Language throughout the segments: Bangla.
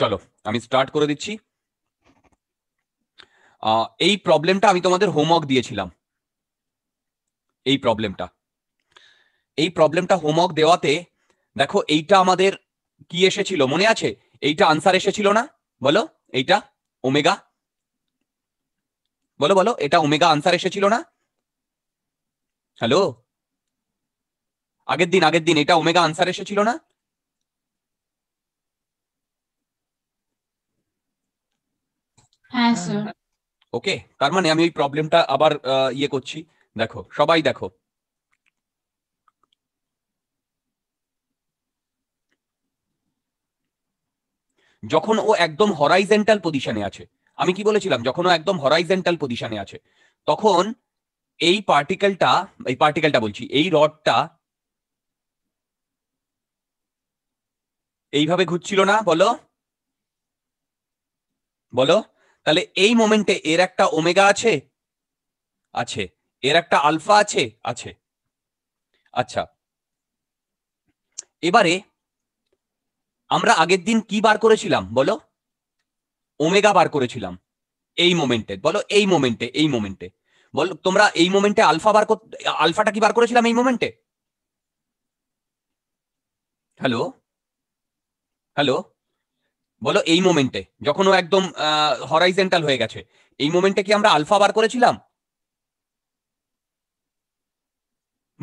চলো আমি স্টার্ট করে দিচ্ছি এই প্রবলেমটা আমি তোমাদের হোমওয়ার্ক দিয়েছিলাম এই প্রবলেমটা এই প্রবলেমটা হোমওয়ার্ক দেওয়াতে দেখো এইটা আমাদের কি এসেছিল মনে আছে এইটা আনসার এসেছিল না বলো এইটা ওমেগা বলো বলো এটা ওমেগা আনসার এসেছিল না হ্যালো আগের দিন আগের দিন এটা ওমেগা আনসার এসেছিল না ওকে হ্যাঁ, হ্যাঁ, হ্যাঁ। তার মানে আমি ওই প্রবলেমটা আবার ইয়ে করছি দেখো সবাই দেখো যখন ও একদম হরাইজেন্টাল পজিশনে আছে আমি কি বলেছিলাম যখন ও একদম হরাইজেন্টাল পজিশনে আছে তখন এই পার্টিকেলটা এই পার্টিকেলটা বলছি এই রডটা এইভাবে ঘুরছিল না বলো বলো তাহলে এই মোমেন্টে এর একটা ওমেগা আছে আছে এর একটা আলফা আছে আছে আচ্ছা এবারে আমরা আগের দিন কি বার করেছিলাম বলো ওমেগা বার করেছিলাম এই মোমেন্টে বলো এই মোমেন্টে এই মোমেন্টে বলো তোমরা এই মোমেন্টে আলফা বার আলফাটা কি বার করেছিলাম এই মোমেন্টে হ্যালো হ্যালো বলো এই মোমেন্টে যখন ও একদম হরাইজেন্টাল হয়ে গেছে এই মোমেন্টে কি আমরা আলফা বার করেছিলাম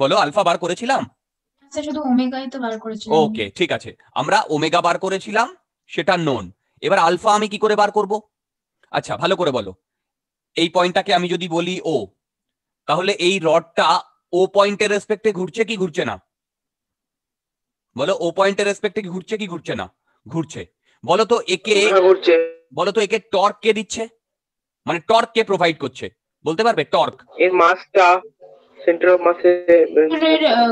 বলো আলফা বার করেছিলাম ওকে আচ্ছা, ঠিক আছে আমরা ওমেগা বার করেছিলাম সেটা নোন এবার আলফা আমি কি করে বার করব আচ্ছা ভালো করে বলো এই পয়েন্টটাকে আমি যদি বলি ও তাহলে এই রডটা ও পয়েন্টের রেসপেক্টে ঘুরছে কি ঘুরছে না বলো ও পয়েন্টের রেসপেক্টে ঘুরছে কি ঘুরছে না ঘুরছে বলতো একে বলতো একে টর্ক কে দিচ্ছে মানে টর্ক কে প্রোভাইড করছে বলতে পারবে টর্ক এর মাসটা সেন্টার অফ মাসে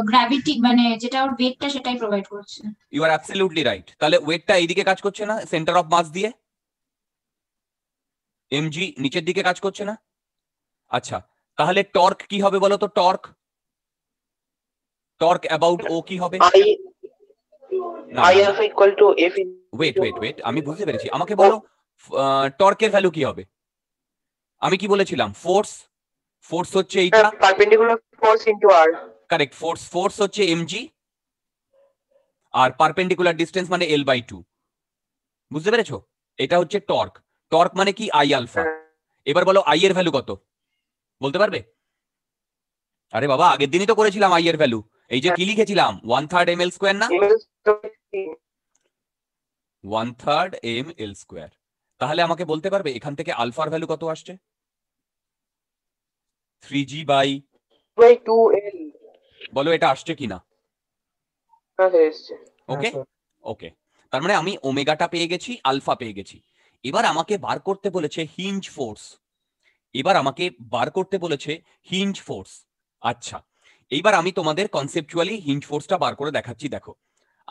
গ্র্যাভিটি মানে যেটা ওর ওয়েটটা সেটাই প্রোভাইড করছে ইউ আর অ্যাবসলিউটলি রাইট তাহলে ওয়েটটা এইদিকে কাজ করছে না সেন্টার অফ মাস দিয়ে এমজি নিচের দিকে কাজ করছে না আচ্ছা তাহলে টর্ক কি হবে বলো তো টর্ক টর্ক অ্যাবাউট ও কি হবে I also equal wait wait wait আমি বুঝতে পেরেছি আমাকে বলো টর্কের ভ্যালু কি হবে আমি কি বলেছিলাম ফোর্স ফোর্স হচ্ছে এইটা পারপেন্ডিকুলার ফোর্স ইনটু আর কারেক্ট ফোর্স ফোর্স হচ্ছে এমজি আর পারপেন্ডিকুলার ডিসটেন্স মানে এল বাই টু বুঝতে পেরেছো এটা হচ্ছে টর্ক টর্ক মানে কি আই আলফা এবার বলো আই এর ভ্যালু কত বলতে পারবে আরে বাবা আগের দিনই তো করেছিলাম আই এর ভ্যালু এই যে হ্যাঁ। কি লিখেছিলাম one third M L square না one third M L square তাহলে আমাকে বলতে পারবে এখান থেকে আলফার ভ্যালু কত আসছে থ্রি জি বাই বলো এটা আসছে কিনা হ্যাঁ, হ্যাঁ, ওকে হ্যাঁ, ওকে তার মানে আমি ওমেগাটা পেয়ে গেছি আলফা পেয়ে গেছি এবার আমাকে বার করতে বলেছে হিঞ্জ ফোর্স এবার আমাকে বার করতে বলেছে হিঞ্জ ফোর্স আচ্ছা এইবার আমি তোমাদের কনসেপচুয়ালি হিঞ্জ ফোর্সটা বার করে দেখাচ্ছি দেখো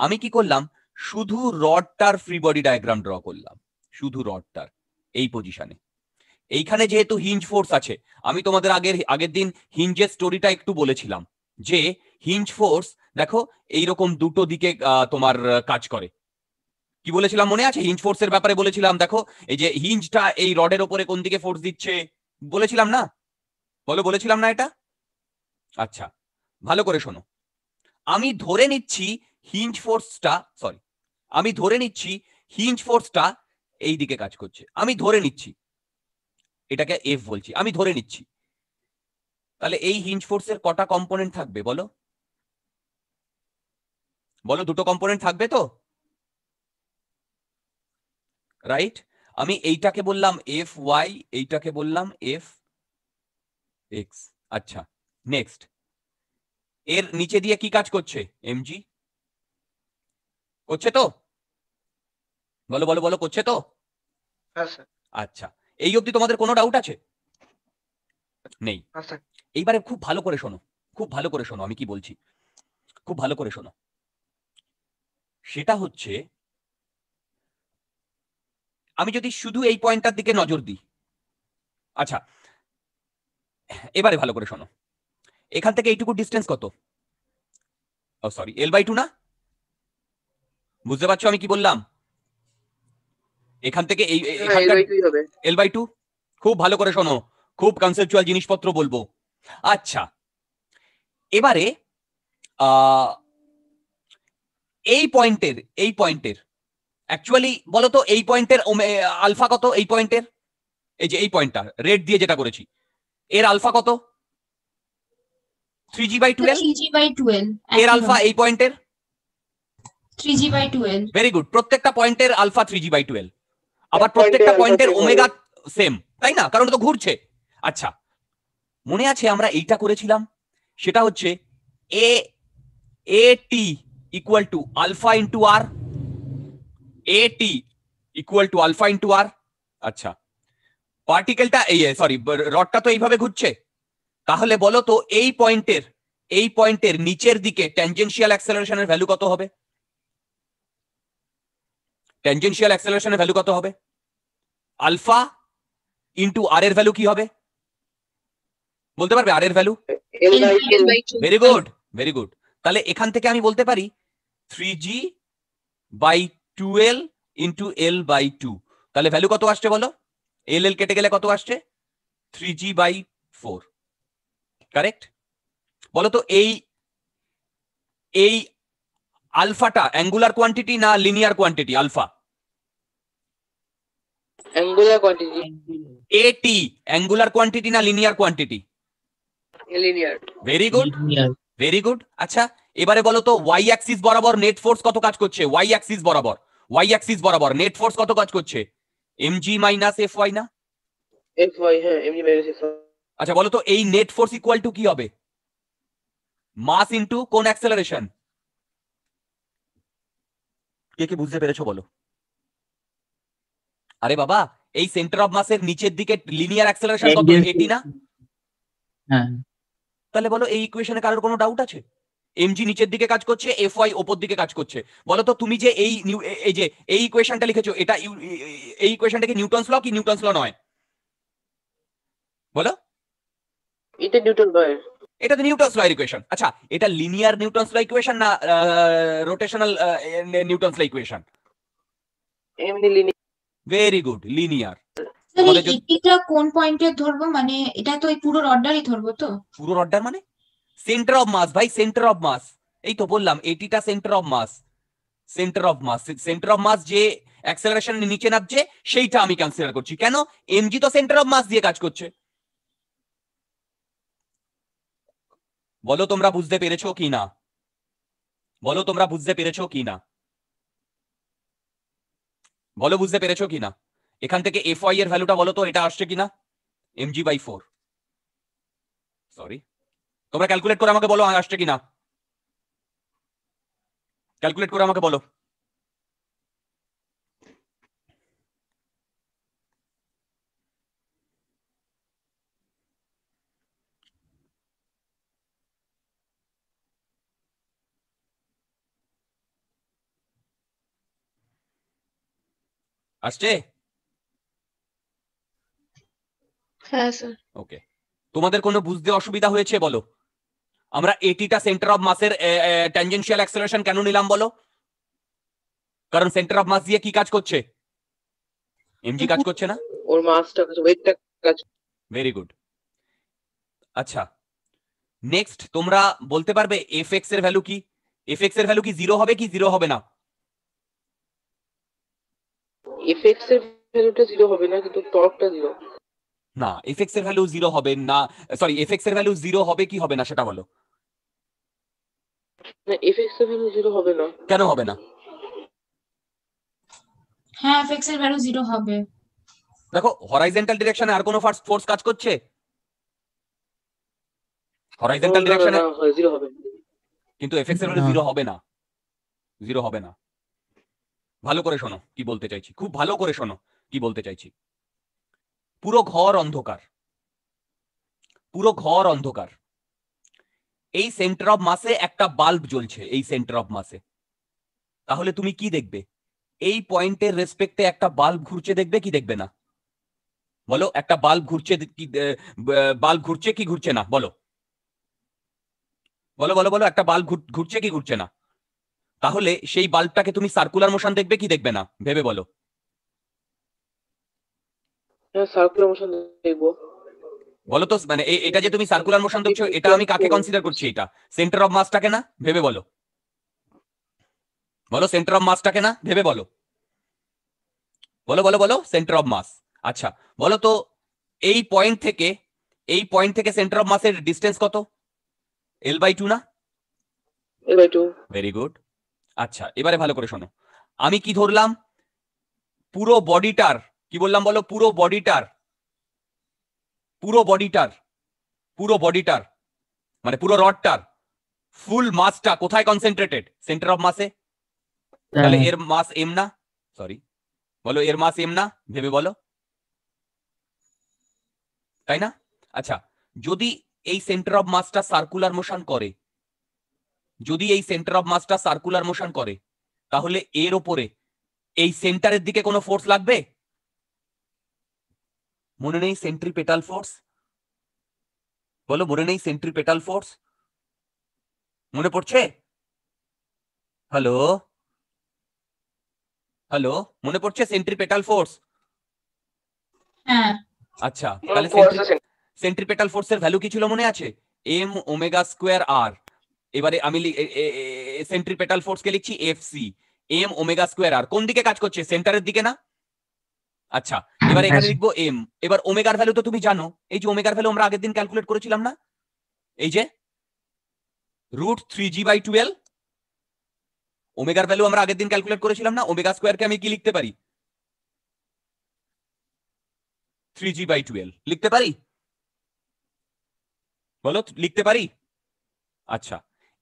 আমি কি করলাম শুধু রডটার ফ্রি বডি ডায়াগ্রাম ড্র করলাম শুধু রডটার এই পজিশনে এইখানে যেহেতু হিঞ্জ ফোর্স আছে আমি তোমাদের আগের আগের দিন হিঞ্জের স্টোরিটা একটু বলেছিলাম যে হিঞ্জ ফোর্স দেখো এইরকম দুটো দিকে তোমার কাজ করে কি বলেছিলাম মনে আছে হিঞ্জ ফোর্সের ব্যাপারে বলেছিলাম দেখো এই যে হিঞ্জটা এই রডের ওপরে কোন দিকে ফোর্স দিচ্ছে বলেছিলাম না বলো বলেছিলাম না এটা আচ্ছা ভালো করে শোনো আমি ধরে নিচ্ছি হিঞ্জ ফোর্সটা সরি আমি ধরে নিচ্ছি হিঞ্জ ফোর্সটা এই দিকে কাজ করছে আমি ধরে নিচ্ছি এটাকে এফ বলছি আমি ধরে নিচ্ছি তাহলে এই হিঞ্জ ফোর্সের কটা কম্পোনেন্ট থাকবে বলো বলো দুটো কম্পোনেন্ট থাকবে তো রাইট আমি এইটাকে বললাম এফ ওয়াই এইটাকে বললাম এফ এক্স আচ্ছা নেক্সট এর নিচে দিয়ে কি কাজ করছে এমজি করছে তো বলো বলো বলো করছে তো হ্যাঁ, আচ্ছা এই অবধি তোমাদের কোনো ডাউট আছে নেই হ্যাঁ, এইবারে খুব ভালো করে শোনো খুব ভালো করে শোনো আমি কি বলছি খুব ভালো করে শোনো সেটা হচ্ছে আমি যদি শুধু এই পয়েন্টটার দিকে নজর দিই আচ্ছা এবারে ভালো করে শোনো এখান থেকে এইটুকু ডিস্টেন্স কত সরি এল বাই টু না বুঝতে পারছো আমি কি বললাম এখান থেকে এই হ্যাঁ, এল বাই টু খুব ভালো করে শোনো খুব কনসেপচুয়াল জিনিসপত্র বলবো আচ্ছা এবারে এই পয়েন্টের এই পয়েন্টের অ্যাকচুয়ালি বলো তো এই পয়েন্টের আলফা কত এই পয়েন্টের এই যে এই পয়েন্টটা রেড দিয়ে যেটা করেছি এর আলফা কত থ্রি জি বাই টুয়েলভ এর আলফা এই পয়েন্টের ভেরি গুড প্রত্যেকটা পয়েন্টের alpha three G by twelve আবার প্রত্যেকটা পয়েন্টের ওমেগা সেম তাই না কারণ তো ঘুরছে আচ্ছা মনে আছে আমরা এইটা করেছিলাম সেটা হচ্ছে A A T equal to alpha into R A T equal to alpha into R আচ্ছা পার্টিকেলটা এই সরি রডটা তো এইভাবে ঘুরছে তাহলে বলো তো এই পয়েন্টের এই পয়েন্টের নিচের দিকে ট্যানজেন্সিয়াল অ্যাক্সেলারেশনের ভ্যালু কত হবে টেনজেনশিয়াল অ্যাক্সেলারেশনের ভ্যালু কত হবে আলফা ইন্টু আর এর ভ্যালু কি হবে বলতে পারবে আর এর value very good very good তাহলে এখান থেকে আমি বলতে পারি three G by two L into L by two তাহলে ভ্যালু কত আসছে বলো এল এল কেটে গেলে কত আসছে three G by four correct বলো তো এই এই আলফাটা অ্যাঙ্গুলার কোয়ান্টিটি না linear quantity alpha angular quantity এটি অ্যাঙ্গুলার কোয়ান্টিটি না linear quantity linear very good very good আচ্ছা এবারে বলো তো ওয়াই অ্যাক্সিস বরাবর নেট ফোর্স কত কাজ করছে ওয়াই অ্যাক্সিস বরাবর ওয়াই অ্যাক্সিস বরাবর নেট ফোর্স কত কাজ করছে এমজি মাইনাস এফ ওয়াই না এফ ওয়াই হ্যাঁ এমজি মাইনাস এফ আচ্ছা বলো তো এই নেট ফোর্স ইকুয়াল টু কি হবে মাস ইনটু কোন অ্যাক্সেলারেশন কে কে বুঝতে পেরেছো বলো আরে বাবা এই সেন্টার অফ মাসের নিচের দিকে লিনিয়ার অ্যাক্সেলারেশন কত এটি না হ্যাঁ তাহলে বলো এই ইকুয়েশনে কারোর কোনো ডাউট আছে এমজি নিচের দিকে কাজ করছে এফ ওয়াই ওপর দিকে কাজ করছে বলো তো তুমি যে এই এই যে এই ইকুয়েশনটা লিখেছো এটা এই ইকুয়েশনটা কি নিউটনস ল কি নিউটনস ল নয় বলো এটা নিউটন ল এটা তো নিউটনস ল ইকুয়েশন আচ্ছা এটা লিনিয়ার নিউটনস ল ইকুয়েশন না রোটেশনাল নিউটনস ল ইকুয়েশন এমনি ভেরি গুড লিনিয়ার কোন পয়েন্টে ধরবো মানে এটা তো এই পুরো ধরবো তো পুরো মানে সেন্টার অফ মাস ভাই সেন্টার অফ মাস এই তো বললাম এটিটা centre of mass centre of mass centre of mass যে অ্যাক্সেলারেশন নিচে নামছে সেইটা আমি কনসিডার করছি কেন এমজি তো সেন্টার অফ মাস দিয়ে কাজ করছে বলো তোমরা বুঝতে পেরেছো কি না বলো তোমরা বুঝতে পেরেছো কি না বলো বুঝতে পেরেছো কিনা এখান থেকে এফ ওয়াই এর ভ্যালুটা বলো তো এটা আসছে কিনা M G by four sorry তোমরা ক্যালকুলেট করে আমাকে বলো আসছে কিনা ক্যালকুলেট করে আমাকে বলো আসছে হ্যাঁ স্যার ওকে তোমাদের কোনো বুঝতে অসুবিধা হয়েছে বলো আমরা এটিটা সেন্টার অফ মাসের ট্যানজেনশিয়াল অ্যাক্সেলারেশন কেন নিলাম বলো কারণ সেন্টার অফ মাস দিয়ে কি কাজ করছে এমজি কাজ করছে না ওর মাসটা ওয়েটটা কাজ ভেরি গুড আচ্ছা নেক্সট তোমরা বলতে পারবে এফএক্স এর ভ্যালু কি এফ এর ভ্যালু কি জিরো হবে কি জিরো হবে না এফএক্স এর ভ্যালুটা জিরো হবে না কিন্তু টর্কটা জিরো না এফএক্স এর ভ্যালু জিরো হবে না সরি এফএক্স এর ভ্যালু জিরো হবে কি হবে না সেটা বলো না এফএক্স এর ভ্যালু জিরো হবে না কেন হবে না হ্যাঁ এফএক্স এর ভ্যালু জিরো হবে দেখো হরাইজন্টাল ডিরেকশনে আর কোনো ফার্স্ট ফোর্স কাজ করছে হরাইজন্টাল ডিরেকশনে জিরো হবে কিন্তু এফএক্স এর ভ্যালু জিরো হবে না জিরো হবে না ভালো করে শোনো কি বলতে চাইছি খুব ভালো করে শোনো কি বলতে চাইছি পুরো ঘর অন্ধকার পুরো ঘর অন্ধকার এই সেন্টার অফ মাসে একটা বাল্ব জ্বলছে এই সেন্টার অফ মাসে তাহলে তুমি কি দেখবে এই পয়েন্টের রেসপেক্টে একটা বাল্ব ঘুরছে দেখবে কি দেখবে না বলো একটা বাল্ব ঘুরছে কি বাল্ব ঘুরছে কি ঘুরছে না বলো বলো বলো বলো একটা বাল্ব ঘুরছে কি ঘুরছে না তাহলে সেই বাল্বটাকে তুমি সার্কুলার মোশন দেখবে কি দেখবে না ভেবে বলো বলো তো মানে এটা যে তুমি সার্কুলার মোশন দেখছো এটা আমি কাকে কনসিডার করছি এটা সেন্টার অফ মাসটাকে না ভেবে বলো বলো সেন্টার অফ মাসটাকে না ভেবে বলো বলো বলো বলো সেন্টার অফ মাস আচ্ছা বলো তো এই পয়েন্ট থেকে এই পয়েন্ট থেকে সেন্টার অফ মাসের ডিস্টেন্স কত এল বাই টু না L by two very good আচ্ছা এবারে ভালো করে শোনো আমি কি ধরলাম পুরো বডিটার কি বললাম বলো পুরো বডিটার পুরো বডিটার পুরো বডিটার মানে পুরো রডটার ফুল মাসটা কোথায় কনসেন্ট্রেটেড সেন্টার অফ মাসে তাহলে হ্যাঁ। এর মাস এম না সরি বলো এর মাস এম না ভেবে বলো তাই না আচ্ছা যদি এই সেন্টার অফ মাসটা সার্কুলার মোশন করে যদি এই সেন্টার অফ মাসটা সার্কুলার মোশন করে তাহলে এর ওপরে এই সেন্টারের দিকে কোনো ফোর্স লাগবে মনে নেই সেন্ট্রি পেটাল ফোর্স বলো মনে নেই সেন্ট্রি পেটাল ফোর্স মনে পড়ছে হ্যালো হ্যালো মনে পড়ছে সেন্ট্রি পেটাল ফোর্স আচ্ছা তাহলে সেন্ট্রি ফোর্স ফোর্সের ভ্যালু কি ছিল মনে আছে এম ওমেগা স্কোয়ার আর এবারে আমি সেন্ট্রিপেটাল ফোর্সকে লিখছি F C M omega square R কোন দিকে কাজ করছে সেন্টারের দিকে না আচ্ছা এবার হ্যাঁ, এখানে হ্যাঁ। লিখবো এম এবার ওমেগার ভ্যালু তো তুমি জানো এই যে ওমেগার ভ্যালু আমরা আগের দিন ক্যালকুলেট করেছিলাম না এই যে root three G by twelve ওমেগার ভ্যালু আমরা আগের দিন ক্যালকুলেট করেছিলাম না ওমেগা স্কোয়ারকে আমি কি লিখতে পারি থ্রি জি বাই টুয়েলভ লিখতে পারি বলো লিখতে পারি আচ্ছা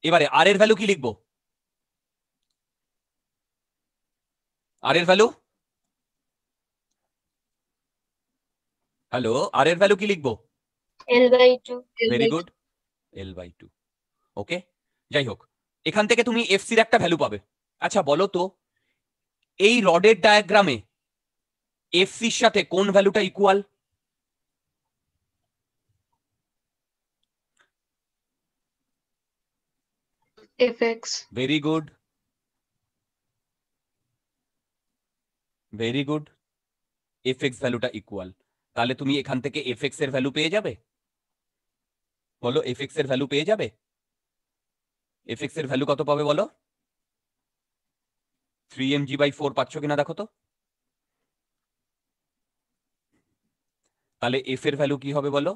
এবারে আর এর ভ্যালু কি লিখবো আর এর ভ্যালু হ্যালো আর এর ভ্যালু কি লিখবো L by two very good L by two okay যাই হোক এখান থেকে তুমি এফ সির একটা ভ্যালু পাবে আচ্ছা বলো তো এই রডের ডায়াগ্রামে এফ সির সাথে কোন ভ্যালুটা equal FX. Very good. Very good F X ভ্যালুটা ইকুয়াল তাহলে তুমি এখান থেকে এফ এক্স এর ভ্যালু পেয়ে যাবে বলো এফ এক্স এর ভ্যালু পেয়ে যাবে এফ এক্স এর ভ্যালু কত পাবে বলো three M G by four পাচ্ছ কিনা দেখো তো তাহলে এফ এর ভ্যালু কি হবে বলো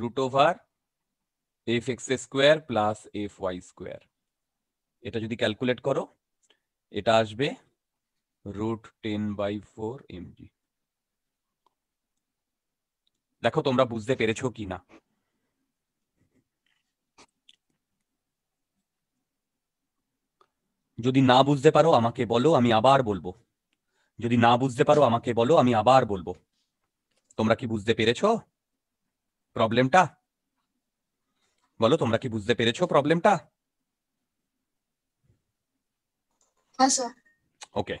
root over F X square plus F Y square এটা যদি ক্যালকুলেট করো এটা আসবে root ten by four M G দেখো তোমরা বুঝতে পেরেছো কি না যদি না বুঝতে পারো আমাকে বলো আমি আবার বলবো যদি না বুঝতে পারো আমাকে বলো আমি আবার বলবো তোমরা কি বুঝতে পেরেছো প্রবলেমটা বলো তোমরা কি বুঝতে পেরেছো প্রবলেমটা ওকে আচ্ছা।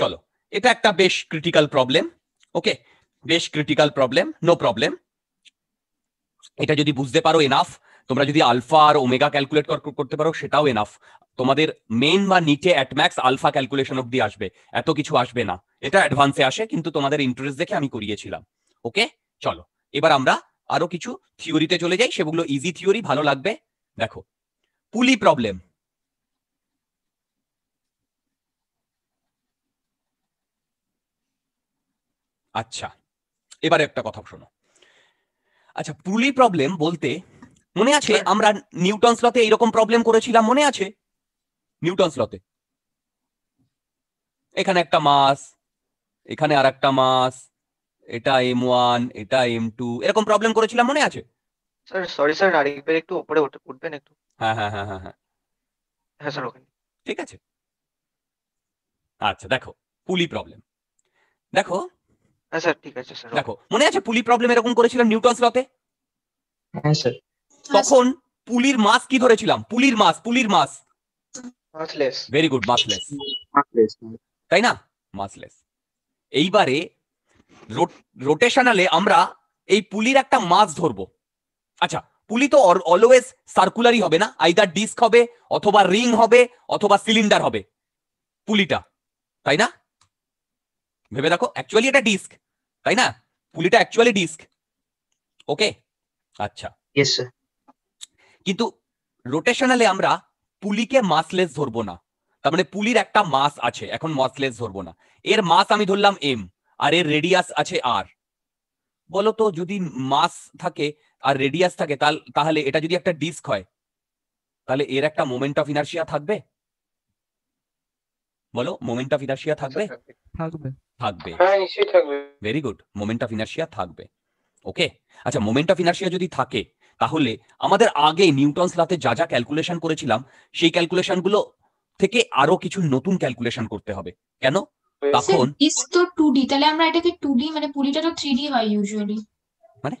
চলো এটা একটা বেশ ক্রিটিক্যাল প্রবলেম ওকে বেশ ক্রিটিক্যাল প্রবলেম নো প্রবলেম এটা যদি বুঝতে পারো এনাফ তোমরা যদি আলফা আর ওমেগা ক্যালকুলেট করতে পারো সেটাও এনাফ তোমাদের মেন বা নিচে অ্যাটম্যাক্স আলফা ক্যালকুলেশন অব্দি আসবে এত কিছু আসবে না এটা অ্যাডভান্সে আসে কিন্তু তোমাদের ইন্টারেস্ট দেখে আমি করিয়েছিলাম ওকে চলো এবার আমরা আরো কিছু থিওরিতে চলে যাই সেগুলো ইজি থিওরি ভালো লাগবে দেখো পুলি প্রবলেম আচ্ছা এবারে একটা কথা শোনো আচ্ছা পুলি প্রবলেম বলতে মনে আছে আচ্ছা। আমরা নিউটনস লতে এইরকম প্রবলেম করেছিলাম মনে আছে নিউটনস লতে এখানে একটা মাস এখানে আর একটা মাস এটা এম ওয়ান এটা এম টু এরকম প্রবলেম করেছিলাম মনে আছে স্যার সরি স্যার আরেকবার একটু উপরে উঠবেন একটু হ্যাঁ হ্যাঁ হ্যাঁ হ্যাঁ হ্যাঁ স্যার ওখানে ঠিক আছে আচ্ছা দেখো পুলি প্রবলেম দেখো আচ্ছা ঠিক আছে স্যার দেখো মনে আছে পুলি প্রবলেম এরকম করেছিলাম নিউটনস লতে হ্যাঁ স্যার তখন পুলির মাস কি ধরেছিলাম পুলির মাস পুলির মাস মাসলেস ভেরি গুড মাসলেস মাসলেস তাই না মাসলেস এইবারে রোটেশনালে আমরা এই পুলির একটা মাস ধরবো আচ্ছা পুলি তো অলওয়েজ সার্কুলারই হবে না আইদার ডিস্ক হবে অথবা রিং হবে অথবা সিলিন্ডার হবে পুলিটা তাই না ভেবে দেখো অ্যাকচুয়ালি এটা ডিস্ক তাই না পুলিটা অ্যাকচুয়ালি ডিস্ক ওকে আচ্ছা কিন্তু রোটেশনালে আমরা পুলিকে মাসলেস ধরবো না তার মানে পুলির একটা মাস আছে এখন মাসলেস ধরবো না এর মাস আমি ধরলাম এম আর এর রেডিয়াস আছে আর বলো তো যদি মাস থাকে আর রেডিয়াস থাকে তাহলে এটা যদি একটা ডিস্ক হয় তাহলে এর একটা মোমেন্ট অফ ইনার্শিয়া থাকবে বলো মোমেন্ট অফ ইনার্শিয়া থাকবে থাকবে থাকবে হ্যাঁ নিশ্চয়ই থাকবে very good moment of inertia থাকবে ওকে আচ্ছা মোমেন্ট অফ ইনার্শিয়া যদি থাকে তাহলে আমাদের আগে নিউটনস লাতে যা যা ক্যালকুলেশন করেছিলাম সেই ক্যালকুলেশন গুলো থেকে আরো কিছু নতুন ক্যালকুলেশন করতে হবে কেন তখন ইস তো 2D তাহলে আমরা এটাকে 2D মানে পুলিটা তো 3D হয় ইউজুয়ালি মানে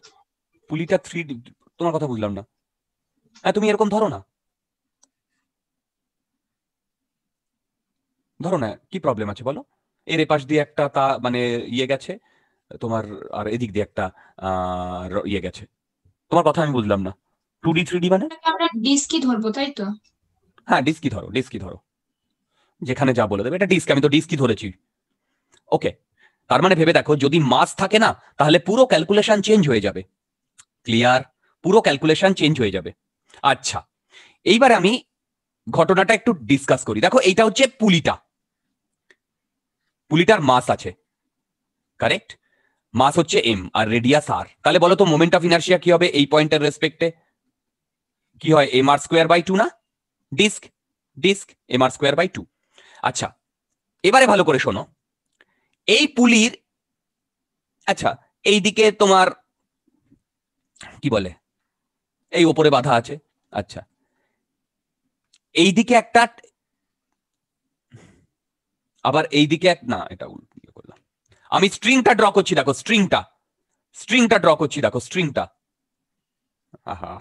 পুলিটা 3D তোমার কথা বুঝলাম না হ্যাঁ তুমি এরকম ধরো না ধরো না কি প্রবলেম আছে বলো এর এপাশ দিয়ে একটা তা মানে ইয়ে গেছে তোমার আর এদিক দিয়ে একটা ইয়ে গেছে তোমার কথা আমি বুঝলাম না টু ডি থ্রি ডি মানে আমরা ধরবো তাই তো হ্যাঁ ডিস্কি ধরো ডিস্কি ধরো যেখানে যা বলে দেবে এটা ডিস্ক আমি তো ডিস্কি ধরেছি ওকে তার মানে ভেবে দেখো যদি মাস থাকে না তাহলে পুরো ক্যালকুলেশন চেঞ্জ হয়ে যাবে ক্লিয়ার পুরো ক্যালকুলেশন চেঞ্জ হয়ে যাবে আচ্ছা এইবার আমি ঘটনাটা একটু ডিসকাস করি দেখো এইটা হচ্ছে পুলিটা পুলিটার মাস আছে কারেক্ট মাস হচ্ছে এম আর রেডিয়াস আর তাহলে বলো তো মোমেন্ট অফ ইনার্শিয়া কি হবে এই পয়েন্টের রেসপেক্টে কি হয় M R square by two না disc disc M R square by two আচ্ছা এবারে ভালো করে শোনো এই পুলির আচ্ছা এই দিকে তোমার কি বলে এই ওপরে বাধা আছে আচ্ছা এই দিকে একটা আবার এই দিকে এক না এটা উল্টো করলাম আমি স্ট্রিংটা ড্র করছি দেখো স্ট্রিংটা স্ট্রিংটা ড্র করছি দেখো স্ট্রিংটা আহা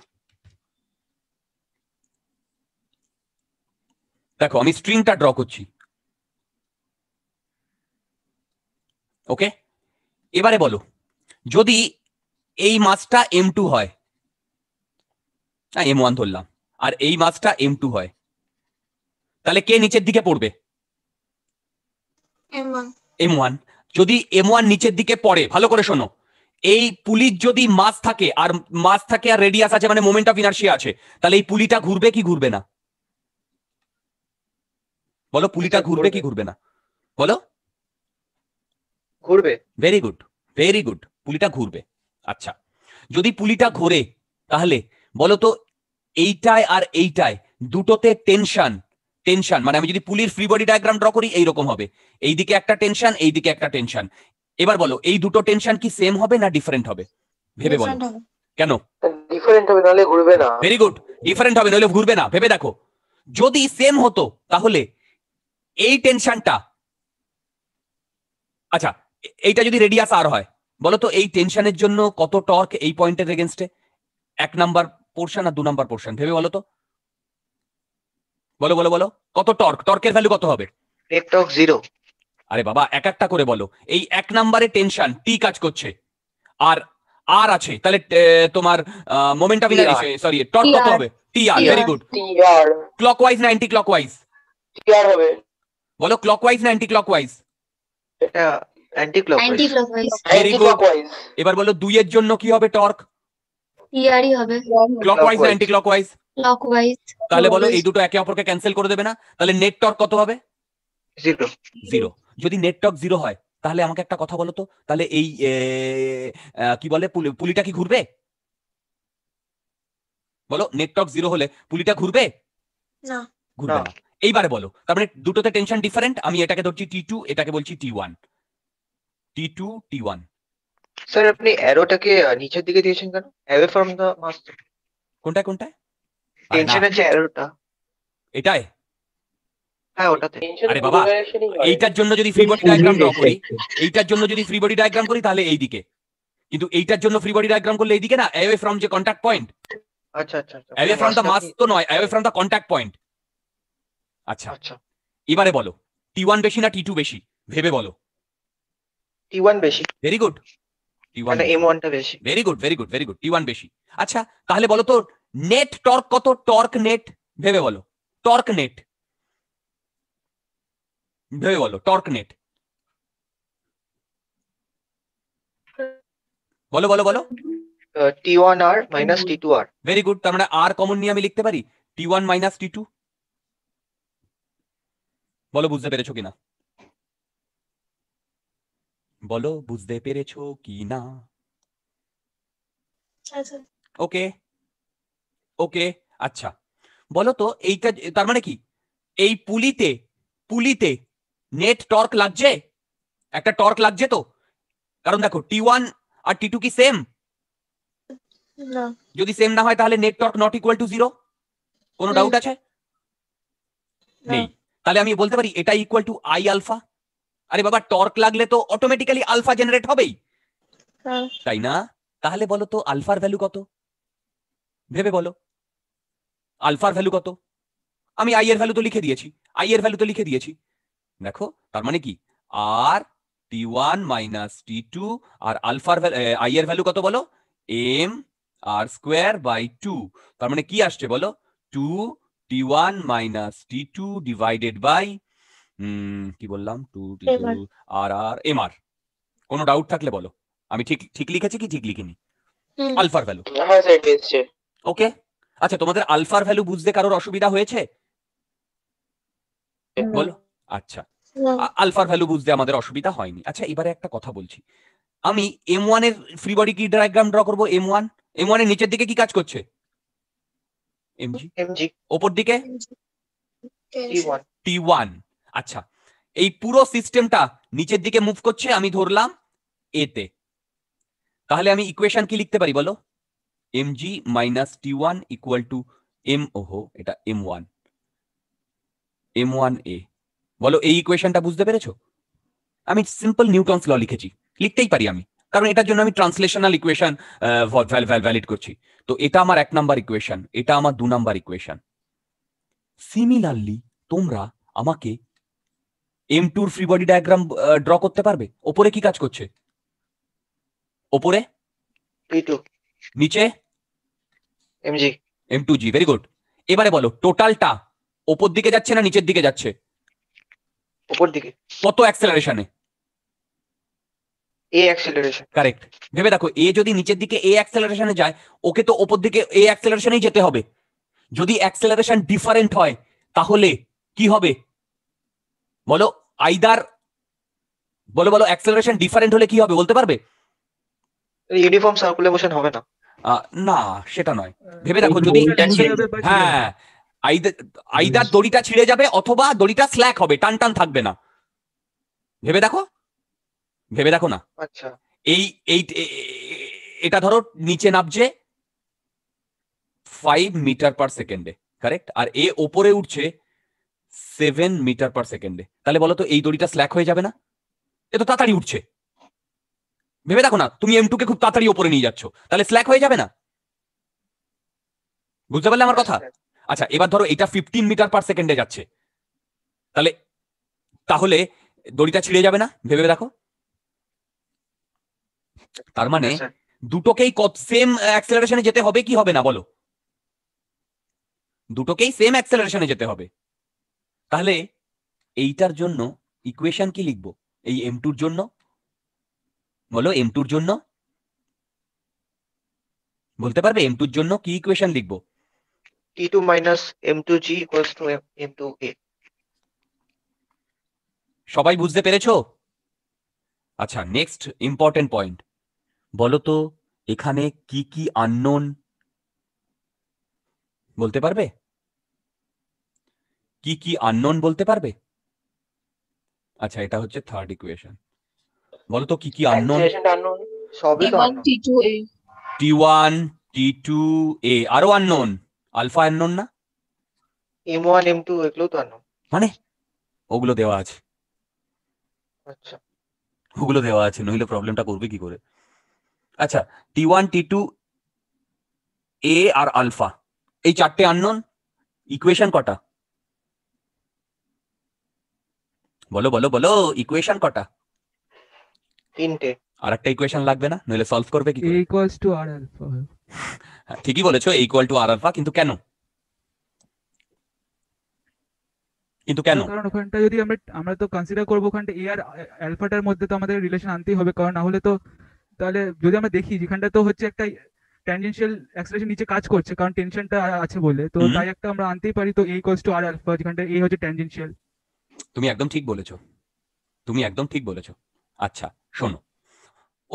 দেখো আমি স্ট্রিংটা ড্র করছি ওকে এবারে বলো যদি এই মাছটা এম টু হয় এম হ্যাঁ, ওয়ান ধরলাম আর এই মাছটা এম টু হয় তাহলে কে নিচের দিকে পড়বে এম ওয়ান যদি এম ওয়ান নিচের দিকে পড়ে ভালো করে শোনো এই পুলির যদি মাছ থাকে আর মাছ থাকে আর রেডিয়াস আছে মানে মোমেন্ট অফ ইনার্সি আছে তাহলে এই পুলিটা ঘুরবে কি ঘুরবে না বলো পুলিটা ঘুরবে কি ঘুরবে না বলো ঘুরবে ভেরি গুড ভেরি গুড পুলিটা ঘুরবে আচ্ছা যদি পুলিটা ঘোরে তাহলে বলো তো এইটায় আর এইটায় দুটোতে টেনশন টেনশন মানে আমি যদি পুলির ফ্রি বডি ডায়াগ্রাম ড্র করি এইরকম হবে এইদিকে একটা টেনশন এইদিকে একটা টেনশন এবার বলো এই দুটো টেনশন কি সেম হবে না ডিফারেন্ট হবে ভেবে বলো কেন ডিফারেন্ট হবে নাহলে ঘুরবে না ভেরি গুড ডিফারেন্ট হবে নাহলে ঘুরবে না ভেবে দেখো যদি সেম হতো তাহলে এই টেনশনটা আচ্ছা এইটা যদি রেডিয়াস আর হয় বলো তো এই টেনশনের জন্য কত টর্ক এই পয়েন্টের এগেনস্টে এক নাম্বার পোর্শন আর দু নাম্বার পোর্শন ভেবে বলো তো বলো বলো বলো কত টর্ক টর্কের ভ্যালু কত হবে আরে বাবা এক একটা করে বলো এই এক নাম্বারে টেনশন টি কাজ করছে আর আর আছে তাহলে তোমার মোমেন্টাম অফ আছে সরি টর্ক কত হবে T R very good clockwise 90 clockwise T R হবে বলো ক্লকওয়াইজ 90 ক্লকওয়াইজ এটা অ্যান্টি ক্লকওয়াইজ এবার বলো দুই এর জন্য কি হবে টর্ক টি আরই হবে ক্লকওয়াইজ 90 ক্লকওয়াইজ ক্লকওয়াইজ তাহলে বলো এই দুটো একে অপরকে ক্যান্সেল করে দেবে না তাহলে নেট টর্ক কত হবে জিরো জিরো যদি নেট টর্ক জিরো হয় তাহলে আমাকে একটা কথা বলো তো তাহলে এই কি বলে পুলিটা কি ঘুরবে বলো নেট টর্ক জিরো হলে পুলিটা ঘুরবে না ঘুরবে না এইবারে বলো তারপরে মানে দুটোতে টেনশন ডিফারেন্ট আমি এটাকে ধরছি টি টু এটাকে বলছি T one T two T one sir আপনি অ্যারোটাকে নিচের দিকে দিয়েছেন কেন অ্যাওয়ে ফ্রম দ্য মাস্টার কোনটা কোনটা এটাই হ্যাঁ, আরে বাবা এইটার জন্য যদি ফ্রি বডি ডায়াগ্রাম ড্র করি এইটার জন্য যদি ফ্রি বডি ডায়াগ্রাম করি তাহলে দিকে কিন্তু এইটার জন্য ফ্রি বডি ডায়াগ্রাম করলে না অ্যাওয়ে ফ্রম যে কন্টাক্ট পয়েন্ট আচ্ছা আচ্ছা অ্যাওয়ে ফ্রম দা মাস তো নয় away from the contact point আচ্ছা আচ্ছা এবারে বলো টি ওয়ান বেশি না টি টু বেশি ভেবে বলো টি ওয়ান বেশি ভেরি মানে গুড বেশি very good very good very good T one বেশি আচ্ছা তাহলে বলো তো নেট টর্ক কত টর্ক নেট ভেবে বলো টর্ক নেট ভেবে বলো টর্ক নেট বলো বলো বলো T one R minus T two R very good তার মানে আর কমন নিয়ে আমি লিখতে পারি T one minus T two বলো বুঝতে পেরেছো কিনা বলো বুঝতে পেরেছো কি না ওকে ওকে আচ্ছা বলো তো এইটা তার মানে কি এই পুলিতে পুলিতে নেট টর্ক লাগছে একটা টর্ক লাগছে তো কারণ দেখো টি ওয়ান আর টি টু কি সেম যদি সেম না হয় তাহলে net torque not equal to zero কোনো ডাউট আছে নেই তাহলে আমি বলতে পারি এটা ইকুয়াল টু আই আলফা আরে বাবা টর্ক লাগলে তো অটোমেটিক্যালি আলফা জেনারেট হবেই হ্যাঁ। তাই না তাহলে বলো তো আলফার ভ্যালু কত ভেবে বলো আলফার ভ্যালু কত আমি আই এর ভ্যালু তো লিখে দিয়েছি আই এর ভ্যালু তো লিখে দিয়েছি দেখো তার মানে কি R T one minus T two আর আলফার আই এর ভ্যালু কত বলো M R square by two তার মানে কি আসছে বলো two T one minus T two divided by কি বললাম two T two R R M R কোনো ডাউট থাকলে বলো আমি ঠিক ঠিক লিখেছি কি ঠিক লিখিনি আলফার ভ্যালু ওকে আচ্ছা তোমাদের আলফার ভ্যালু বুঝতে কারোর অসুবিধা হয়েছে বলো আচ্ছা আলফার ভ্যালু বুঝতে আমাদের অসুবিধা হয়নি আচ্ছা এবারে একটা কথা বলছি আমি এম ওয়ান এর ফ্রি বডি কি ডায়াগ্রাম ড্র করবো এম ওয়ান এম ওয়ান এর নিচের দিকে কি কাজ করছে এমজি ওপর দিকে টি ওয়ান আচ্ছা এই পুরো সিস্টেমটা নিচের দিকে মুভ করছে আমি ধরলাম এতে তাহলে আমি ইকুয়েশন কি লিখতে পারি বলো M G minus T one equal to M ওহো এটা M one M one A বলো এই ইকুয়েশনটা বুঝতে পেরেছো আমি সিম্পল নিউটনস ল লিখেছি লিখতেই পারি আমি কারণ এটার জন্য আমি ট্রান্সলেশনাল ইকুয়েশন ভ্যালিড করছি তো এটা আমার এক নাম্বার ইকুয়েশন এটা আমার দু নাম্বার ইকুয়েশন সিমিলারলি তোমরা আমাকে এম টুর ফ্রি বডি ডায়াগ্রাম ড্র করতে পারবে ওপরে কি কাজ করছে ওপরে নিচে MG M two G very good এবারে বলো টোটালটা ওপর দিকে যাচ্ছে না নিচের দিকে যাচ্ছে ওপর দিকে কত অ্যাক্সেলারেশনে এ অ্যাক্সেলারেশন কারেক্ট ভেবে দেখো এ যদি নিচের দিকে এ অ্যাক্সেলারেশনে যায় ওকে তো ওপর দিকে এ অ্যাক্সেলারেশনেই যেতে হবে যদি অ্যাক্সেলারেশন ডিফারেন্ট হয় তাহলে কি হবে বলো আইদার বলো বলো অ্যাক্সেলারেশন ডিফারেন্ট হলে কি হবে বলতে পারবে ইউনিফর্ম হবে না না সেটা নয় ভেবে দেখো যদি হ্যাঁ আইদার দড়িটা ছিঁড়ে যাবে অথবা দড়িটা স্ল্যাক হবে টান টান থাকবে না ভেবে দেখো ভেবে দেখো না আচ্ছা। এই এই এটা ধরো নিচে নামছে ফাইভ মিটার পার সেকেন্ডে কারেক্ট আর এ ওপরে উঠছে সেভেন মিটার পার সেকেন্ডে তাহলে বলো তো এই দড়িটা স্ল্যাক হয়ে যাবে না এ তো তাড়াতাড়ি উঠছে ভেবে দেখো না তুমি এম টু কে খুব তাড়াতাড়ি ওপরে নিয়ে যাচ্ছ তাহলে স্ল্যাক হয়ে যাবে না বুঝতে পারলে আমার কথা হ্যাঁ, হ্যাঁ। আচ্ছা এবার ধরো এটা ফিফটিন মিটার পার সেকেন্ডে যাচ্ছে তাহলে তাহলে দড়িটা ছিঁড়ে যাবে না ভেবে দেখো তার মানে আচ্ছা। দুটোকেই সেম অ্যাক্সেলারেশনে যেতে হবে কি হবে না বলো দুটোকেই সেম অ্যাক্সেলারেশনে যেতে হবে তাহলে এইটার জন্য ইকুয়েশন কি লিখবো এই এম টুর জন্য বলো এম টুর জন্য বলতে পারবে এম টুর জন্য কি ইকুয়েশন লিখবো T two minus M two G equals to M two A সবাই বুঝতে পেরেছো আচ্ছা নেক্সট ইম্পর্টেন্ট পয়েন্ট বলো তো এখানে কি কি আননোন বলতে পারবে কি কি আননোন বলতে পারবে আচ্ছা এটা হচ্ছে থার্ড ইকুয়েশন বলো তো কি কি আননোন সবই টি ওয়ান টি টু এ আরো আননোন আলফা আননোন না এম ওয়ান এম টু এগুলো তো আননোন মানে ওগুলো দেওয়া আছে আচ্ছা ওগুলো দেওয়া আছে নইলে প্রবলেমটা করবে কি করে আচ্ছা T one T two A আর আলফা এই চারটে আননোন ইকুয়েশন কটা বলো বলো বলো ইকুয়েশন কটা তিনটে আর ইকুয়েশন লাগবে না নইলে সলভ করবে কি a equals to R alpha ঠিকই বলেছো a equal to R alpha কিন্তু কেন কিন্তু কেন কারণ ওখানটা যদি আমরা আমরা তো কনসিডার করব ওখানটা a আর আলফাটার মধ্যে তো আমাদের রিলেশন আনতেই হবে কারণ না হলে তো তাহলে যদি আমরা দেখি যেখানটা তো হচ্ছে একটা ট্যানজেনশিয়াল অ্যাক্সেলারেশন নিচে কাজ করছে কারণ টেনশনটা আছে বলে তো তাই একটা আমরা আনতেই পারি তো a equals to R alpha যেখানটা a হচ্ছে ট্যানজেনশিয়াল তুমি একদম ঠিক বলেছো তুমি একদম ঠিক বলেছো আচ্ছা শোনো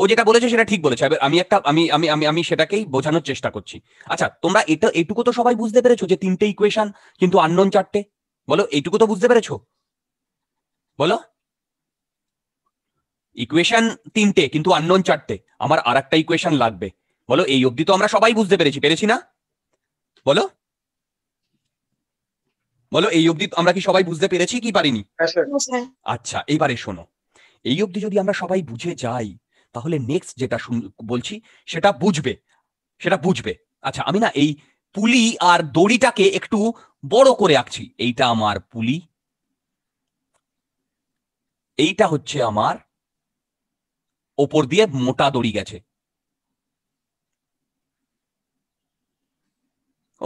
ও যেটা বলেছে সেটা ঠিক বলেছে আমি একটা আমি আমি আমি আমি সেটাকেই বোঝানোর চেষ্টা করছি আচ্ছা তোমরা এটা এটুকু তো সবাই বুঝতে পেরেছো যে তিনটে ইকুয়েশন কিন্তু আননোন চারটে বলো এইটুকু তো বুঝতে পেরেছো বলো ইকুয়েশন তিনটে কিন্তু আননোন চারটে আমার আর একটা ইকুয়েশন লাগবে বলো এই অবধি তো আমরা সবাই বুঝতে পেরেছি পেরেছি না বলো বলো এই অবধি আমরা কি সবাই বুঝতে পেরেছি কি পারিনি হ্যাঁ, হ্যাঁ, আচ্ছা এইবারে শোনো এই অবধি যদি আমরা সবাই বুঝে যাই তাহলে নেক্সট যেটা বলছি সেটা বুঝবে সেটা বুঝবে আচ্ছা আমি না এই পুলি আর দড়িটাকে একটু বড় করে আঁকছি এইটা আমার পুলি এইটা হচ্ছে আমার ওপর দিয়ে মোটা দড়ি গেছে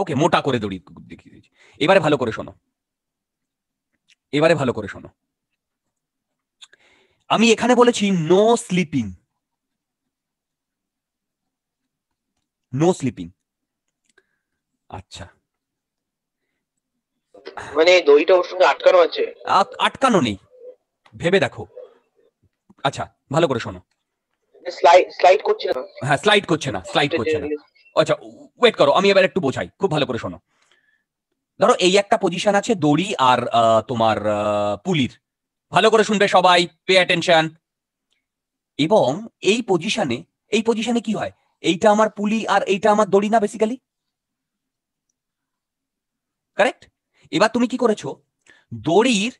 ওকে মোটা করে দড়ি দেখিয়ে দিয়েছি এবারে ভালো করে শোনো এবারে ভালো করে শোনো আমি এখানে বলেছি নো স্লিপিং নো স্লিপিং আচ্ছা মানে দড়িটা ওর সঙ্গে আটকানো আছে আটকানো নেই ভেবে দেখো আচ্ছা ভালো করে শোনো স্লাইড মানে হ্যাঁ, করছে না হ্যাঁ আচ্ছা, স্লাইড করছে না স্লাইড করছে না আচ্ছা ওয়েট করো আমি এবার একটু বোঝাই খুব ভালো করে শোনো ধরো এই একটা পজিশন আছে দড়ি আর তোমার পুলির ভালো করে শুনবে সবাই পে অ্যাটেনশন এবং এই পজিশনে এই পজিশনে কি হয় এইটা আমার পুলি আর এইটা আমার দড়ি না বেসিক্যালি কারেক্ট এবার তুমি কি করেছো দড়ির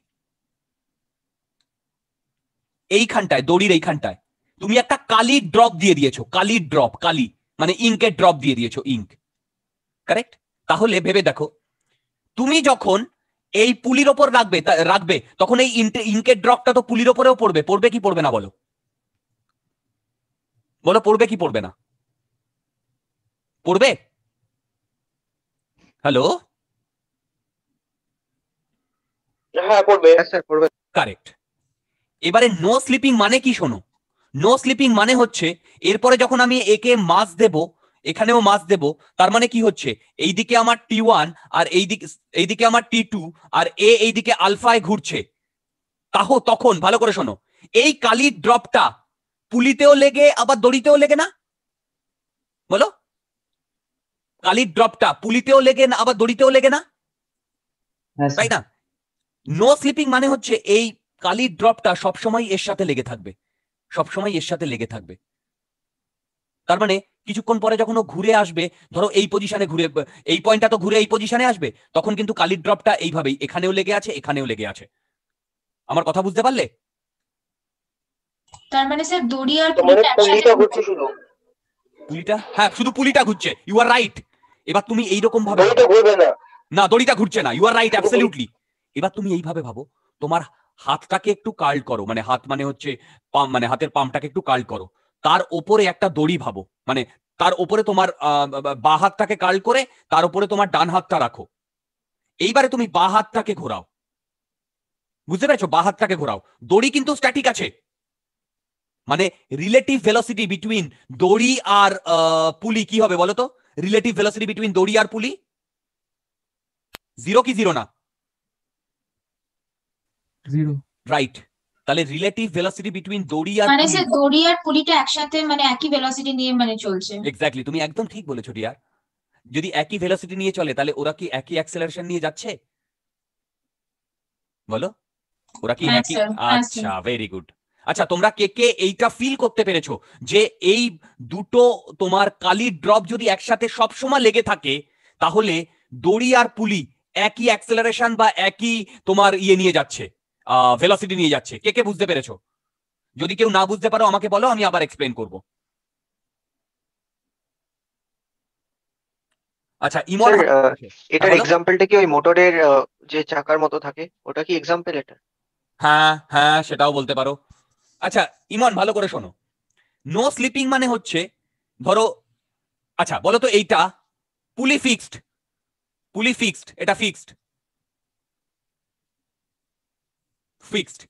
এইখানটায় দড়ির এইখানটায় তুমি একটা কালি ড্রপ দিয়ে দিয়েছো কালির ড্রপ কালি মানে ইঙ্কের ড্রপ দিয়ে দিয়েছো ইঙ্ক কারেক্ট তাহলে ভেবে দেখো তুমি যখন এই পুলির ওপর রাখবে রাখবে তখন এই ইনকের ড্রপটা তো পুলির ওপরেও পড়বে পড়বে কি পড়বে না বলো বলো পড়বে কি পড়বে না পড়বে হ্যালো হ্যাঁ পড়বে কারেক্ট এবারে নো স্লিপিং মানে কি শোনো নো স্লিপিং মানে হচ্ছে এরপরে যখন আমি একে মাস দেবো এখানেও মাস দেব তার মানে কি হচ্ছে এইদিকে আমার টি ওয়ান আর এইদিকে এইদিকে আমার টি টু আর এ এইদিকে আলফায় ঘুরছে তাহ তখন ভালো করে শোনো এই কালির ড্রপটা পুলিতেও লেগে আবার দড়িতেও লেগে না বলো কালির ড্রপটা পুলিতেও লেগে না আবার দড়িতেও লেগে না হ্যাঁ, তাই না নো স্লিপিং মানে হচ্ছে এই কালির ড্রপটা সবসময় এর সাথে লেগে থাকবে সবসময় এর সাথে লেগে থাকবে তার মানে কিছুক্ষণ পরে যখন ও ঘুরে আসবে ধরো এই পজিশনে ঘুরে এই পয়েন্টটা তো ঘুরে এই পজিশনে আসবে তখন কিন্তু কালির ড্রপটা এইভাবেই এখানেও লেগে আছে এখানেও লেগে আছে আমার কথা বুঝতে পারলে তার মানে স্যার দড়ি আর পুলিটা মানে একসাথে ঘুরছে শুধু পুলিটা হ্যাঁ শুধু পুলিটা ঘুরছে ইউ আর রাইট এবার তুমি এই রকম ভাবে না দড়িটা ঘুরছে না ইউ আর রাইট অ্যাবসলিউটলি এবার তুমি এইভাবে ভাবো তোমার হাতটাকে একটু কার্ল করো মানে হাত মানে হচ্ছে পাম মানে হাতের পামটাকে একটু কার্ল করো তার ওপরে একটা দড়ি ভাবো মানে তার ওপরে তোমার বা হাতটাকে কাল করে তার ওপরে তোমার ডান হাতটা রাখো এইবারে তুমি বা হাতটাকে ঘোরাও বুঝতে পেরেছো বা হাতটাকে ঘোরাও দড়ি কিন্তু স্ট্যাটিক আছে মানে রিলেটিভ ভেলোসিটি বিটুইন দড়ি আর পুলি কি হবে বলো তো রিলেটিভ ভেলোসিটি বিটুইন দড়ি আর পুলি জিরো কি জিরো না জিরো রাইট তাহলে রিলেটিভ ভেলোসিটি বিটুইন দড়ি আর মানে সে দড়ি আর পুলিটা একসাথে মানে একই ভেলোসিটি নিয়ে মানে চলছে এক্স্যাক্টলি তুমি একদম ঠিক বলেছো ডিয়ার যদি একই ভেলোসিটি নিয়ে চলে তাহলে ওরা কি একই অ্যাক্সেলারেশন নিয়ে যাচ্ছে বলো ওরা কি হ্যাঁ, একই হ্যাঁ, আচ্ছা ভেরি গুড আচ্ছা তোমরা কে কে এইটা ফিল করতে পেরেছো যে এই দুটো তোমার কালি ড্রপ যদি একসাথে সব সময় লেগে থাকে তাহলে দড়ি আর পুলি একই অ্যাক্সেলারেশন বা একই তোমার ইয়ে নিয়ে যাচ্ছে ভেলোসিটি নিয়ে যাচ্ছে কে কে বুঝতে পেরেছো যদি কেউ না বুঝতে পারো আমাকে বলো আমি আবার এক্সপ্লেন করব আচ্ছা ইমল আচ্ছা, এটার এক্সাম্পলটা কি ওই মোটরের যে চাকার মতো থাকে ওটা কি এক্সাম্পল এটা হ্যাঁ হ্যাঁ সেটাও বলতে পারো আচ্ছা ইমন ভালো করে শোনো নো স্লিপিং মানে হচ্ছে ধরো আচ্ছা বলো তো এইটা পুলি ফিক্সড পুলি ফিক্সড এটা ফিক্সড ফিক্সড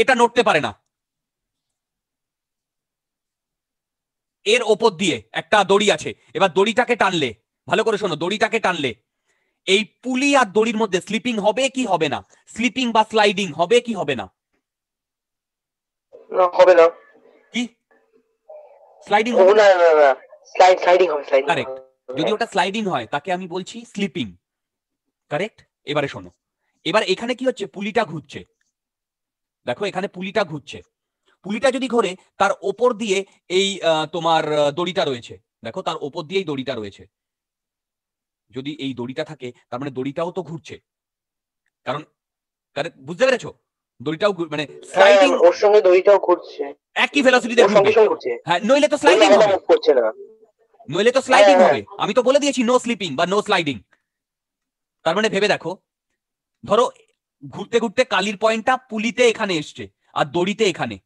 এটা নড়তে পারে না এর ওপর দিয়ে একটা দড়ি আছে এবার দড়িটাকে টানলে ভালো করে শোনো দড়িটাকে টানলে এই পুলি আর দড়ির মধ্যে স্লিপিং হবে কি হবে না স্লিপিং বা স্লাইডিং হবে কি হবে না হবে না কি স্লাইডিং হবে না স্লাইড স্লাইডিং হবে স্লাইডিং কারেক্ট যদি ওটা স্লাইডিং হয় তাকে আমি বলছি স্লিপিং কারেক্ট এবারে শোনো এবার এখানে কি হচ্ছে পুলিটা ঘুরছে দেখো এখানে পুলিটা ঘুরছে পুলিটা যদি ঘোরে তার ওপর দিয়ে এই তোমার দড়িটা রয়েছে দেখো তার ওপর দিয়েই দড়িটা রয়েছে যদি এই দড়িটা থাকে তার মানে দড়িটাও তো ঘুরছে কারণ বুঝতে পেরেছো দড়িটাও মানে স্লাইডিং হ্যাঁ, ওর সঙ্গে দড়িটাও ঘুরছে একই ভেলোসিটিতে ঘুরছে হ্যাঁ নইলে তো স্লাইডিং হবে নইলে তো স্লাইডিং হ্যাঁ, হ্যাঁ। হবে আমি তো বলে দিয়েছি নো স্লিপিং বা নো স্লাইডিং তার মানে ভেবে দেখো ধরো ঘুরতে ঘুরতে কালির পয়েন্টটা পুলিতে এখানে এসছে আর দড়িতে এখানে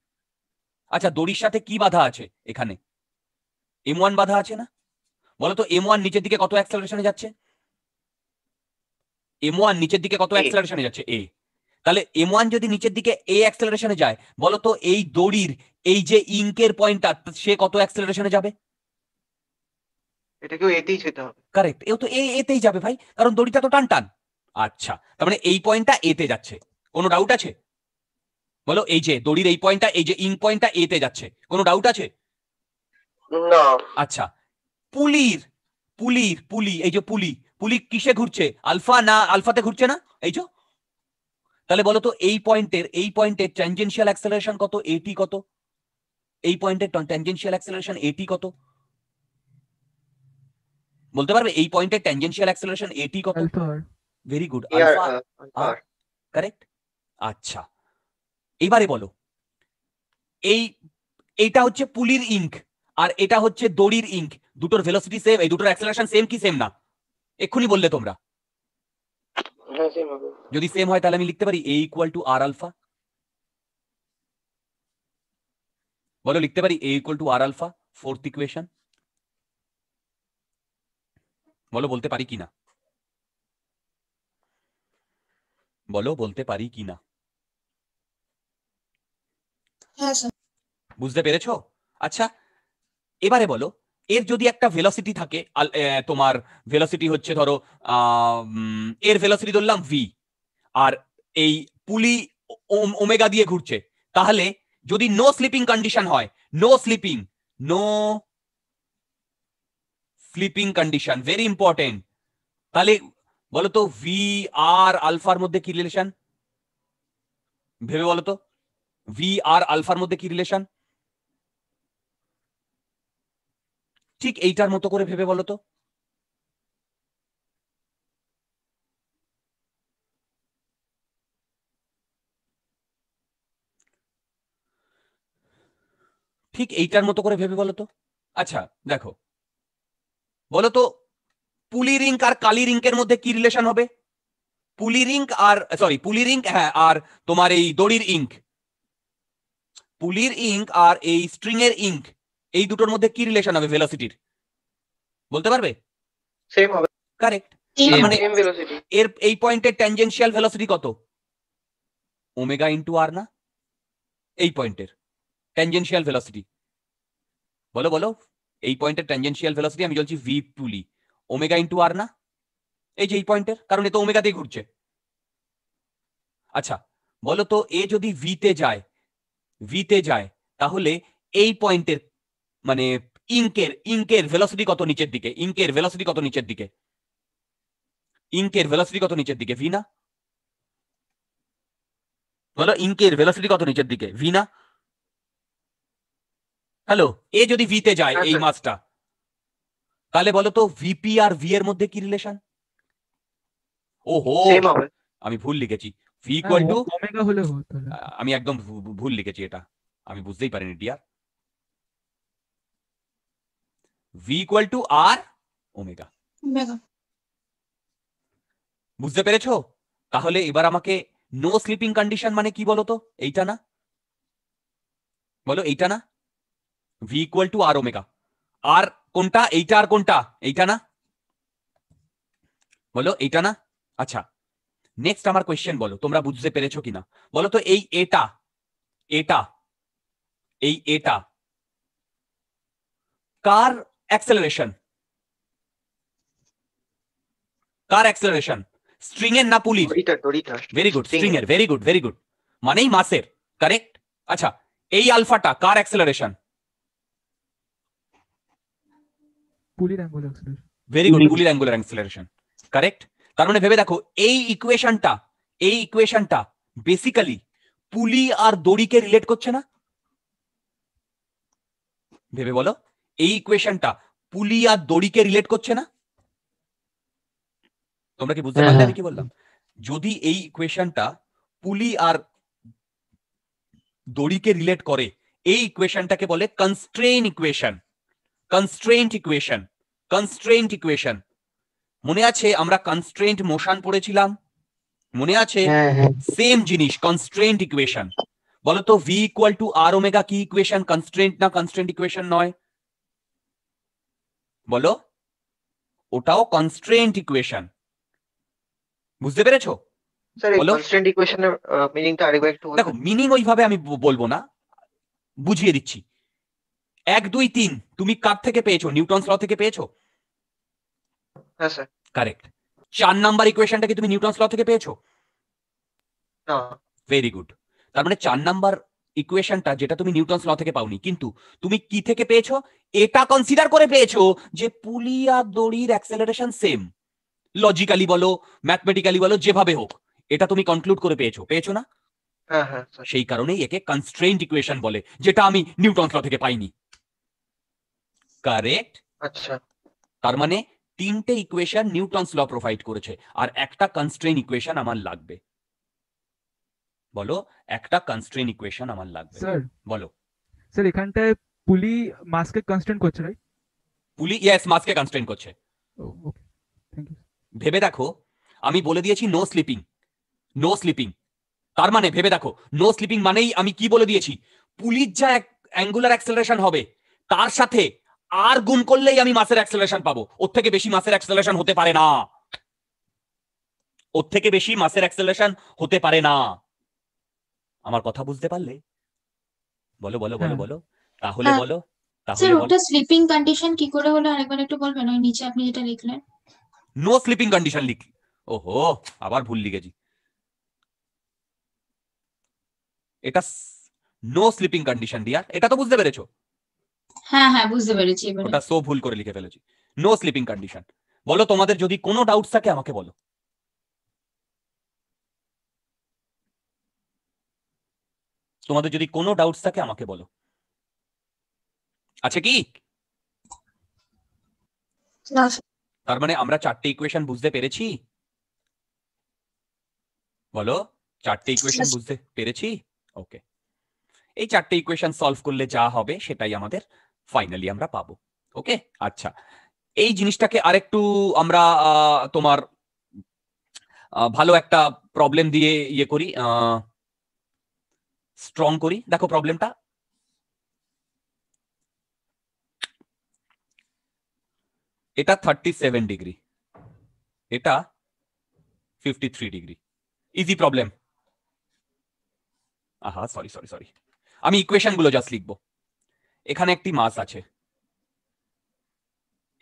আচ্ছা দড়ির সাথে কি বাধা আছে এখানে এম ওয়ান বাধা আছে না বলো তো এম ওয়ান নিচের দিকে কত অ্যাক্সেলারেশনে যাচ্ছে এম ওয়ান নিচের দিকে কত অ্যাক্সেলারেশনে যাচ্ছে এ তাহলে এম ওয়ান যদি নিচের দিকে এ অ্যাক্সেলারেশনে যায় বলো তো এই দড়ির এই যে ইঙ্কের পয়েন্টটা সে কত অ্যাক্সেলারেশনে যাবে এটাকেও এতেই যেতে হবে কারেক্ট এও তো এ এতেই যাবে ভাই কারণ দড়িটা তো টান টান আচ্ছা তার মানে এই পয়েন্টটা এতে যাচ্ছে কোনো ডাউট আছে বলো এই যে দড়ির এই পয়েন্টটা এই যে ইং পয়েন্টটা এতে যাচ্ছে কোনো ডাউট আছে না আচ্ছা পুলির পুলির পুলি এই যে পুলি পুলি কিসে ঘুরছে আলফা না আলফাতে ঘুরছে না এই যে তাহলে বলো তো এই পয়েন্টের এই পয়েন্টের ট্যানজেনশিয়াল অ্যাক্সেলারেশন কত এটি কত এই পয়েন্টের ট্যানজেনশিয়াল অ্যাক্সেলারেশন এটি কত বলতে পারবে এই পয়েন্টের ট্যানজেনশিয়াল অ্যাক্সেলারেশন এটি কত ভেরি গুড আর কারেক্ট আচ্ছা এবারে বলো এই এইটা হচ্ছে পুলির ইঙ্ক আর এটা হচ্ছে দড়ির ইঙ্ক দুটোর ভেলোসিটি সেম এই দুটোর অ্যাক্সেলারেশন সেম কি সেম না এক্ষুনি বললে তোমরা হ্যাঁ, যদি সেম হয় তাহলে আমি লিখতে পারি A equal to R alpha বলো লিখতে পারি A equal to R alpha fourth equation বলো বলতে পারি কিনা বলো বলতে পারি কি না হ্যাঁ, বুঝতে পেরেছ আচ্ছা এবারে বলো এর যদি একটা ভেলোসিটি থাকে তোমার ভেলোসিটি হচ্ছে ধরো এর ভেলোসিটি ধরলাম ভি আর এই পুলি ওমেগা দিয়ে ঘুরছে তাহলে যদি নো স্লিপিং কন্ডিশন হয় no slipping no slipping condition very important তাহলে বলতো ভি আর আলফার মধ্যে কি রিলেশন ভেবে বলতো ভি আর আলফার মধ্যে কি রিলেশন ঠিক এইটার মতো করে ভেবে বলতো ঠিক এইটার মতো করে ভেবে বলতো আচ্ছা দেখো বলো তো পুলি রিঙ্ক আর কালি রিঙ্কের মধ্যে কি রিলেশন হবে পুলি রিঙ্ক আর সরি পুলি রিঙ্ক হ্যাঁ আর তোমার এই দড়ির ইঙ্ক পুলির ইঙ্ক আর এই স্ট্রিং এর ইঙ্ক এই দুটোর মধ্যে কি রিলেশন হবে ভেলোসিটির বলতে পারবে সেম হবে কারেক্ট মানে এর এই পয়েন্টের ট্যানজেনশিয়াল ভেলোসিটি কত ওমেগা ইনটু আর না এই পয়েন্টের ট্যানজেনশিয়াল ভেলোসিটি বলো বলো এই পয়েন্টের ট্যানজেনশিয়াল ভেলোসিটি আমি বলছি ভি পুলি ওমেগা ইন্টু আর না এই যে এই পয়েন্টের কারণ এ তো ওমেগাতেই ঘুরছে আচ্ছা বলো তো এ যদি ভিতে যায় ভিতে যায় তাহলে এই পয়েন্টের মানে ইঙ্কের ইঙ্কের ভেলোসিটি কত নিচের দিকে ইঙ্কের ভেলোসিটি কত নিচের দিকে ইঙ্কের ভেলোসিটি কত নিচের দিকে ভিনা বলো ইঙ্কের ভেলোসিটি কত নিচের দিকে ভিনা হ্যালো এ যদি ভিতে যায় এই মাছটা আচ্ছা। তাহলে বলো তো ভিপি আর ভি এর মধ্যে কি রিলেশন ওহো আমি ভুল লিখেছি ভি ইকুয়াল টু আমি একদম ভুল লিখেছি এটা আমি বুঝতেই পারিনি dear V equal to R omega বুঝতে পেরেছো তাহলে এবার আমাকে নো স্লিপিং কন্ডিশন মানে কি বলো তো এইটা না বলো এইটা না V equal to R omega আর কোনটা এইটা আর কোনটা এইটা না বলো এইটা না আচ্ছা নেক্সট আমার কোয়েশ্চেন বলো তোমরা বুঝতে পেরেছো কিনা বলো তো এই এটা এটা এই এটা কার অ্যাক্সেলারেশন কার অ্যাক্সেলারেশন স্ট্রিং এর না পুলি ভেরি গুড স্ট্রিং এর ভেরি গুড ভেরি গুড মানেই মাসের কারেক্ট আচ্ছা এই আলফাটা কার অ্যাক্সেলারেশন ভেরি গুড পুলির অ্যাঙ্গুলার অ্যাক্সেলারেশন কারেক্ট তার মানে ভেবে দেখো এই ইকুয়েশনটা এই ইকুয়েশনটা বেসিক্যালি পুলি আর দড়িকে রিলেট করছে না ভেবে বলো এই ইকুয়েশনটা পুলি আর দড়িকে রিলেট করছে না তোমরা কি বুঝতে হ্যাঁ, পারলে হ্যাঁ। আমি কি বললাম যদি এই ইকুয়েশনটা পুলি আর দড়িকে রিলেট করে এই ইকুয়েশনটাকে বলে constrain equation constraint equation constraint equation মনে আছে আমরা কনস্ট্রেন্ট মোশন পড়েছিলাম মনে আছে সেম হ্যাঁ, হ্যাঁ। জিনিস কনস্ট্রেন্ট ইকুয়েশন তো V equal to R omega কি ইকুয়েশন কনস্ট্রেন্ট না কনস্ট্রেন্ট ইকুয়েশন নয় বলো ওটাও কনস্ট্রেন্ট ইকুয়েশন বুঝতে পেরেছো কনস্ট্রেন্ট ইকুয়েশনের তো আরেকবার একটু দেখো মিনিং ওইভাবে আমি বলবো না বুঝিয়ে দিচ্ছি এক দুই তিন তুমি কার থেকে পেয়েছো নিউটন ল থেকে পেয়েছো কারেক্ট হ্যাঁ, চার নাম্বার ইকুয়েশনটা কি তুমি নিউটন ল থেকে পেয়েছো ভেরি গুড তার মানে চার নাম্বার ইকুয়েশনটা যেটা তুমি নিউটন ল থেকে পাওনি কিন্তু তুমি কি থেকে পেয়েছো এটা কনসিডার করে পেয়েছো যে পুলি আর দড়ির অ্যাক্সেলারেশন সেম লজিক্যালি বলো ম্যাথমেটিক্যালি বলো যেভাবে হোক এটা তুমি কনক্লুড করে পেয়েছো পেয়েছো না হ্যাঁ, হ্যাঁ, সেই কারণেই একে কনস্ট্রেন্ট ইকুয়েশন বলে যেটা আমি নিউটন ল থেকে পাইনি কারেক্ট আচ্ছা তার মানে তিনটে ইকুয়েশন নিউটনস ল প্রোভাইড করেছে আর একটা কনস্ট্রেন ইকুয়েশন আমার লাগবে বলো একটা কনস্ট্রেন ইকুয়েশন আমার লাগবে স্যার বলো স্যার এখানটায় পুলি মাসকে কনস্ট্রেন করছে রাইট পুলি ইয়েস মাসকে কনস্ট্রেন করছে ওকে থ্যাংক ইউ ভেবে দেখো আমি বলে দিয়েছি নো স্লিপিং নো স্লিপিং তার মানে ভেবে দেখো নো স্লিপিং মানেই আমি কি বলে দিয়েছি পুলির যা অ্যাঙ্গুলার অ্যাক্সেলারেশন হবে তার সাথে আর গুম করলেই আমি মাসের অ্যাক্সেলারেশন পাবো ওর থেকে বেশি মাসের অ্যাক্সেলারেশন হতে পারে না ওর থেকে বেশি মাসের অ্যাক্সেলারেশন হতে পারে না আমার কথা বুঝতে পারলে বলো বলো বলো হ্যাঁ। বলো তাহলে হ্যাঁ। বলো স্যার ওটা স্লিপিং কন্ডিশন কি করে হলো আরেকবার একটু বলবেন ওই নিচে আপনি যেটা লিখলেন নো স্লিপিং কন্ডিশন লিখি ওহো আবার ভুল লিখেছি এটা নো স্লিপিং কন্ডিশন ডিয়ার এটা তো বুঝতে পেরেছো হ্যাঁ, হ্যাঁ, বুঝতে হ্যাঁ, পেরেছি ওটা সো ভুল করে লিখে ফেলেছি নো স্লিপিং কন্ডিশন বলো তোমাদের যদি কোনো ডাউটস থাকে আমাকে বলো তোমাদের যদি কোনো ডাউটস থাকে আমাকে বলো আছে কি তার মানে আমরা চারটে ইকুয়েশন বুঝতে পেরেছি বলো চারটে ইকুয়েশন বুঝতে পেরেছি ওকে এই চারটে ইকুয়েশন সলভ করলে যা হবে সেটাই আমাদের ফাইনালি আমরা পাবো ওকে আচ্ছা এই জিনিসটাকে আরেকটু আমরা তোমার ভালো একটা প্রবলেম দিয়ে ইয়ে করি স্ট্রং করি দেখো প্রবলেমটা এটা থার্টি সেভেন ডিগ্রি এটা fifty three degree easy problem আহা সরি সরি সরি আমি ইকুয়েশন গুলো জাস্ট লিখবো এখানে একটি মাস আছে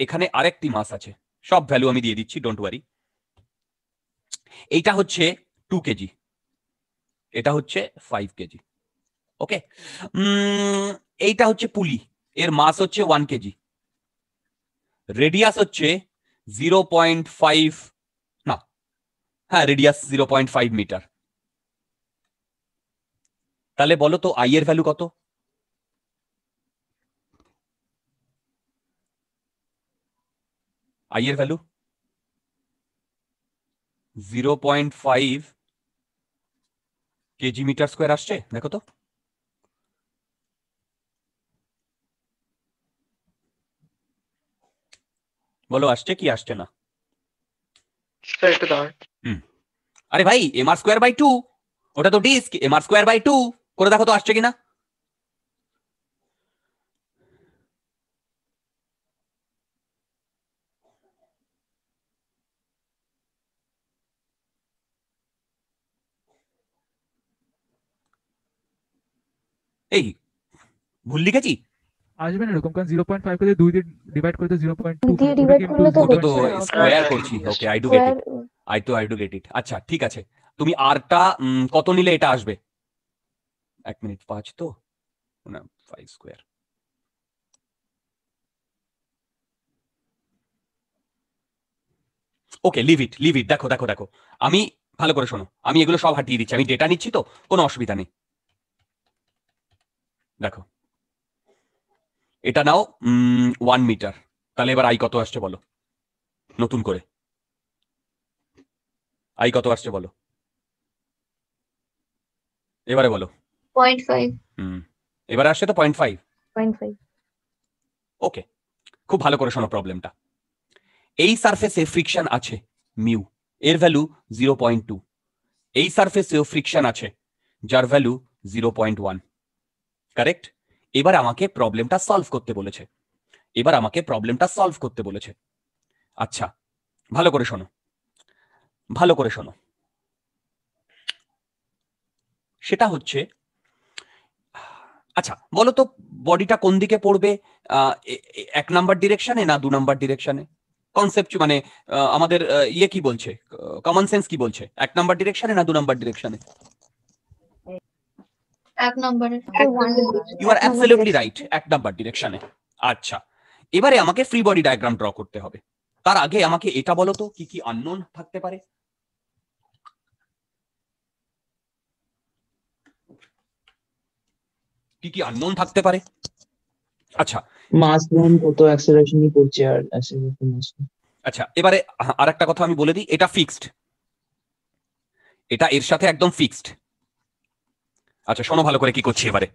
এখানে আরেকটি মাস আছে সব ভ্যালু আমি দিয়ে দিচ্ছি ডোন্ট ওয়ারি এইটা হচ্ছে টু কেজি এটা হচ্ছে ফাইভ কেজি ওকে এইটা হচ্ছে পুলি এর মাস হচ্ছে ওয়ান কেজি রেডিয়াস হচ্ছে জিরো পয়েন্ট ফাইভ না হ্যাঁ radius zero point five metre তাহলে বলো তো আই এর ভ্যালু কত आइए value zero point five KG metre square আসছে দেখো তো বলো আসছে কি আসছে না আরে ভাই M R square by two ওটা তো disc M R square by two করে দেখো তো আসছে কিনা এই ভুল লিখেছি আসবে না এরকম কারণ জিরো পয়েন্ট ফাইভ করে দুই দিয়ে ডিভাইড করতে জিরো পয়েন্ট স্কোয়ার করছি okay I do get it I too I do get it আচ্ছা ঠিক আছে তুমি আরটা কত নিলে এটা আসবে এক মিনিট পাঁচ তো না five square okay leave it leave it দেখো দেখো দেখো আমি ভালো করে শোনো আমি এগুলো সব হাটিয়ে দিচ্ছি আমি ডেটা নিচ্ছি তো কোনো অসুবিধা নেই দেখো এটা নাও ওয়ান মিটার তাহলে এবার আই কত আসছে বলো নতুন করে আই কত আসছে বলো এবারে বলো এবারে আসছে তো point five point five okay খুব ভালো করে শোনো প্রবলেমটা এই সারফেসে ফ্রিকশন আছে মিউ এর ভ্যালু জিরো পয়েন্ট টু এই সারফেসেও ফ্রিকশন আছে যার value zero point one correct এবার আমাকে প্রবলেমটা সলভ করতে বলেছে এবার আমাকে প্রবলেমটা সলভ করতে বলেছে আচ্ছা ভালো করে শোনো ভালো করে শোনো সেটা হচ্ছে আচ্ছা বলো তো বডিটা কোন দিকে পড়বে এক নাম্বার ডিরেকশনে না দু নাম্বার ডিরেকশনে কনসেপ্ট মানে আমাদের ইয়ে কি বলছে কমন সেন্স কি বলছে এক নাম্বার ডিরেকশনে না দু নাম্বার ডিরেকশনে এক নম্বরে ইউ আর অ্যাবসলিউটলি রাইট এক নাম্বার ডিরেকশনে আচ্ছা এবারে আমাকে ফ্রি বডি ডায়াগ্রাম ড্র করতে হবে তার আগে আমাকে এটা বলো তো কি কি আননোন থাকতে পারে কি কি আননোন থাকতে পারে আচ্ছা মাস নন কত অ্যাক্সেলারেশনই করছে আর আচ্ছা এবারে আরেকটা কথা আমি বলে দিই এটা ফিক্সড এটা এর সাথে একদম ফিক্সড আচ্ছা শোনো ভালো করে কি করছি এবারে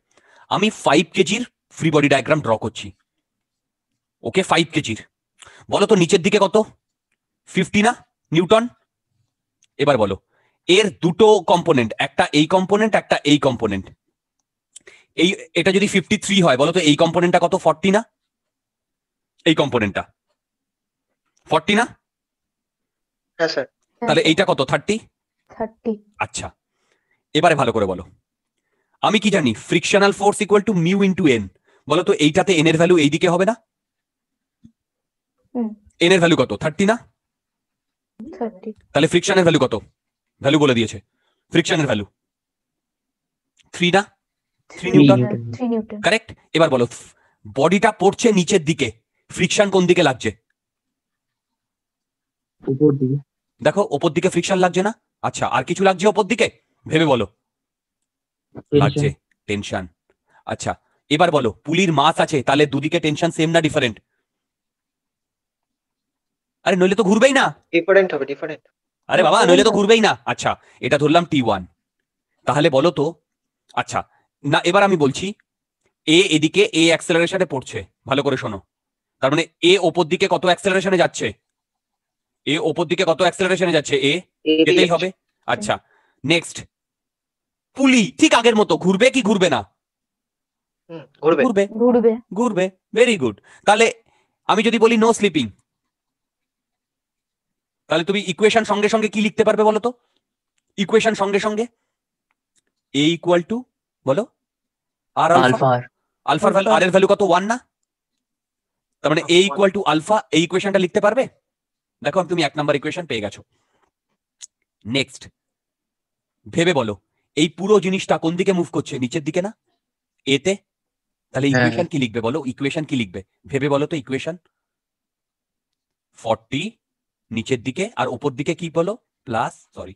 আমি ফাইভ কেজির ফ্রি বডি ডায়াগ্রাম ড্র করছি ওকে ফাইভ কেজির বলো তো নিচের দিকে কত ফিফটি না নিউটন এবার বলো এর দুটো কম্পোনেন্ট একটা এই কম্পোনেন্ট একটা এই কম্পোনেন্ট এই এটা যদি ফিফটি থ্রি হয় বলো তো এই কম্পোনেন্টটা কত ফর্টি না এই কম্পোনেন্টটা ফর্টি না হ্যাঁ, তাহলে এইটা কত থার্টি আচ্ছা এবারে ভালো করে বলো আমি কি জানি frictional force equal to mu into N বলতো এইটাতে এন এর ভ্যালু এইদিকে হবে না এন এর ভ্যালু কত থার্টি না তাহলে ফ্রিকশনের ভ্যালু কত ভ্যালু বলে দিয়েছে ফ্রিকশনের ভ্যালু থ্রি না থ্রি নিউটন কারেক্ট এবার বলো বডিটা পড়ছে নিচের দিকে ফ্রিকশন কোন দিকে লাগছে দেখো ওপর দিকে ফ্রিকশন লাগছে না আচ্ছা আর কিছু লাগছে ওপর দিকে ভেবে বলো লাগছে টেনশন আচ্ছা এবার বলো পুলির মাস আছে তাহলে দুদিকে টেনশন সেম না ডিফারেন্ট আরে নইলে তো ঘুরবেই না ডিফারেন্ট হবে ডিফারেন্ট আরে বাবা নইলে তো ঘুরবেই না আচ্ছা এটা ধরলাম টি ওয়ান তাহলে বলো তো আচ্ছা না এবার আমি বলছি এ এদিকে এ অ্যাক্সেলারেশনে পড়ছে ভালো করে শোনো তার মানে এ ওপর দিকে কত অ্যাক্সেলারেশনে যাচ্ছে এ ওপর দিকে কত অ্যাক্সেলারেশনে যাচ্ছে এ যেতেই হবে আচ্ছা নেক্সট পুলি ঠিক আগের মতো ঘুরবে কি ঘুরবে না ঘুরবে ঘুরবে ঘুরবে ভেরি গুড তাহলে আমি যদি বলি নো স্লিপিং তাহলে তুমি ইকুয়েশন সঙ্গে সঙ্গে কি লিখতে পারবে বলো তো ইকুয়েশন সঙ্গে সঙ্গে এ ইকুয়াল টু বলো আর আলফা আলফার ভ্যালু আর এর ভ্যালু কত ওয়ান না তার মানে এ ইকুয়াল টু আলফা এই ইকুয়েশনটা লিখতে পারবে দেখো তুমি এক নাম্বার ইকুয়েশন পেয়ে গেছো নেক্সট ভেবে বলো এই পুরো জিনিসটা কোন দিকে মুভ করছে নিচের দিকে না এতে তাহলে ইকুয়েশন হ্যাঁ, হ্যাঁ। কি লিখবে বলো ইকুয়েশন কি লিখবে ভেবে বলো তো ইকুয়েশন ফর্টি নিচের দিকে আর উপর দিকে কি বলো প্লাস সরি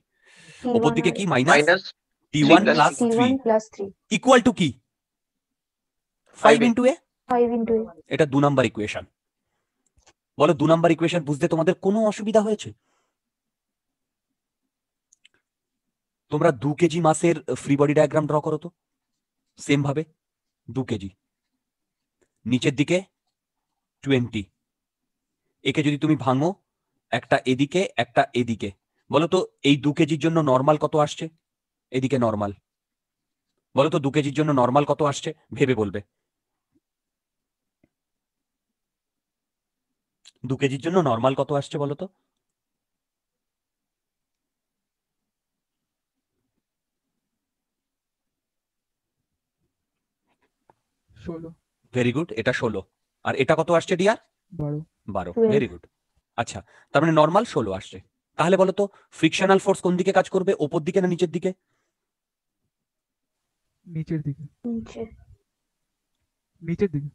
উপর দিকে কি minus T one plus three equal to কি ফাইভ ইন্টু এ এটা দু নাম্বার ইকুয়েশন বলো দু নাম্বার ইকুয়েশন বুঝতে তোমাদের কোনো অসুবিধা হয়েছে তোমরা দু কেজি মাসের ফ্রি বডি ডায়াগ্রাম ড্র করো তো সেম ভাবে দু কেজি নিচের দিকে টোয়েন্টি একে যদি তুমি ভাঙো একটা এদিকে একটা এদিকে বলো তো এই দু কেজির জন্য নর্মাল কত আসছে এদিকে নর্মাল বলো তো দু কেজির জন্য নর্মাল কত আসছে ভেবে বলবে দু কেজির জন্য নর্মাল কত আসছে বলো তো ষোলো ভেরি গুড এটা ষোলো আর এটা কত আসছে ডিয়ার বারো বারো ভেরি গুড আচ্ছা তার মানে নর্মাল ষোলো আসছে তাহলে বলো তো ফ্রিকশনাল ফোর্স কোন দিকে কাজ করবে ওপর দিকে না নিচের দিকে নিচের দিকে নিচের দিকে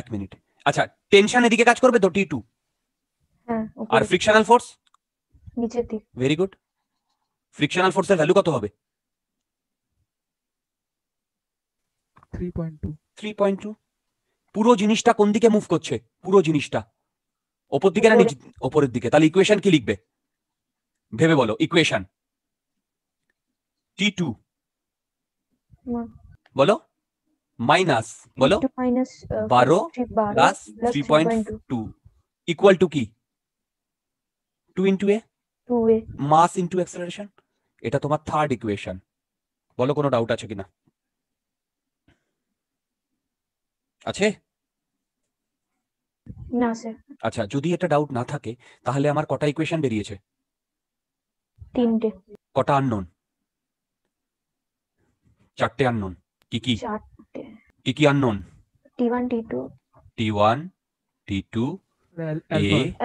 এক মিনিট আচ্ছা টেনশন এদিকে কাজ করবে তো টি টু হ্যাঁ, আর ফ্রিকশনাল ফোর্স নিচের দিকে ভেরি গুড ফ্রিকশনাল ফোর্সের ভ্যালু কত হবে 3.2 থ্রি পুরো জিনিসটা কোন দিকে মুভ করছে পুরো জিনিসটা ওপর দিকে না ওপরের দিকে তাহলে ইকুয়েশন কি লিখবে ভেবে বলো ইকুয়েশন টি টু বলো মাইনাস বলো uh, বারো plus three point two equal to কি two into A mass into acceleration এটা তোমার থার্ড ইকুয়েশন বলো কোনো ডাউট আছে কিনা আছে না স্যার আচ্ছা যদি এটা ডাউট না থাকে তাহলে আমার কটা ইকুয়েশন বেরিয়েছে তিনটে কটা আননোন চারটে আননোন কি কি চারটে কি কি unknown T one T two T one T two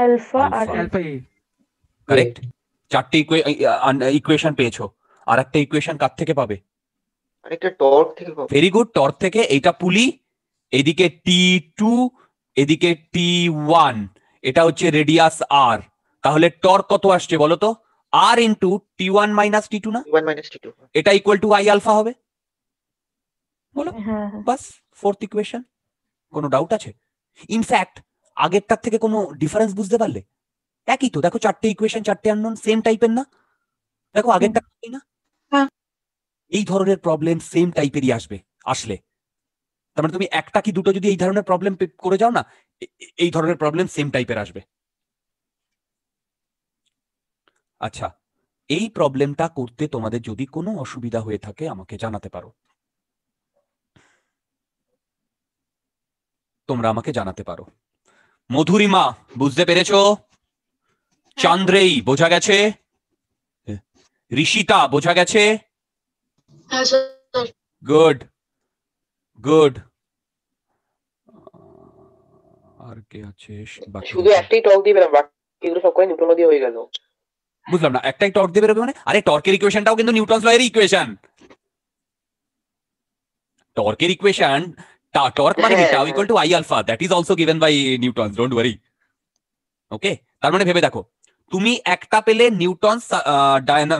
alpha alpha A correct চারটে ইকুয়েশন পেয়েছো আর একটা ইকুয়েশন কার থেকে পাবে আরেকটা টর্ক থেকে পাবে ভেরি গুড টর্ক থেকে এইটা পুলি এদিকে টি টু এদিকে টি ওয়ান এটা হচ্ছে রেডিয়াস আর তাহলে টর্ক কত আসছে বলতো R into T one minus T two না হ্যাঁ। এটা ইকুয়াল টু আই আলফা হবে বলো হ্যাঁ, হ্যাঁ, বাস ফোর্থ ইকুয়েশন কোনো ডাউট আছে ইনফ্যাক্ট আগেরটার থেকে কোনো ডিফারেন্স বুঝতে পারলে একই তো দেখো চারটে ইকুয়েশন চারটে আননোন সেম টাইপের না দেখো আগেরটা না এই ধরনের প্রবলেম সেম টাইপেরই আসবে আসলে তার মানে তুমি একটা কি দুটো যদি এই ধরনের প্রবলেম করে যাও না এই ধরনের প্রবলেম সেম টাইপের আসবে আচ্ছা এই প্রবলেমটা করতে তোমাদের যদি কোনো অসুবিধা হয়ে থাকে আমাকে জানাতে পারো তোমরা আমাকে জানাতে পারো মধুরিমা বুঝতে পেরেছ হ্যাঁ। চান্দ্রেই বোঝা গেছে হ্যাঁ। ঋষিতা বোঝা গেছে গুড হ্যাঁ, গুড আর কে আছে শুধু একটাই টক দিয়ে পেলাম বাকিগুলো সব করে নিউটন দিয়ে হয়ে গেল বুঝলাম না একটাই টর্ক দিয়ে বেরোবে মানে আরে টর্কের ইকুয়েশনটাও কিন্তু নিউটনস লয়ের ইকুয়েশন টর্কের ইকুয়েশন টা টর্ক মানে কি tau equal to I alpha that is also given by Newton's don't worry okay তার মানে ভেবে দেখো তুমি একটা পেলে নিউটন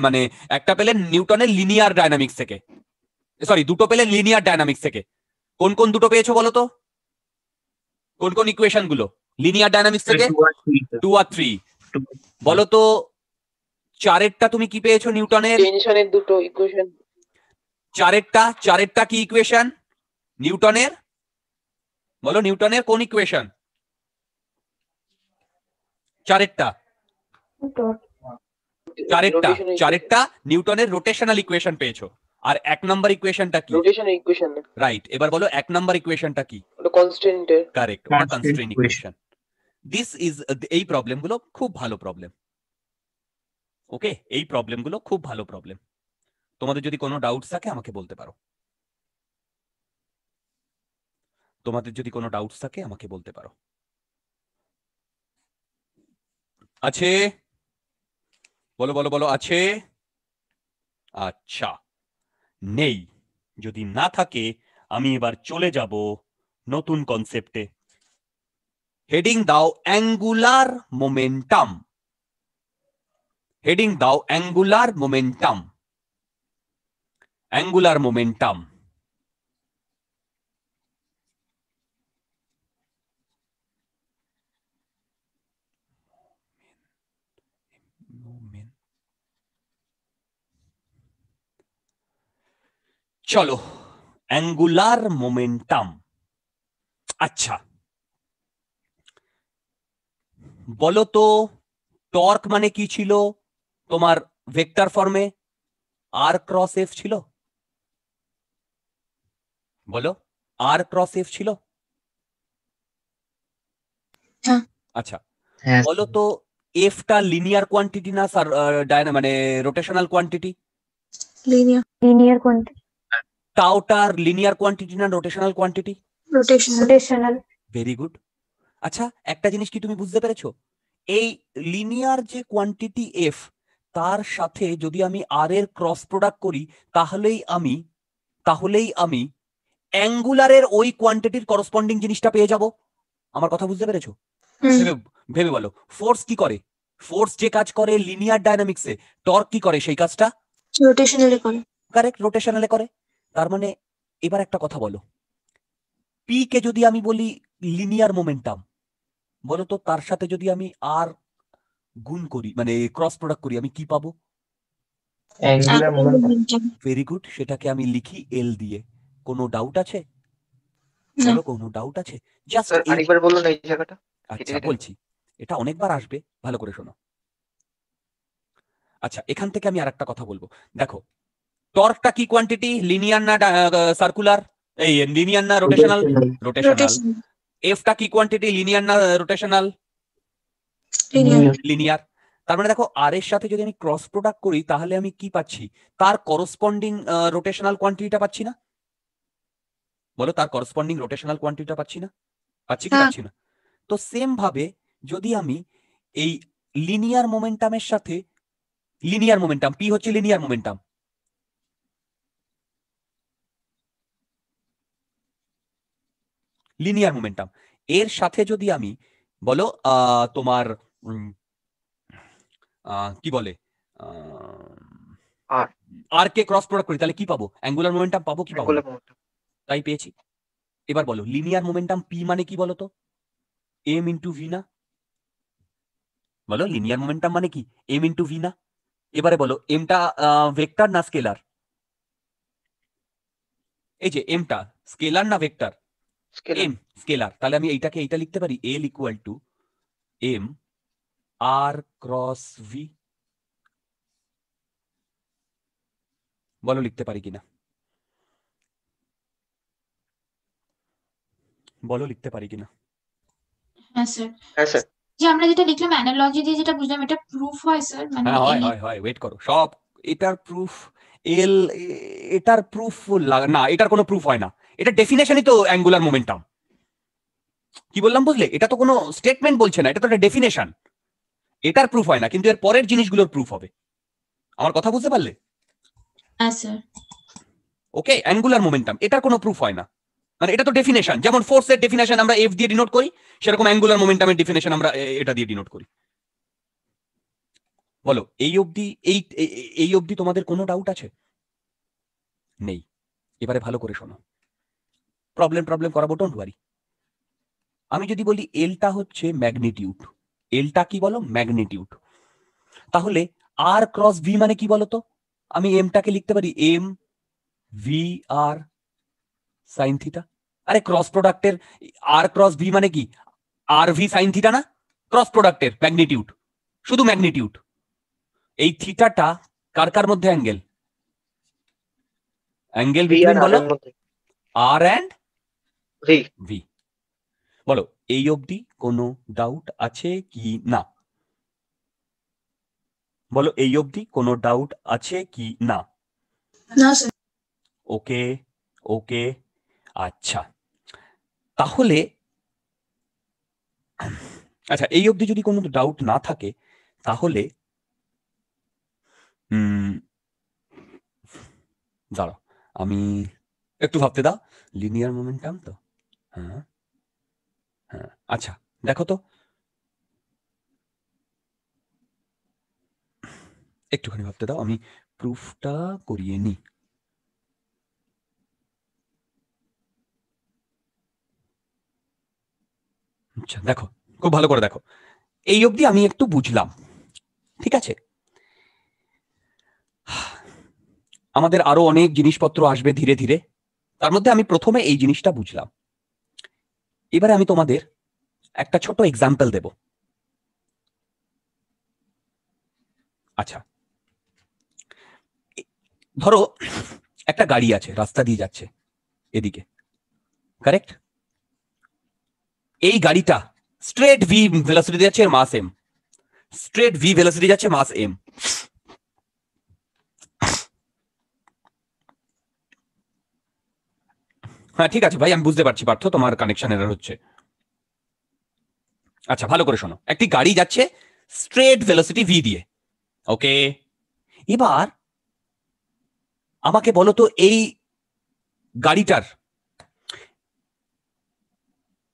মানে একটা পেলে নিউটনের লিনিয়ার ডায়নামিক্স থেকে সরি দুটো পেলে লিনিয়ার ডায়নামিক্স থেকে কোন কোন দুটো পেয়েছো বলো তো কোন কোন ইকুয়েশন গুলো লিনিয়ার ডাইনামিক্স থেকে টু আর থ্রি বলো তো চারেরটা তুমি কি পেয়েছো নিউটনের টেনশনের দুটো ইকুয়েশন চারেরটা চারেরটা কি ইকুয়েশন নিউটনের বলো নিউটনের কোন ইকুয়েশন চারেরটা চারেরটা চারেরটা নিউটনের রোটেশনাল ইকুয়েশন পেয়েছো আর এক নাম্বার ইকুয়েশনটা কি রোটেশন ইকুয়েশন রাইট এবার বলো এক নাম্বার ইকুয়েশনটা কি ওটা কনস্ট্যান্ট কারেক্ট ওটা কনস্ট্যান্ট ইকুয়েশন দিস ইজ এই প্রবলেম গুলো খুব ভালো প্রবলেম ওকে এই প্রবলেম গুলো খুব ভালো প্রবলেম তোমাদের যদি কোনো ডাউটস থাকে আমাকে বলতে পারো তোমাদের যদি কোনো ডাউটস থাকে আমাকে বলতে পারো আছে বলো বলো বলো আছে আচ্ছা নেই যদি না থাকে আমি এবার চলে যাব নতুন কনসেপ্টে হেডিং দাও অ্যাঙ্গুলার মোমেন্টাম হেডিং দাও অ্যাঙ্গুলার মোমেন্টাম অ্যাঙ্গুলার মোমেন্টাম চলো অ্যাঙ্গুলার মোমেন্টাম আচ্ছা বলো তো টর্ক মানে কি ছিল তোমার ভেক্টর ফর্মে আর ক্রস এফ ছিল বলো আর ক্রস এফ ছিল হ্যাঁ। আচ্ছা বলো তো এফটা লিনিয়ার কোয়ান্টিটি না মানে rotational quantity linear linear quantity টাউটার লিনিয়ার কোয়ান্টিটি না rotational quantity rotational very good আচ্ছা একটা জিনিস কি তুমি বুঝতে পেরেছো এই লিনিয়ার যে কোয়ান্টিটি এফ তার সাথে যদি আমি আর এর ক্রস প্রোডাক্ট করি তাহলেই আমি তাহলেই আমি অ্যাঙ্গুলারের ওই কোয়ান্টিটির করসপন্ডিং জিনিসটা পেয়ে যাব আমার কথা বুঝতে পেরেছো ভেবে বলো ফোর্স কি করে ফোর্স যে কাজ করে লিনিয়ার ডাইনামিক্সে টর্ক কি করে সেই কাজটা রোটেশনালে করে কারেক্ট রোটেশনালে করে তার মানে এবার একটা কথা বলো পি কে যদি আমি বলি লিনিয়ার মোমেন্টাম বলো তো তার সাথে যদি আমি আর গুণ করি মানে ক্রস প্রোডাক্ট করি আমি কি পাবো ভেরি গুড সেটাকে আমি লিখি এল দিয়ে কোনো ডাউট আছে বলো কোনো ডাউট আছে জাস্ট আরেকবার বলুন এই জায়গাটা আচ্ছা বলছি এটা অনেকবার আসবে ভালো করে শোনো আচ্ছা এখান থেকে আমি আর কথা বলবো দেখো টর্কটা কি কোয়ান্টিটি লিনিয়ার না সার্কুলার uh, uh, এই লিনিয়ার না রোটেশনাল রোটেশনাল এফটা কি কোয়ান্টিটি লিনিয়ার না রোটেশনাল uh, লিনিয়ার তার মানে দেখো আর এর সাথে যদি আমি ক্রস প্রোডাক্ট করি তাহলে আমি কি পাচ্ছি তার করসপন্ডিং রোটেশনাল কোয়ান্টিটিটা পাচ্ছি না বলো তার করসপন্ডিং রোটেশনাল কোয়ান্টিটিটা পাচ্ছি না পাচ্ছি কি হ্যাঁ। পাচ্ছি না তো সেম ভাবে যদি আমি এই লিনিয়ার মোমেন্টামের সাথে লিনিয়ার মোমেন্টাম পি হচ্ছে লিনিয়ার মোমেন্টাম লিনিয়ার মোমেন্টাম এর সাথে যদি আমি বলো তোমার কি বলে আর কে ক্রস প্রোডাক্ট করি তাহলে কি পাবো অ্যাঙ্গুলার মোমেন্টাম পাবো কি পাবো তাই পেয়েছি এবার বলো লিনিয়ার মোমেন্টাম পি মানে কি বলো তো এম ইন্টু ভি না বলো লিনিয়ার মোমেন্টাম মানে কি এম ইন্টু ভি না এবারে বলো এমটা ভেক্টর না স্কেলার এই যে এমটা স্কেলার না ভেক্টর এম স্কেলার তাহলে আমি এইটাকে এইটা লিখতে পারি L equal to M R cross V বলো লিখতে পারি কিনা বলো লিখতে পারি কিনা হ্যাঁ স্যার হ্যাঁ স্যার যে আমরা যেটা লিখলাম যেটা বুঝলাম এটা প্রুফ হয় স্যার মানে ওয়েট করো সব এটার প্রুফ এল এটার প্রুফ না এটার কোনো প্রুফ হয় না এটা ডেফিনেশনই তো অ্যাঙ্গুলার মোমেন্টাম কি বললাম বুঝলে এটা তো কোনো স্টেটমেন্ট বলছে না এটা তো একটা ডেফিনেশন এটার প্রুফ হয় না কিন্তু এর পরের জিনিসগুলোর প্রুফ হবে আমার কথা বুঝতে পারলে হ্যাঁ, ওকে অ্যাঙ্গুলার মোমেন্টাম এটার কোনো প্রুফ হয় না মানে এটা তো ডেফিনেশন যেমন ফোর্সের ডেফিনেশন আমরা এফ দিয়ে ডিনোট করি সেরকম অ্যাঙ্গুলার এর ডেফিনেশন আমরা এটা দিয়ে ডিনোট করি বলো এই অবধি এই এই অবধি তোমাদের কোনো ডাউট আছে নেই এবারে ভালো করে শোনো প্রবলেম প্রবলেম করাবো ডোন্ট ওয়ারি আমি যদি বলি এলটা হচ্ছে ম্যাগনিটিউড এলটা কি বলো ম্যাগনিটিউড তাহলে আর ক্রস ভি মানে কি বলতো আমি এমটাকে লিখতে পারি M V R sine theta আরে ক্রস প্রোডাক্টের আর ক্রস ভি মানে কি আর ভি সাইন থিটা না ক্রস প্রোডাক্টের ম্যাগনিটিউড শুধু ম্যাগনিটিউড এই থিটাটা কার কার মধ্যে অ্যাঙ্গেল অ্যাঙ্গেল বিটুইন বলো আর অ্যান্ড ভি বলো এই অবধি কোনো ডাউট আছে কি না বলো এই অবধি কোনো ডাউট আছে কি না ওকে ওকে আচ্ছা তাহলে আচ্ছা এই অবধি যদি কোনো ডাউট না থাকে তাহলে দাঁড়াও আমি একটু ভাবতে দাও লিনিয়ার মোমেন্টাম তো হ্যাঁ হ্যাঁ আচ্ছা দেখো তো একটুখানি ভাবতে দাও আমি প্রুফটা করিয়ে নিই আচ্ছা দেখো খুব ভালো করে দেখো এই অবধি আমি একটু বুঝলাম ঠিক আছে আমাদের আরো অনেক জিনিসপত্র আসবে ধীরে ধীরে তার মধ্যে আমি প্রথমে এই জিনিসটা বুঝলাম এবারে আমি তোমাদের একটা ছোট এক্সাম্পল দেব আচ্ছা ধরো একটা গাড়ি আছে রাস্তা দিয়ে যাচ্ছে এদিকে কারেক্ট এই গাড়িটা স্ট্রেট ভি ভেলাসিটি যাচ্ছে mass M straight V velocity যাচ্ছে মাস এম হ্যাঁ ঠিক আছে ভাই আমি বুঝতে পারছি পার্থ তোমার কানেকশন এরার হচ্ছে আচ্ছা ভালো করে শোনো একটি গাড়ি যাচ্ছে স্ট্রেট ভেলোসিটি ভি দিয়ে ওকে এবার আমাকে বলো তো এই গাড়িটার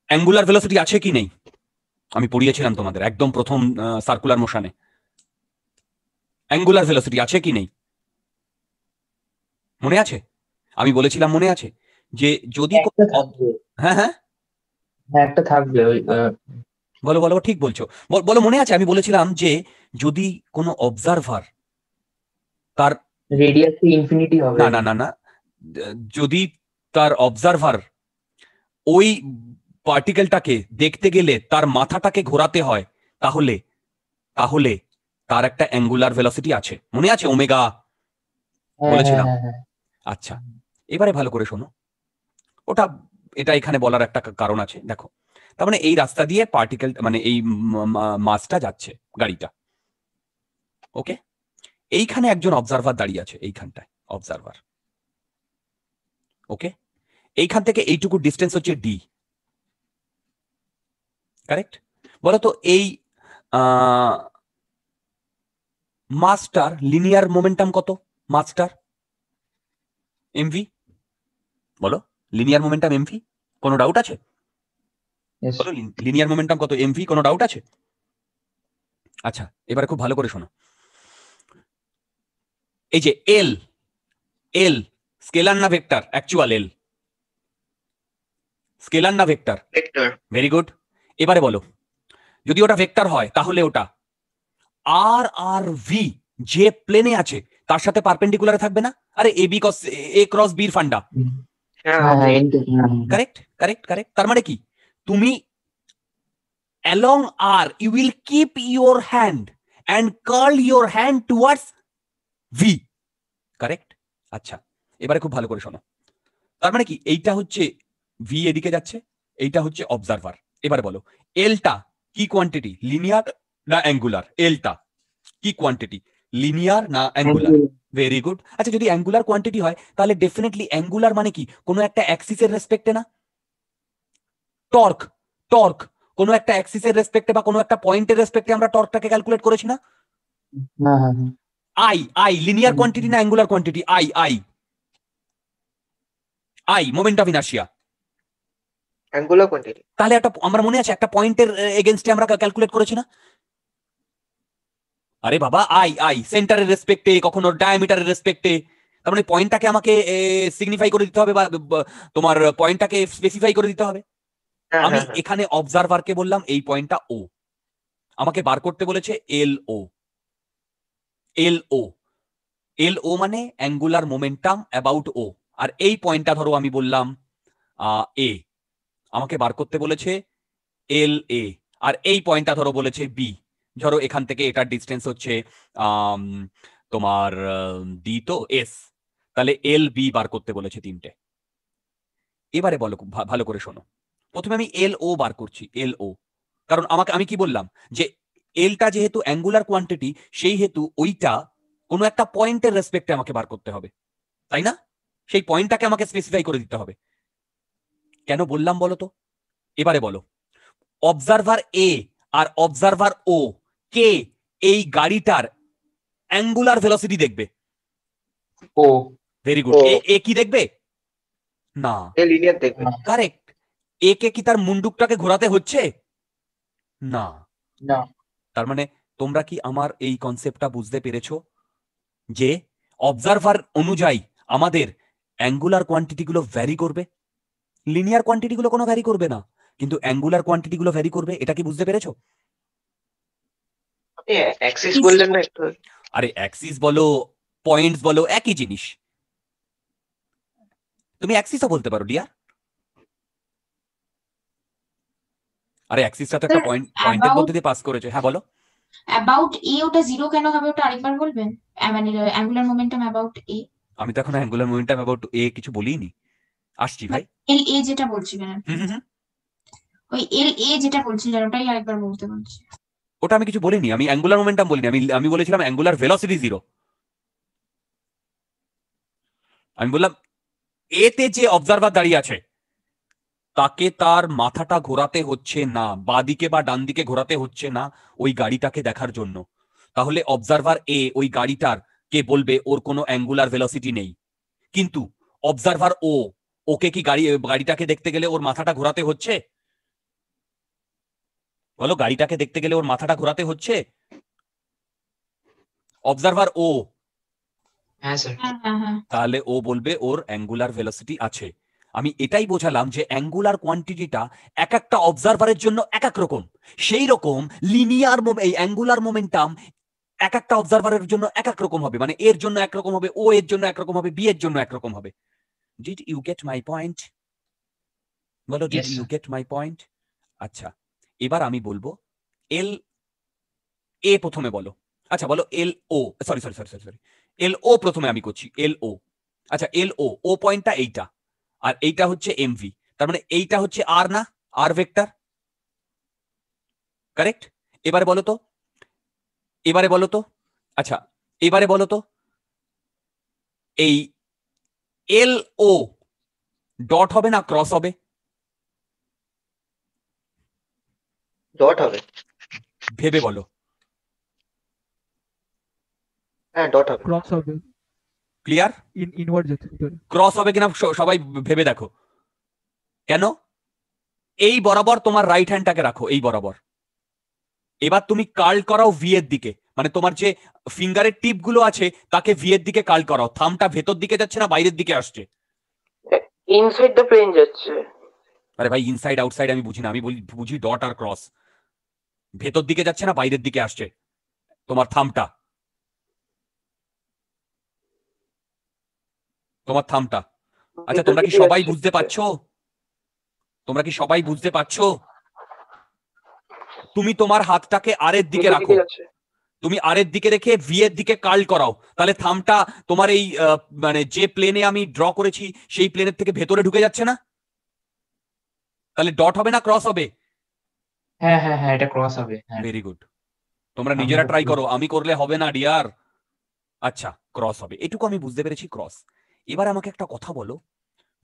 অ্যাঙ্গুলার ভেলোসিটি আছে কি নেই আমি পড়িয়েছিলাম তোমাদের একদম প্রথম সার্কুলার মোশানে অ্যাঙ্গুলার ভেলোসিটি আছে কি নেই মনে আছে আমি বলেছিলাম মনে আছে যে যদি হ্যাঁ, হ্যাঁ হ্যাঁ একটা থাকবে বলো বলো ঠিক বলছো বলো মনে আছে আমি বলেছিলাম যে যদি কোনো অবজারভার তার না না না না যদি তার অবজারভার ওই পার্টিকেলটাকে দেখতে গেলে তার মাথাটাকে ঘোরাতে হয় তাহলে তাহলে তার একটা অ্যাঙ্গুলার ভেলোসিটি আছে মনে আছে ওমেগা হ্যাঁ, হ্যাঁ, বলেছিলাম আচ্ছা এবারে ভালো করে শোনো ওটা এটা এখানে বলার একটা কারণ আছে দেখো তার মানে এই রাস্তা দিয়ে পার্টিকেল মানে এই মাছটা যাচ্ছে গাড়িটা ওকে এইখানে একজন অবজারভার দাঁড়িয়ে আছে এইখানটায় অবজারভার ওকে এইখান থেকে এইটুকু ডিস্টেন্স হচ্ছে ডি কারেক্ট বলতো এই মাস্টার লিনিয়ার মোমেন্টাম কত মাস্টার এমভি বলো লিনিয়ার মোমেন্টাম এমভি কোনো ডাউট আছে লিনিয়ার মোমেন্টাম কত এমভি কোনো ডাউট আছে আচ্ছা এবারে খুব ভালো করে শোনো এই যে এল এল স্কেলার না ভেক্টর অ্যাকচুয়াল এল স্কেলার না ভেক্টর ভেরি গুড এবারে বলো যদি ওটা ভেক্টর হয় তাহলে ওটা আর আর ভি যে প্লেনে আছে তার সাথে পারপেন্ডিকুলারে থাকবে না আরে A B cross A cross বির ফান্ডা কারেক্ট কারেক্ট কারেক্ট তার মানে কি তুমি along are you will keep your hand and curl your hand towards V correct আচ্ছা এবারে খুব ভালো করে শোনো তার মানে কি এইটা হচ্ছে ভি এদিকে যাচ্ছে এইটা হচ্ছে অবজারভার এবার বলো এলটা কি কোয়ান্টিটি লিনিয়ার না অ্যাঙ্গুলার এলটা কি কোয়ান্টিটি লিনিয়ার না অ্যাঙ্গুলার ভেরি গুড আচ্ছা যদি অ্যাঙ্গুলার কোয়ান্টিটি হয় তাহলে ডেফিনেটলি অ্যাঙ্গুলার মানে কি কোনো একটা অ্যাক্সিসের রেসপেক্টে না টর্ক টর্ক কোনো একটা অ্যাক্সিসের রেসপেক্টে বা কোনো একটা পয়েন্টের রেসপেক্টে আমরা টর্কটাকে ক্যালকুলেট করেছি না আই আই লিনিয়ার কোয়ান্টিটি না angular quantity I I I moment of inertia angular quantity তাহলে একটা আমার মনে আছে একটা পয়েন্টের এগেনস্টে আমরা ক্যালকুলেট করেছি না আরে বাবা আই আই সেন্টারের রেসপেক্টে কখনো ডায়ামিটারের রেসপেক্টে তার মানে পয়েন্টটাকে আমাকে সিগনিফাই করে দিতে হবে বা তোমার পয়েন্টটাকে স্পেসিফাই করে দিতে হবে হ্যাঁ, আমি হ্যাঁ, হ্যাঁ। এখানে অবজারভারকে বললাম এই পয়েন্টটা ও আমাকে বার করতে বলেছে এল O L O L O মানে অ্যাঙ্গুলার মোমেন্টাম অ্যাবাউট ও আর এই পয়েন্টটা ধরো আমি বললাম এ আমাকে বার করতে বলেছে এল এ আর এই পয়েন্টটা ধরো বলেছে বি ধরো এখান থেকে এটার ডিস্টেন্স হচ্ছে তোমার ডি তো এস তাহলে এল বি বার করতে বলেছে তিনটে এবারে বলো ভালো করে শোনো প্রথমে আমি এল ও বার করছি এল ও কারণ আমাকে আমি কি বললাম যে এলটা যেহেতু অ্যাঙ্গুলার কোয়ান্টিটি সেই হেতু ওইটা কোনো একটা পয়েন্টের রেসপেক্টে আমাকে বার করতে হবে তাই না সেই পয়েন্টটাকে আমাকে স্পেসিফাই করে দিতে হবে কেন বললাম বলো তো এবারে বলো অবজারভার এ আর অবজারভার ও কে এই গাড়িটার অ্যাঙ্গুলার ভেলোসিটি দেখবে ও ভেরি গুড এ কি দেখবে না এ লিনিয়ার দেখবে কারেক্ট এ কে কি তার মুন্ডুকটাকে ঘোরাতে হচ্ছে না না তার মানে তোমরা কি আমার এই কনসেপ্টটা বুঝতে পেরেছো যে অবজারভার অনুযায়ী আমাদের অ্যাঙ্গুলার কোয়ান্টিটি গুলো ভ্যারি করবে লিনিয়ার কোয়ান্টিটি গুলো কোনো ভ্যারি করবে না কিন্তু অ্যাঙ্গুলার কোয়ান্টিটি গুলো ভ্যারি করবে এটা কি বুঝতে পেরেছো অ্যাক্সিস বললেন না একটু আরে অ্যাক্সিস বলো পয়েন্টস বলো একই জিনিস তুমি অ্যাক্সিসও বলতে পারো ডিয়ার আরে অ্যাক্সিসটা তো একটা পয়েন্ট পয়েন্টের মধ্যে দিয়ে পাস করেছে হ্যাঁ বলো অ্যাবাউট এ ওটা জিরো কেন হবে ওটা আরেকবার বলবেন মানে অ্যাঙ্গুলার মোমেন্টাম অ্যাবাউট এ আমি তো এখন অ্যাঙ্গুলার মোমেন্টাম অ্যাবাউট এ কিছু বলিনি আসছি ভাই এল এ যেটা বলছি ওই এল এ যেটা বলছি জানো ওটাই আরেকবার বলতে বলছি ওটা আমি কিছু বলিনি আমি অ্যাঙ্গুলার মোমেন্টাম বলিনি আমি আমি বলেছিলাম অ্যাঙ্গুলার ভেলোসিটি জিরো আমি বললাম এতে যে অবজারভার দাঁড়িয়ে আছে তাকে তার মাথাটা ঘোরাতে হচ্ছে না বাদিকে বা ডান দিকে ঘোরাতে হচ্ছে না ওই গাড়িটাকে দেখার জন্য তাহলে অবজারভার এ ওই গাড়িটার কে বলবে ওর কোনো অ্যাঙ্গুলার ভেলোসিটি নেই কিন্তু অবজারভার ও ওকে কি গাড়ি গাড়িটাকে দেখতে গেলে ওর মাথাটা ঘোরাতে হচ্ছে বলো গাড়িটাকে দেখতে গেলে ওর মাথাটা ঘোরাতে হচ্ছে অবজারভার হ্যাঁ, হ্যাঁ, ও হ্যাঁ, তাহলে ও বলবে ওর অ্যাঙ্গুলার ভেলোসিটি আছে আমি এটাই বোঝালাম যে অ্যাঙ্গুলার কোয়ান্টিটিটা এক একটা অবজারভারের জন্য এক এক রকম সেই রকম লিনিয়ার এই অ্যাঙ্গুলার মোমেন্টাম এক একটা অবজারভারের জন্য এক এক রকম হবে মানে এর জন্য একরকম হবে ও এর জন্য একরকম হবে বি এর জন্য একরকম হবে did you get my point বলো did you get my point আচ্ছা এবার আমি বলবো এল এ প্রথমে বলো আচ্ছা বলো L O sorry sorry sorry sorry sorry L O প্রথমে আমি করছি এল ও আচ্ছা এল ও ও পয়েন্টটা এইটা আর এইটা হচ্ছে এমভি তার মানে এইটা হচ্ছে আর না আর ভেক্টর কারেক্ট এবারে বলো তো এবারে বলো তো আচ্ছা এবারে বলো তো এই এল ও ডট হবে না ক্রস হবে ডট হবে ভেবে বলো হ্যাঁ ডট হবে ক্রস হবে ক্লিয়ার ইন ইনওয়ার্ড যেতে ক্রস হবে কিনা সবাই ভেবে দেখো কেন এই বরাবর তোমার রাইট হ্যান্ডটাকে রাখো এই বরাবর এবার তুমি কার্ল করাও ভি এর দিকে মানে তোমার যে ফিঙ্গারের টিপ গুলো আছে তাকে ভি এর দিকে কার্ল করাও থামটা ভেতর দিকে যাচ্ছে না বাইরের দিকে আসছে ইনসাইড দ্য প্লেন যাচ্ছে আরে ভাই ইনসাইড আউটসাইড আমি বুঝি না আমি বলি বুঝি ডট আর ক্রস ভেতর দিকে যাচ্ছে না বাইরের দিকে আসছে তোমার থামটা তোমার থামটা আচ্ছা তোমরা কি সবাই বুঝতে পারছো তোমরা কি সবাই বুঝতে পারছো তুমি তোমার হাতটাকে আরের দিকে রাখো তুমি আরের দিকে রেখে ভি এর দিকে কার্ল করাও তাহলে থামটা তোমার এই মানে যে প্লেনে আমি ড্র করেছি সেই প্লেনের থেকে ভেতরে ঢুকে যাচ্ছে না তাহলে ডট হবে না ক্রস হবে হ্যাঁ হ্যাঁ হ্যাঁ এটা ক্রস হবে হ্যাঁ ভেরি গুড তোমরা নিজেরা ট্রাই করো আমি করলে হবে না ডিয়ার আচ্ছা ক্রস হবে এটুকু আমি বুঝতে পেরেছি ক্রস এবার আমাকে একটা কথা বলো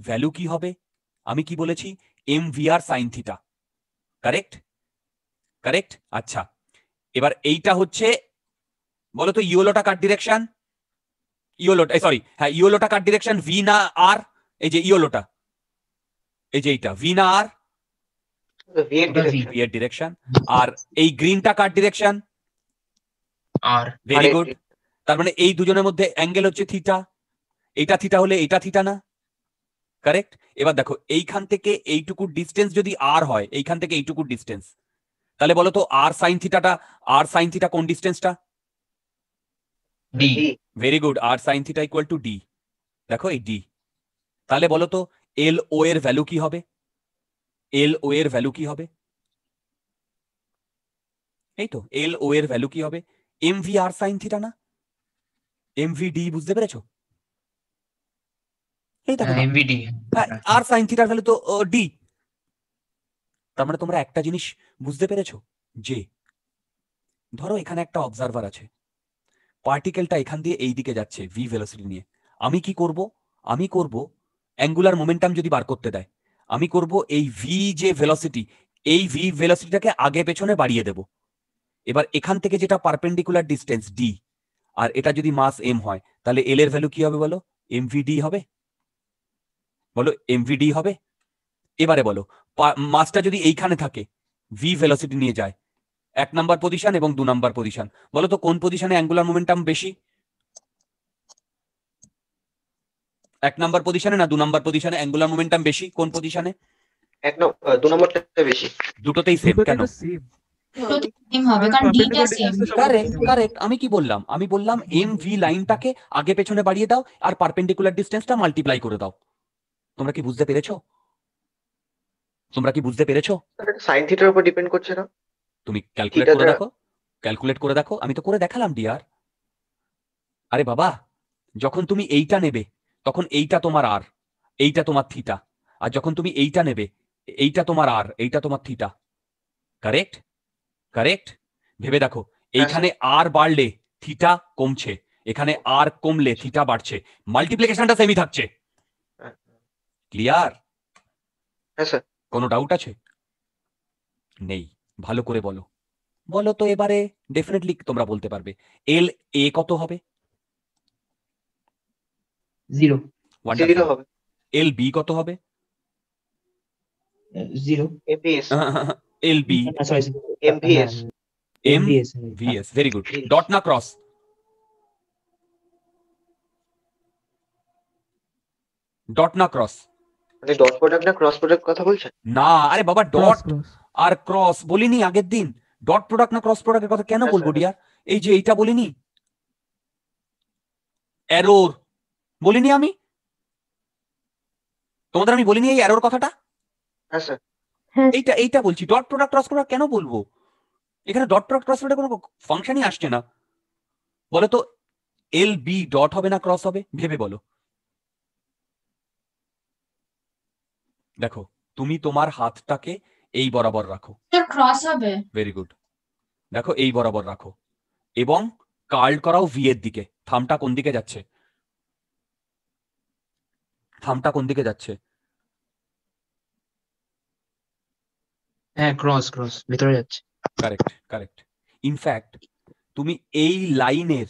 ভ্যালু কি হবে আমি কি বলেছি M V R sine theta correct correct আচ্ছা এবার এইটা হচ্ছে বলো তো ইওলোটা কার ডিরেকশন ইওলোটা সরি হ্যাঁ ইওলোটা কার ডিরেকশন ভি না আর এই যে ইওলোটা এই যে এইটা ভি না আর ভিয়ের ডিরেকশন আর এই গ্রিনটা কার ডিরেকশন আর ভেরি গুড তার মানে এই দুজনের মধ্যে অ্যাঙ্গেল হচ্ছে থিটা এটা থিটা হলে এটা থিটা না কারেক্ট এবার দেখো এইখান থেকে এইটুকু ডিস্টেন্স যদি আর হয় এইখান থেকে এইটুকু ডিস্টেন্স তাহলে বলো তো আর সাইন থিটাটা আর সাইন থিটা কোন ডিস্টেন্সটা D very good R sine theta equal to D দেখো এই ডি তাহলে বলো তো এল ও এর ভ্যালু কি হবে এল ও এর ভ্যালু কি হবে এই তো এল ও এর ভ্যালু কি হবে M V R sine theta না এম ভি ডি বুঝতে পেরেছো এই দেখো M V D R sine থিটার ভ্যালু তো ডি তার মানে তোমরা একটা জিনিস বুঝতে পেরেছো যে ধরো এখানে একটা অবজারভার আছে পার্টিকেলটা এখান দিয়ে এই দিকে যাচ্ছে ভি ভেলোসিটি নিয়ে আমি কি করব আমি করব অ্যাঙ্গুলার মোমেন্টাম যদি বার করতে দেয় আমি করব এই ভি যে ভেলোসিটি এই ভি ভেলোসিটিটাকে আগে পেছনে বাড়িয়ে দেব এবার এখান থেকে যেটা পারপেন্ডিকুলার ডিস্টেন্স ডি আর এটা যদি মাস এম হয় তাহলে এল এর ভ্যালু কি হবে বলো এমভিডি হবে বলো এমভিডি হবে এবারে বলো মাসটা যদি এইখানে থাকে ভি ভেলোসিটি নিয়ে যায় এক নাম্বার পজিশন এবং দু নাম্বার পজিশন বলো তো কোন পজিশনে অ্যাঙ্গুলার মোমেন্টাম বেশি এক নাম্বার পজিশনে না দু নাম্বার পজিশনে অ্যাঙ্গুলার মোমেন্টাম বেশি কোন পজিশনে এক দু নম্বরটা বেশি দুটোতেই সেম কেন আমি কি বললাম আমি বললাম এম ভি লাইনটাকে আগে পেছনে বাড়িয়ে দাও আর পারপেন্ডিকুলার ডিস্টেন্সটা মাল্টিপ্লাই করে দাও তোমরা কি বুঝতে পেরেছো তোমরা কি বুঝতে পেরেছো সাইন থিটার উপর ডিপেন্ড করছে না তুমি ক্যালকুলেট করে দেখো ক্যালকুলেট করে দেখো আমি তো করে দেখালাম ডিয়ার আরে বাবা যখন তুমি এইটা নেবে তখন এইটা তোমার আর এইটা তোমার থিটা আর যখন তুমি এইটা নেবে এইটা তোমার আর এইটা তোমার থিটা কারেক্ট কারেক্ট ভেবে দেখো এইখানে আর বাড়লে থিটা কমছে এখানে আর কমলে থিটা বাড়ছে মাল্টিপ্লিকেশনটা সেমই থাকছে ক্লিয়ার কোনো ডাউট আছে নেই ভালো করে বলো বলো তো এবারে ডেফিনেটলি তোমরা বলতে পারবে এল এ কত হবে জিরো হবে এল বি কত হবে zero M B S L B M V S M V S V S very good dot না ক্রস ডট না ক্রস কথা বলছেন না আরে বাবা ডট আর ক্রস বলিনি আগের দিন ডট প্রোডাক্ট না ক্রস প্রোডাক্টের কথা কেন বলবো ডিয়ার এই যে এইটা বলিনি এরর বলিনি আমি তোমাদের আমি বলিনি এই এরর কথাটা হ্যাঁ, হ্যাঁ। এইটা এইটা বলছি ডট প্রোডাক্ট ক্রস করা কেন বলবো এখানে ডট প্রোডাক্ট ক্রস প্রোডাক্ট কোনো ফাংশনই আসছে না বলে তো এল বি ডট হবে না ক্রস হবে ভেবে বলো দেখো তুমি তোমার হাতটাকে এই বরাবর রাখো ক্রস হবে ভেরি গুড দেখো এই বরাবর রাখো এবং কার্ল করাও ভি এর দিকে থামটা কোন দিকে যাচ্ছে থামটা কোন দিকে যাচ্ছে হ্যাঁ ক্রস ক্রস ভিতরে যাচ্ছে কারেক্ট কারেক্ট ইনফ্যাক্ট তুমি এই লাইনের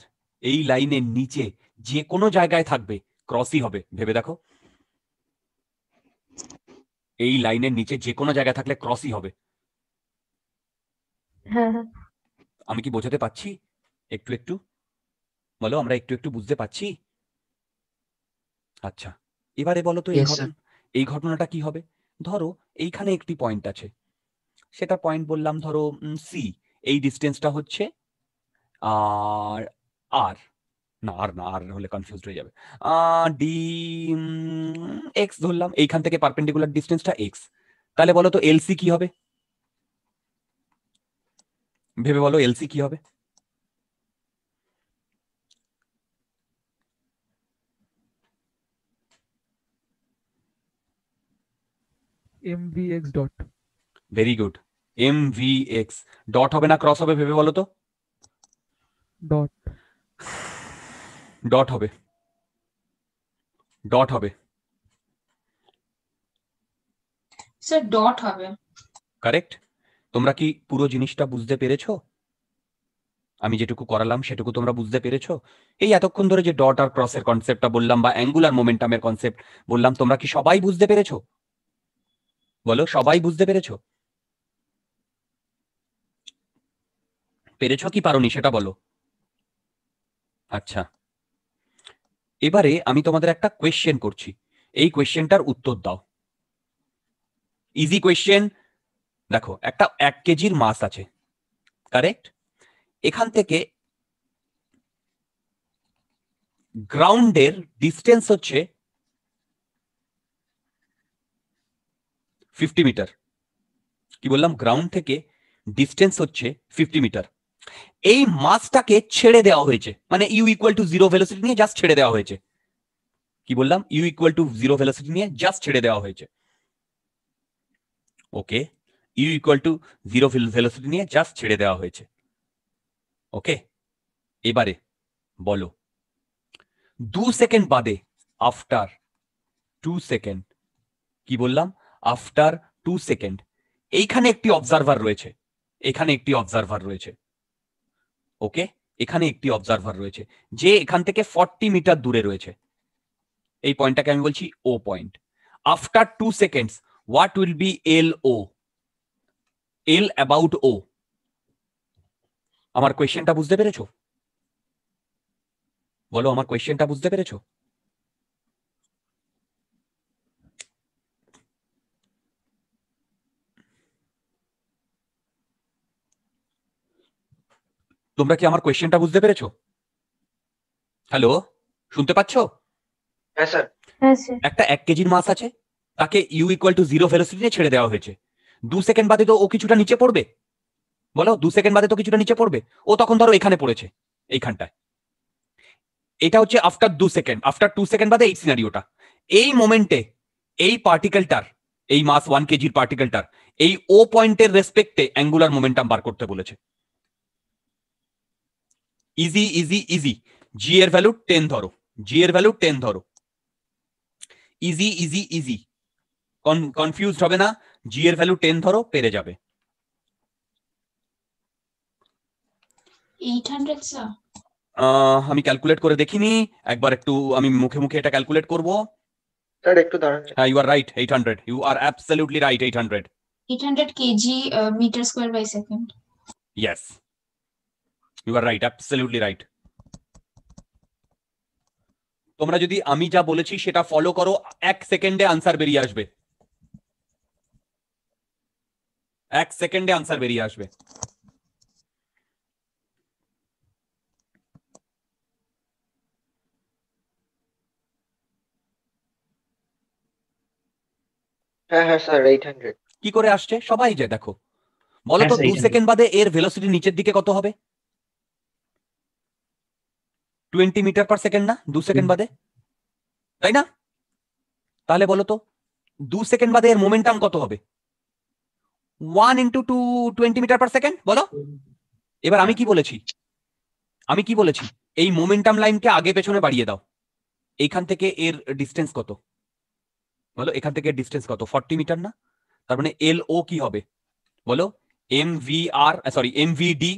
এই লাইনের নিচে যে কোনো জায়গায় থাকবে ক্রসই হবে ভেবে দেখো এই লাইনের নিচে যে কোনো জায়গায় থাকলে ক্রসই হবে হ্যাঁ, হ্যাঁ। আমি কি বোঝাতে পারছি একটু একটু বলো আমরা একটু একটু বুঝতে পারছি আচ্ছা এবারে বলো তো এই ঘটনা এই ঘটনাটা কি হবে ধরো এইখানে একটি পয়েন্ট আছে সেটা পয়েন্ট বললাম ধরো সি এই ডিস্টেন্সটা হচ্ছে আর আর না আর না আর হলে কনফিউজ হয়ে যাবে ডি এক্স ধরলাম এইখান থেকে পারপেন্ডিকুলার ডিস্টেন্সটা এক্স তাহলে বলো তো এলসি কি হবে ভেবে বলো এলসি কি হবে mvx dot very good mvx dot হবে না ক্রস হবে ভেবে বলো তো ডট dot হবে dot হবে স্যার dot হবে কারেক্ট তোমরা কি পুরো জিনিসটা বুঝতে পেরেছো আমি যেটুকু করালাম সেটুকু তোমরা বুঝতে পেরেছো এই এতক্ষণ ধরে যে ডট আর ক্রসের কনসেপ্টটা বললাম বা অ্যাঙ্গুলার মোমেন্টামের কনসেপ্ট বললাম তোমরা কি সবাই বুঝতে পেরেছো বলো সবাই বুঝতে পেরেছ পেরেছ কি পারি সেটা বলো আচ্ছা এবারে আমি তোমাদের একটা কোয়েশ্চেন করছি এই কোয়েশ্চেনটার উত্তর দাও ইজি কোয়েশ্চেন দেখো একটা এক কেজির মাছ আছে কারেক্ট এখান থেকে গ্রাউন্ডের ডিস্টেন্স হচ্ছে ফিফটি মিটার কি বললাম গ্রাউন্ড থেকে ডিস্টেন্স হচ্ছে ফিফটি মিটার এই মাসটাকে ছেড়ে দেওয়া হয়েছে মানে U equal to zero velocity নিয়ে জাস্ট ছেড়ে দেওয়া হয়েছে কি বললাম U equal to zero velocity নিয়ে জাস্ট ছেড়ে দেওয়া হয়েছে okay U equal to zero velocity নিয়ে জাস্ট ছেড়ে দেওয়া হয়েছে ওকে এবারে বলো দু সেকেন্ড বাদে আফটার টু সেকেন্ড কি বললাম আফটার টু সেকেন্ড এইখানে একটি অবজারভার রয়েছে এখানে একটি অবজারভার রয়েছে ওকে এখানে একটি অবজারভার রয়েছে যে এখান থেকে ফর্টি মিটার দূরে রয়েছে এই পয়েন্টটাকে আমি বলছি O point after two seconds what will be L O L about O আমার কোয়েশ্চেনটা বুঝতে পেরেছো বলো আমার কোয়েশ্চেনটা বুঝতে পেরেছো তোমরা কি আমার কোয়েশ্চেনটা বুঝতে পেরেছো হ্যালো শুনতে পাচ্ছ হ্যাঁ, হ্যাঁ, একটা এক কেজির মাছ আছে তাকে ইউ ইকুয়াল টু জিরো ফেলোসিটিতে ছেড়ে দেওয়া হয়েছে দু সেকেন্ড বাদে তো ও কিছুটা নিচে পড়বে বলো দু সেকেন্ড বাদে তো কিছুটা নিচে পড়বে ও তখন ধরো এখানে পড়েছে এইখানটায় এটা হচ্ছে আফটার দু সেকেন্ড আফটার টু সেকেন্ড বাদে এই সিনারিওটা এই মোমেন্টে এই পার্টিকেলটার এই মাস ওয়ান কেজির পার্টিকেলটার এই ও পয়েন্টের রেসপেক্টে অ্যাঙ্গুলার মোমেন্টাম বার করতে বলেছে ইজি ইজি ইজি জি এর ভ্যালু টেন ধরো জি এর ভ্যালু টেন ধরো ইজি ইজি ইজি কনফিউজড হবে না জি এর ভ্যালু টেন ধরো পেরে যাবে আমি ক্যালকুলেট করে দেখিনি একবার একটু আমি মুখে মুখে এটা ক্যালকুলেট করবো স্যার একটু দাঁড়ান হ্যাঁ you are right 800 you are absolutely right 800 800 K G metre square by second yes you are right absolutely right তোমরা যদি আমি যা বলেছি সেটা ফলো করো এক সেকেন্ডে আনসার বেরিয়ে আসবে এক সেকেন্ডে আনসার বেরিয়ে আসবে হ্যাঁ হ্যাঁ কি করে আসছে সবাই যে দেখো বলো তো হ্যাঁ, দু সেকেন্ড বাদে এর ভেলোসিটি নিচের দিকে কত হবে টোয়েন্টি মিটার পার সেকেন্ড না দু সেকেন্ড বাদে তাই না তাহলে বলো তো দু সেকেন্ড বাদে এর মোমেন্টাম কত হবে one into two twenty metre per second বলো এবার আমি কি বলেছি আমি কি বলেছি এই মোমেন্টাম লাইনকে আগে পেছনে বাড়িয়ে দাও এইখান থেকে এর ডিস্টেন্স কত বলো এখান থেকে ডিস্টেন্স কত ফর্টি মিটার না তার মানে এল ও কি হবে বলো M V R sorry M V D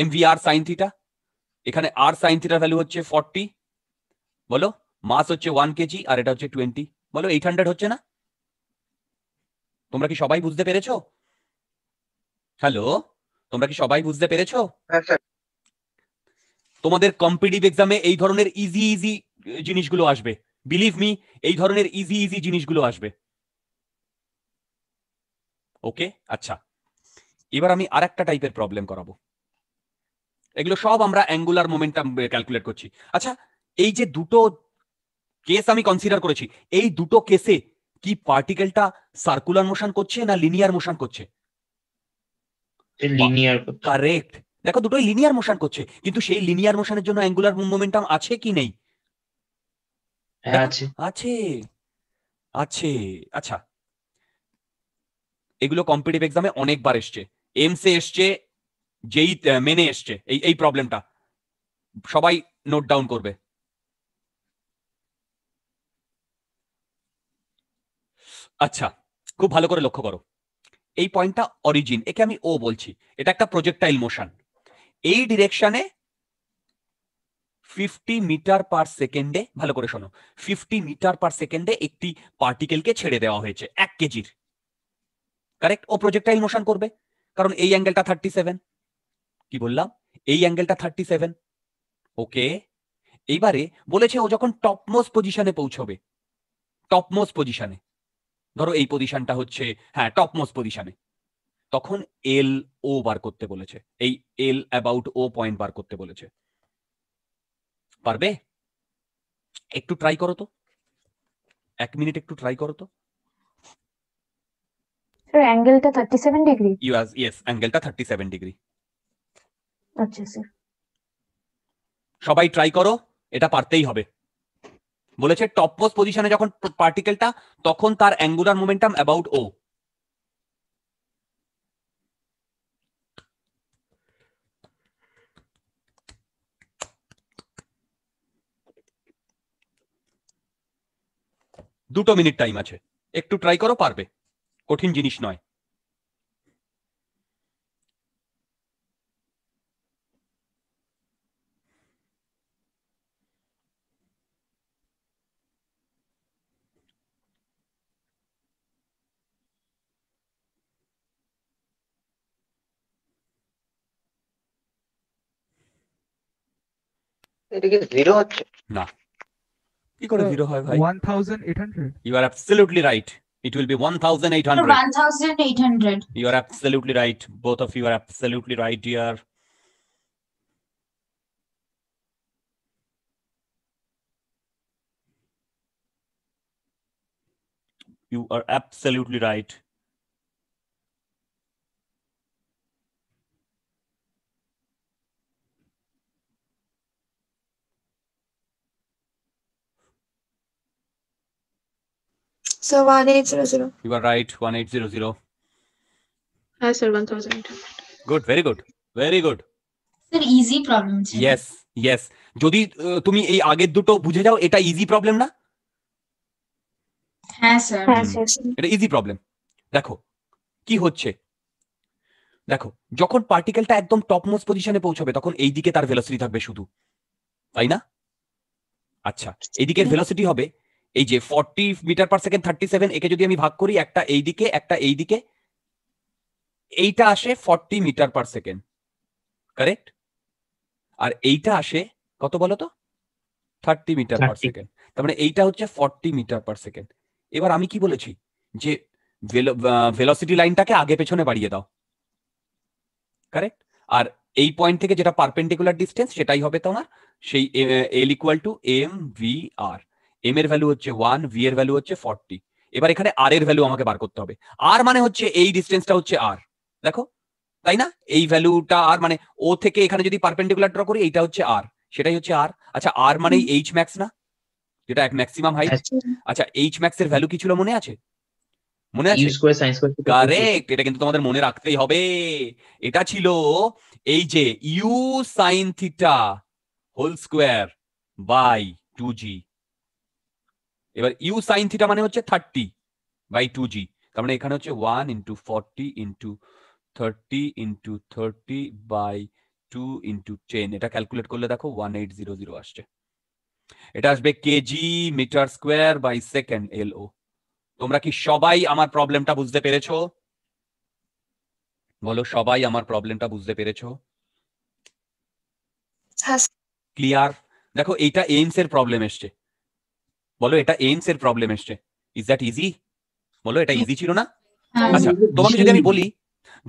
M V R sine theta এখানে আর সাইন থিটার ভ্যালু হচ্ছে ফর্টি বলো মাস হচ্ছে ওয়ান কেজি আর এটা হচ্ছে টোয়েন্টি বলো এইট হান্ড্রেড হচ্ছে না তোমরা কি সবাই বুঝতে পেরেছো হ্যালো তোমরা কি সবাই বুঝতে পেরেছো হ্যাঁ, তোমাদের কম্পিটিভ এক্সামে এই ধরনের ইজি ইজি জিনিসগুলো আসবে বিলিভ মি এই ধরনের ইজি ইজি জিনিসগুলো আসবে ওকে আচ্ছা এবার আমি আর একটা টাইপের প্রবলেম করাবো এগুলো সব আমরা অ্যাঙ্গুলার মোমেন্টাম ক্যালকুলেট করছি আচ্ছা এই যে দুটো কেস আমি কনসিডার করেছি এই দুটো কেসে কি পার্টিকেলটা সার্কুলার মোশন করছে না লিনিয়ার মোশন করছে কারেক্ট দেখো দুটোই লিনিয়ার মোশন করছে কিন্তু সেই লিনিয়ার মোশনের জন্য অ্যাঙ্গুলার মোমেন্টাম আছে কি নেই হ্যাঁ, আছে আছে আছে আচ্ছা এগুলো কম্পিটিভ এক্সামে অনেকবার এসছে এমসে এসছে যেই মেনে এসছে এই এই প্রবলেমটা সবাই নোট ডাউন করবে আচ্ছা খুব ভালো করে লক্ষ্য করো এই পয়েন্টটা অরিজিন একে আমি ও বলছি এটা একটা প্রজেক্টাইল মোশন এই ডিরেকশনে ফিফটি মিটার পার সেকেন্ডে ভালো করে শোনো ফিফটি মিটার পার সেকেন্ডে একটি পার্টিকেলকে ছেড়ে দেওয়া হয়েছে এক কেজির কারেক্ট ও প্রজেক্টাইল মোশন করবে কারণ এই অ্যাঙ্গেলটা থার্টি সেভেন কি বললাম এই অ্যাঙ্গেলটা থার্টি সেভেন ওকে এইবারে বলেছে ও যখন টপমোস্ট পজিশনে পৌঁছবে টপমোস্ট পজিশনে ধরো এই পজিশনটা হচ্ছে হ্যাঁ টপমোস্ট পজিশনে তখন এল ও বার করতে বলেছে এই এল অ্যাবাউট ও পয়েন্ট বার করতে বলেছে পারবে একটু ট্রাই করো তো এক মিনিট একটু ট্রাই করো তো স্যার অ্যাঙ্গেলটা সেভেন ডিগ্রি ইয়েস ইয়েস অ্যাঙ্গেলটা সেভেন ডিগ্রি আচ্ছা, সবাই ট্রাই করো এটা পারতেই হবে বলেছে টপ পোস্ট পজিশনে যখন পার্টিকেলটা তখন তার অ্যাঙ্গুলার মোমেন্টাম অ্যাবাউট ও দুটো মিনিট টাইম আছে একটু ট্রাই করো পারবে কঠিন জিনিস নয় এটা কি জিরো হচ্ছে না কি করে জিরো হয় ভাই 1800 you are absolutely right It will be 1800. 1800. You are absolutely right. Both of you are absolutely right, dear. You are absolutely right. So 1800. You are right, 1800. Yes, sir, 1000. Good, very good. Very good. Sir, easy problem. Chai. Yes, yes. যদি তুমি এই আগের দুটো বুঝে যাও এটা ইজি প্রবলেম না হ্যাঁ স্যার এটা ইজি প্রবলেম দেখো কি হচ্ছে দেখো যখন পার্টিকেলটা একদম টপ মোস্ট পজিশনে পৌঁছাবে তখন এই দিকে তার ভেলোসিটি থাকবে শুধু তাই না আচ্ছা এইদিকে ভেলোসিটি হবে এই যে forty metre per second thirty seven একে যদি আমি ভাগ করি একটা এইদিকে একটা এইদিকে এইটা আসে forty metre per second correct আর এইটা আসে কত বলতো তো থার্টি মিটার পার সেকেন্ড তার মানে এইটা হচ্ছে ফর্টি মিটার পার সেকেন্ড এবার আমি কি বলেছি যে ভেলোসিটি লাইনটাকে আগে পেছনে বাড়িয়ে দাও কারেক্ট আর এই পয়েন্ট থেকে যেটা পারপেন্ডিকুলার ডিস্টেন্স সেটাই হবে তোমার সেই L equal to M V R M এর ভ্যালু হচ্ছে ওয়ান ভি এর ভ্যালু হচ্ছে ফর্টি এবার এখানে আর এর ভ্যালু আমাকে বার করতে হবে আর মানে হচ্ছে এই ডিস্টেন্সটা হচ্ছে আর দেখো তাই না এই ভ্যালুটা আর মানে ও থেকে এখানে যদি পারপেন্ডিকুলার ড্র করি এইটা হচ্ছে আর সেটাই হচ্ছে আর আচ্ছা আর মানে এইচ ম্যাক্স না যেটা এক ম্যাক্সিমাম হাইট আচ্ছা এইচ ম্যাক্স এর ভ্যালু কি ছিল মনে আছে মনে আছে কারেক্ট এটা কিন্তু তোমাদের মনে রাখতেই হবে এটা ছিল এই যে U sine theta whole square by two G এবার ইউ সাইন থিটা মানে হচ্ছে থার্টি বাই টু জি তার মানে এখানে হচ্ছে one into forty into thirty into thirty by two into ten এটা ক্যালকুলেট করলে দেখো ওয়ান এইট জিরো জিরো আসছে এটা আসবে K G metre square by second L O তোমরা কি সবাই আমার প্রবলেমটা বুঝতে পেরেছো বলো সবাই আমার প্রবলেমটা বুঝতে পেরেছো ক্লিয়ার দেখো এইটা এইমস এর প্রবলেম এসছে বলো এটা এইমস এর প্রবলেম এসছে ইজ দ্যাট ইজি বলো এটা ইজি ছিল না হ্যাঁ। আচ্ছা হ্যাঁ। তোমাকে যদি আমি বলি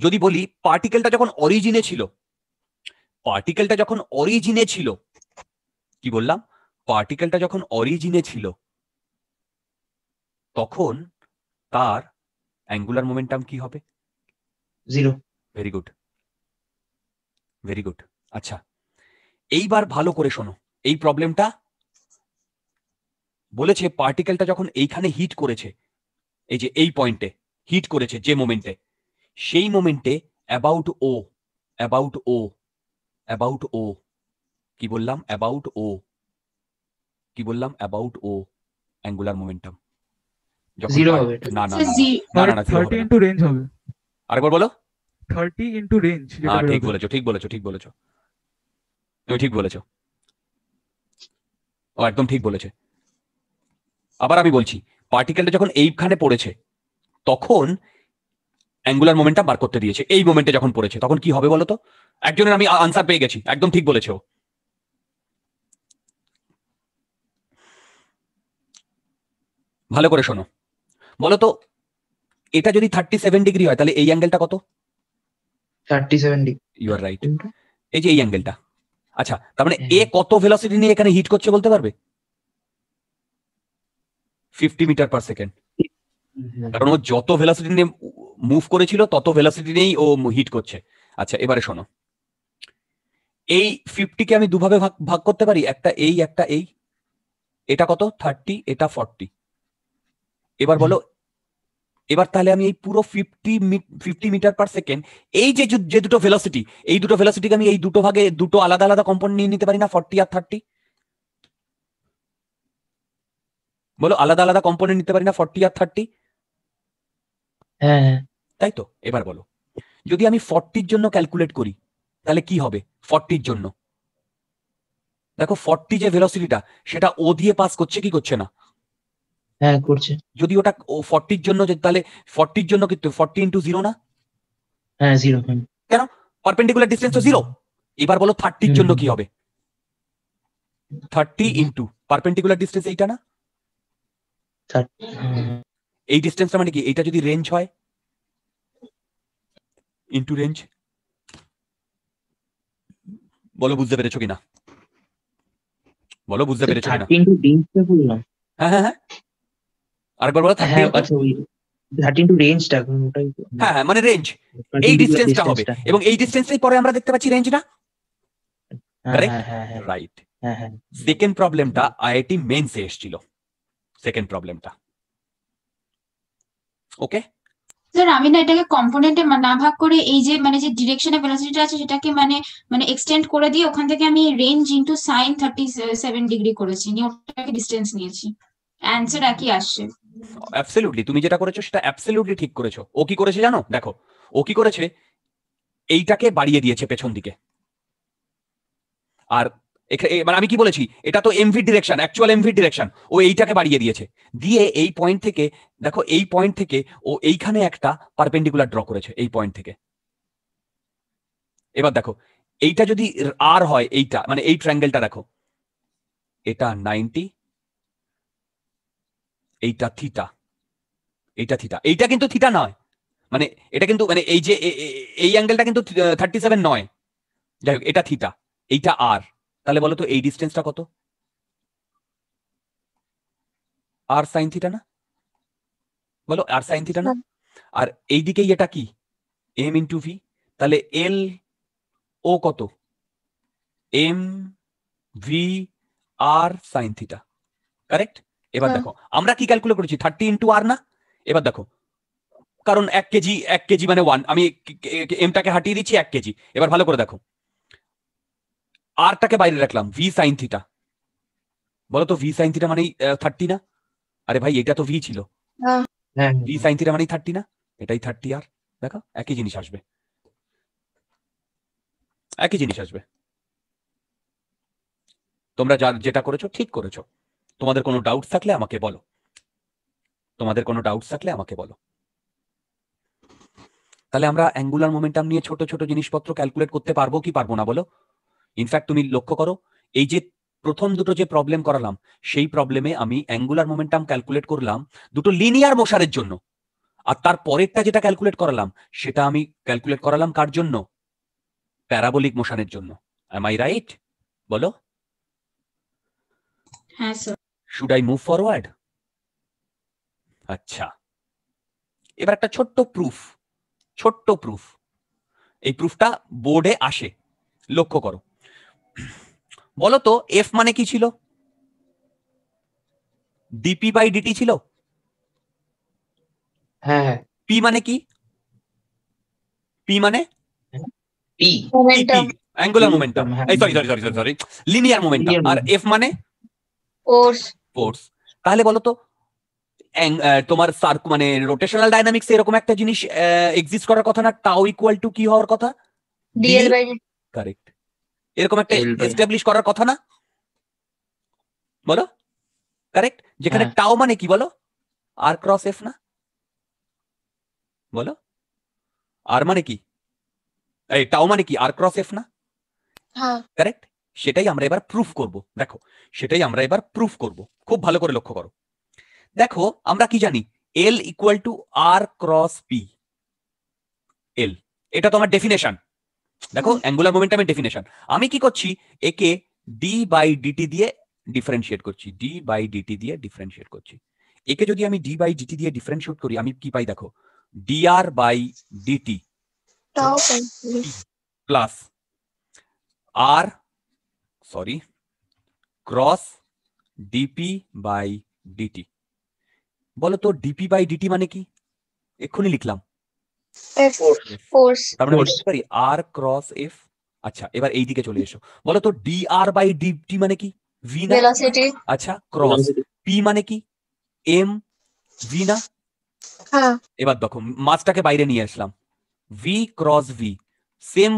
যদি বলি পার্টিকেলটা যখন অরিজিনে ছিল পার্টিকেলটা যখন অরিজিনে ছিল কি বললাম পার্টিকেলটা যখন অরিজিনে ছিল তখন তার অ্যাঙ্গুলার মোমেন্টাম কি হবে zero very good very good আচ্ছা এইবার ভালো করে শোনো এই প্রবলেমটা বলেছে পার্টিকেলটা যখন এইখানে হিট করেছে এই যে এই পয়েন্টে হিট করেছে যে মোমেন্টে সেই মোমেন্টে about O about O about ও কি বললাম অ্যাবাউট ও কি বললাম অ্যাবাউট ও অ্যাঙ্গুলার মোমেন্টাম না না রেঞ্জ আরেকবার বলো রেঞ্জ হ্যাঁ ঠিক বলেছ ঠিক বলেছো ঠিক তুমি ঠিক ও একদম ঠিক বলেছে আবার আমি বলছি পার্টিকেলটা যখন এইখানে পড়েছে তখন অ্যাঙ্গুলার মোমেন্টটা বার করতে দিয়েছে এই মোমেন্টে যখন পড়েছে তখন কি হবে বলতো একজনের আমি আনসার পেয়ে গেছি একদম ঠিক বলেছে ভালো করে শোনো বলতো এটা যদি থার্টি সেভেন ডিগ্রি হয় তাহলে এই অ্যাঙ্গেলটা কত thirty seven degree you are right এই যে এই অ্যাঙ্গেলটা আচ্ছা তার মানে এ হ্যাঁ। কত ভেলোসিটি নিয়ে এখানে হিট করছে বলতে পারবে ফিফটি মিটার পার সেকেন্ড কারণ ও যত ভেলাসিটি নিয়ে মুভ করেছিল তত ভেলাসিটি নিয়েই ও হিট করছে আচ্ছা এবারে শোনো এই ফিফটিকে আমি দুভাবে ভাগ ভাগ করতে পারি একটা এই একটা এই এটা কত থার্টি এটা ফর্টি এবার বলো এবার তাহলে আমি এই পুরো fifty fifty metre per second এই যে যে দুটো ভেলোসিটি এই দুটো ভেলাসিটিকে আমি এই দুটো ভাগে দুটো আলাদা আলাদা কম্পোনেন্ট নিয়ে নিতে পারি না ফর্টি আর থার্টি বলো আলাদা আলাদা কম্পোনেন্ট নিতে পারি না ফর্টি আর থার্টি হ্যাঁ, হ্যাঁ তাই তো এবার বলো যদি আমি ফর্টির জন্য ক্যালকুলেট করি তাহলে কি হবে ফর্টির জন্য দেখো ফর্টি যে ভেলোসিটিটা সেটা ও দিয়ে পাস করছে কি করছে না হ্যাঁ করছে যদি ওটা ও ফর্টির জন্য যে- তাহলে ফর্টির জন্য কিন্তু ফর্টি ইন্টু জিরো না হ্যাঁ জিরো হ্যাঁ। কেন পারপেন্ডিকুলার ডিস্টেন্স তো জিরো এবার বলো থার্টির জন্য কি হবে থার্টি ইন্টু পারপেন্ডিকুলার ডিস্টেন্স এইটা না এই ডিস্টেন্সটা মানে কি এটা যদি রেঞ্জ হয় ইনটু রেঞ্জ বলো বুঝতে পেরেছো কিনা বলো বুঝতে পেরেছো কিনা ইনটু রেঞ্জটা বললাম হ্যাঁ, হ্যাঁ হ্যাঁ আরেকবার বলো হ্যাঁ আচ্ছা ওই হ্যাঁ, হ্যাঁ মানে রেঞ্জ এই ডিস্টেন্সটা হবে এবং এই ডিস্টেন্সেই পরে আমরা দেখতে পাচ্ছি রেঞ্জ না রাইট সেকেন্ড প্রবলেমটা আইআইটি মেন্সে এসেছিল সেকেন্ড প্রবলেমটা ওকে স্যার আমি না এটাকে কম্পোনেন্টে না ভাগ করে এই যে মানে যে ডিরেকশনে ভেলোসিটিটা আছে সেটাকে মানে মানে এক্সটেন্ড করে দিয়ে ওখান থেকে আমি রেঞ্জ ইনটু সাইন 37 ডিগ্রি করেছি নিয়ে ওটাকে ডিসটেন্স নিয়েছি অ্যানসার একই আসছে অ্যাবসলিউটলি তুমি যেটা করেছো সেটা অ্যাবসলিউটলি ঠিক করেছো ও কি করেছে জানো দেখো ও কি করেছে এইটাকে বাড়িয়ে দিয়েছে পেছন দিকে আর মানে আমি কি বলেছি এটা তো M V direction actual M V direction ও এইটাকে বাড়িয়ে দিয়েছে দিয়ে এই পয়েন্ট থেকে দেখো এই পয়েন্ট থেকে ও এইখানে একটা পারপেন্ডিকুলার ড্র করেছে এই পয়েন্ট থেকে এবার দেখো এইটা যদি আর হয় এইটা মানে এই ট্রাঙ্গেলটা দেখো এটা নাইনটি এইটা থিটা এইটা থিটা এইটা কিন্তু থিটা নয় মানে এটা কিন্তু মানে এই যে এই অ্যাঙ্গেলটা কিন্তু থার্টি সেভেন নয় যাই হোক এটা থিটা এইটা আর তাহলে বলো তো এই ডিস্টেন্সটা কত আর সাইন থিটা না বলো আর সাইন থিটা না আর এইদিকেই এটা কি এম ইন্টু ভি তাহলে এল ও কত M V R sine theta correct এবার হ্যাঁ। দেখো আমরা কি ক্যালকুলেট করেছি থার্টি ইন্টু আর না এবার দেখো কারণ এক কেজি এক কেজি মানে ওয়ান আমি এমটাকে হাঁটিয়ে দিচ্ছি এক কেজি এবার ভালো করে দেখো আরটাকে বাইরে রাখলাম ভি সাইন থিটা বলো তো ভি সাইন থিটা মানে থার্টি না আরে ভাই এটা তো ভি ছিল ভি সাইন থিটা মানে থার্টি না এটাই থার্টি আর দেখো একই জিনিস আসবে একই জিনিস আসবে তোমরা যা যেটা করেছো ঠিক করেছো তোমাদের কোনো ডাউট থাকলে আমাকে বলো তোমাদের কোনো ডাউট থাকলে আমাকে বলো তাহলে আমরা অ্যাঙ্গুলার মোমেন্টাম নিয়ে ছোট ছোট জিনিসপত্র ক্যালকুলেট করতে পারবো কি পারবো না বলো ইনফ্যাক্ট তুমি লক্ষ্য করো এই যে প্রথম দুটো যে প্রবলেম করালাম সেই প্রবলেমে আমি অ্যাঙ্গুলার মোমেন্টাম ক্যালকুলেট করলাম দুটো লিনিয়ার মোশারের জন্য আর তার পরেরটা যেটা ক্যালকুলেট করালাম সেটা আমি ক্যালকুলেট করালাম কার জন্য প্যারাবলিক মোশানের জন্য এম আই রাইট বলো শুড আই মুভ ফরওয়ার্ড আচ্ছা এবার একটা ছোট্ট প্রুফ ছোট্ট প্রুফ এই প্রুফটা বোর্ডে আসে লক্ষ্য করো বলো তো এফ মানে কি ছিল ডিপি বাই ডিটি ছিল হ্যাঁ পি হ্যাঁ। মানে কি পি মানে পি অ্যাঙ্গুলার মোমেন্টাম এই sorry sorry sorry sorry linear momentum আর এফ মানে ফোর্স ফোর্স তাহলে বলো তো তোমার সার্ক মানে রোটেশনাল ডাইনামিক্স এরকম একটা জিনিস এক্সিস্ট করার কথা না টাও ইকুয়াল টু কি হওয়ার কথা ডিএল বাই কারেক্ট এরকম একটা এস্টাবলিশ করার কথা না বলো কারেক্ট যেখানে টাও হ্যাঁ। মানে কি বলো আর ক্রস এফ না বলো আর মানে কি এই টাও মানে কি আর ক্রস এফ না কারেক্ট হ্যাঁ। সেটাই আমরা এবার প্রুফ করব দেখো সেটাই আমরা এবার প্রুফ করব খুব ভালো করে লক্ষ্য করো দেখো আমরা কি জানি L equal to R cross P L এটা তো আমার ডেফিনেশন দেখো অ্যাঙ্গুলার মোমেন্টামের ডেফিনেশন আমি কি করছি একে ডি বাই ডিটি দিয়ে ডিফারেন্সিয়েট করছি ডি বাই ডিটি দিয়ে ডিফারেন্সিয়েট করছি একে যদি আমি ডি বাই ডিটি দিয়ে ডিফারেন্সিয়েট করি আমি কি পাই দেখো R by D T plus R sorry cross D P by DT বলো তো ডিপি বাই ডিটি মানে কি এক্ষুনি লিখলাম ক্রস এফ মানে আচ্ছা এবার এই দিকে চলে এসো D R by D T মানে কি ভি না আচ্ছা ক্রস পি মানে কি এম হ্যাঁ। এবার দেখো মাছটাকে বাইরে নিয়ে আসলাম V cross V same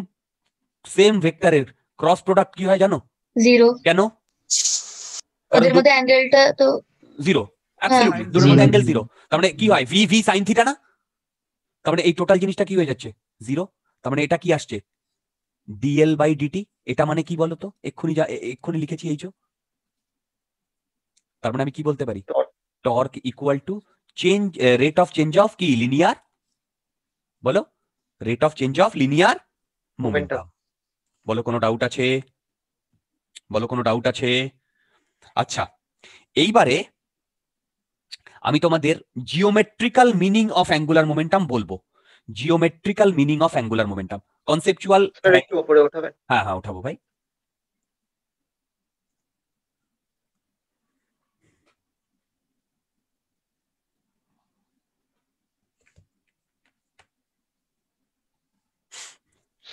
same ভেক্টরের ক্রস প্রোডাক্ট কি হয় জানো জিরো কেন অ্যাঙ্গেলটা জিরো অ্যাঙ্গেল জিরো মানে কি হয় ভি ভি সাইন থিটা না তার মানে এই টোটাল জিনিসটা কি হয়ে যাচ্ছে জিরো তার মানে এটা কি আসছে ডিএল বাই ডিটি এটা মানে কি বলতো এক্ষুনি যা এক্ষুনি লিখেছি এই তার মানে আমি কি বলতে পারি torque equal to change rate of change of কি লিনিয়ার বলো rate of change of linear momentum বলো কোনো ডাউট আছে বলো কোনো ডাউট আছে আচ্ছা এইবারে আমি তোমাদের geometrical meaning of angular momentum বলবো geometrical meaning of angular momentum conceptual হ্যাঁ হ্যাঁ উঠাবো ভাই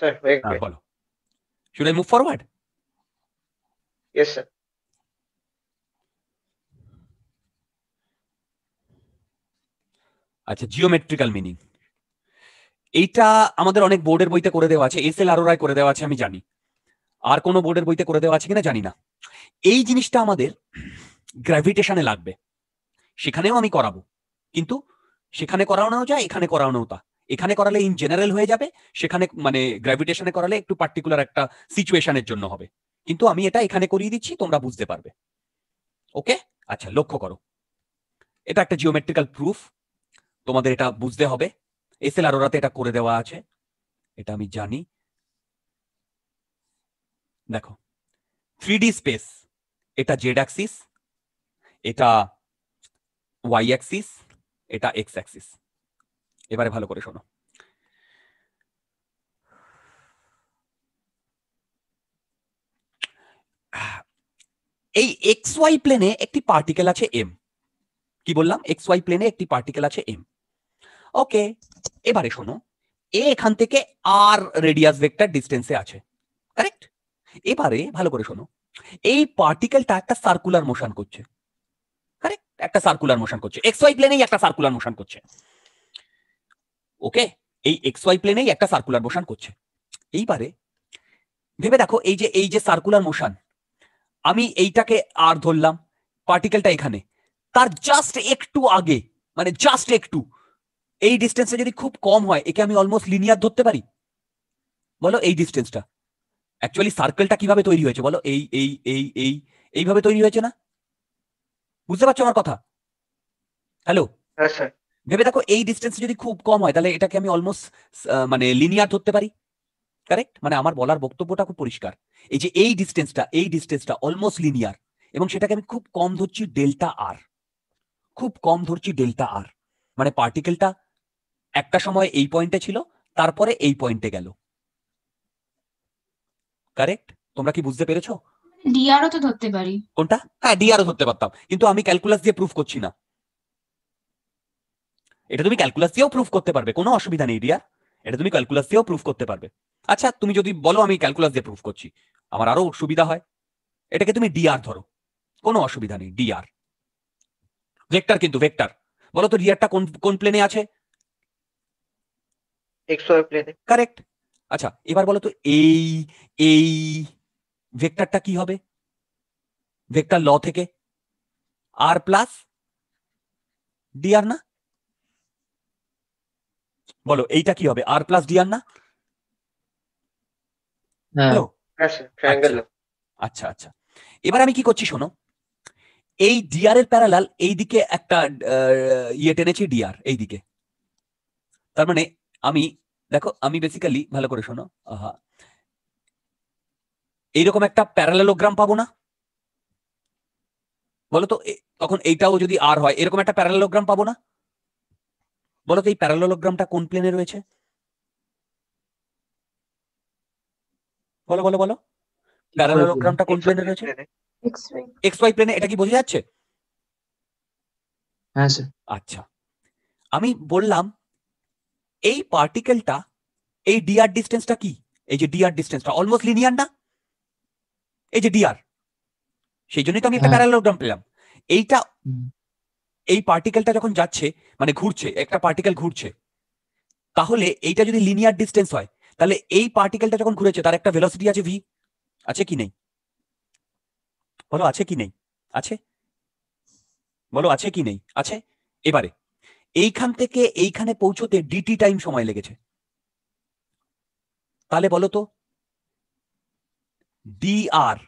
Sir, wait, হ্যাঁ, wait. Follow. Should I move forward? Yes, sir. আচ্ছা জিওমেট্রিক্যাল মিনিং এইটা আমাদের অনেক বোর্ডের বইতে করে দেওয়া আছে এস এল আর করে দেওয়া আছে আমি জানি আর কোনো বোর্ডের বইতে করে দেওয়া আছে কিনা জানি না এই জিনিসটা আমাদের গ্র্যাভিটেশনে লাগবে সেখানেও আমি করাবো কিন্তু সেখানে করানো যায় এখানে করানো তা এখানে করালে ইন জেনারেল হয়ে যাবে সেখানে মানে গ্র্যাভিটেশনে করালে একটু পার্টিকুলার একটা সিচুয়েশনের জন্য হবে কিন্তু আমি এটা এখানে করিয়ে দিচ্ছি তোমরা বুঝতে পারবে ওকে আচ্ছা লক্ষ্য করো এটা একটা জিওমেট্রিক্যাল প্রুফ তোমাদের এটা বুঝতে হবে এসএল আরোরাতে এটা করে দেওয়া আছে এটা আমি জানি দেখো থ্রি স্পেস এটা জেড অ্যাক্সিস এটা ওয়াই অ্যাক্সিস এটা এক্স অ্যাক্সিস এবারে ভালো করে শোনো এই এক্স ওয়াই প্লেনে একটি পার্টিকেল আছে এম কি বললাম এক্স ওয়াই প্লেনে একটি পার্টিকেল আছে এম ওকে এবারে শোনো এ এখান থেকে আর রেডিয়াস ভেক্টর ডিস্টেন্সে আছে কারেক্ট এবারে ভালো করে শোনো এই পার্টিকেলটা একটা সার্কুলার মোশন করছে কারেক্ট একটা সার্কুলার মোশন করছে এক্স ওয়াই প্লেনেই একটা সার্কুলার মোশন করছে ওকে এই এক্স ওয়াই প্লেনেই একটা সার্কুলার মোশন করছে এইবারে ভেবে দেখো এই যে এই যে সার্কুলার মোশন আমি এইটাকে আর ধরলাম পার্টিকেলটা এখানে তার জাস্ট একটু আগে মানে জাস্ট একটু এই ডিস্টেন্সটা যদি খুব কম হয় একে আমি অলমোস্ট লিনিয়ার ধরতে পারি বলো এই ডিস্টেন্সটা অ্যাকচুয়ালি সার্কেলটা কিভাবে তৈরি হয়েছে বলো এই এই এই এই এইভাবে তৈরি হয়েছে না বুঝতে পারছো আমার কথা হ্যালো ভেবে দেখো এই ডিস্টেন্স যদি খুব কম হয় তাহলে এটাকে আমি অলমোস্ট মানে লিনিয়ার ধরতে পারি কারেক্ট মানে আমার বলার বক্তব্যটা খুব পরিষ্কার এই যে এই ডিস্টেন্সটা এই ডিস্টেন্সটা অলমোস্ট লিনিয়ার এবং সেটাকে আমি খুব কম ধরছি ডেল্টা আর খুব কম ধরছি ডেল্টা আর মানে পার্টিকেলটা একটা সময় এই পয়েন্টে ছিল তারপরে এই পয়েন্টে গেল কারেক্ট তোমরা কি বুঝতে পেরেছো ডিআরও তো ধরতে পারি কোনটা হ্যাঁ ডিআরও ধরতে পারতাম কিন্তু আমি ক্যালকুলাস দিয়ে প্রুফ করছি না এটা তুমি ক্যালকুলাস দিয়েও প্রুফ করতে পারবে কোনো অসুবিধা নেই ডিয়ার এটা তুমি ক্যালকুলাস দিয়েও প্রুফ করতে পারবে আচ্ছা তুমি যদি বলো আমি ক্যালকুলাস দিয়ে প্রুফ করছি আমার আরো সুবিধা হয় এটাকে তুমি ডিআর ধরো কোনো অসুবিধা নেই ডিআর ভেক্টর কিন্তু ভেক্টর বলো তো ডিআরটা কোন কোন প্লেনে আছে এক্স প্লেনে কারেক্ট আচ্ছা এবার বলো তো এই এই ভেক্টরটা কি হবে ভেক্টর ল থেকে আর প্লাস ডিআর না বলো এইটা কি হবে আর প্লাস ডিআর না আচ্ছা, আচ্ছা আচ্ছা এবার আমি কি করছি শোনো এই ডিআর এর প্যারালাল এইদিকে একটা ইয়ে টেনেছি ডিআর এইদিকে তার মানে আমি দেখো আমি বেসিক্যালি ভালো করে শোনো আহা এইরকম একটা প্যারালেলোগ্রাম পাবো না বলতো তখন এইটাও যদি আর হয় এরকম একটা প্যারালেলোগ্রাম পাবো না বলতো এই প্যারালেলোগ্রামটা কোন প্লেনে রয়েছে বলো বলো বলো প্যারালেলোগ্রামটা কোন প্লেনে রয়েছে এক্স ওয়াই প্লেনে এটা কি বোঝা যাচ্ছে হ্যাঁ স্যার আচ্ছা আমি বললাম এই পার্টিকেলটা এই ডিআর ডিস্টেন্সটা কি এই যে ডিআর ডিস্টেন্সটা অলমোস্ট লিনিয়ার না এই যে ডিআর সেই জন্যই তো আমি একটা প্যারালোগ্রাম পেলাম এইটা এই পার্টিকেলটা যখন যাচ্ছে মানে ঘুরছে একটা পার্টিকেল ঘুরছে তাহলে এইটা যদি লিনিয়ার ডিস্টেন্স হয় তাহলে এই পার্টিকেলটা যখন ঘুরেছে তার একটা ভেলোসিটি আছে ভি আছে কি নেই বলো আছে কি নেই আছে বলো আছে কি নেই আছে এবারে এইখান থেকে এইখানে পৌঁছতে ডিটি টাইম সময় লেগেছে তাহলে বলো তো D D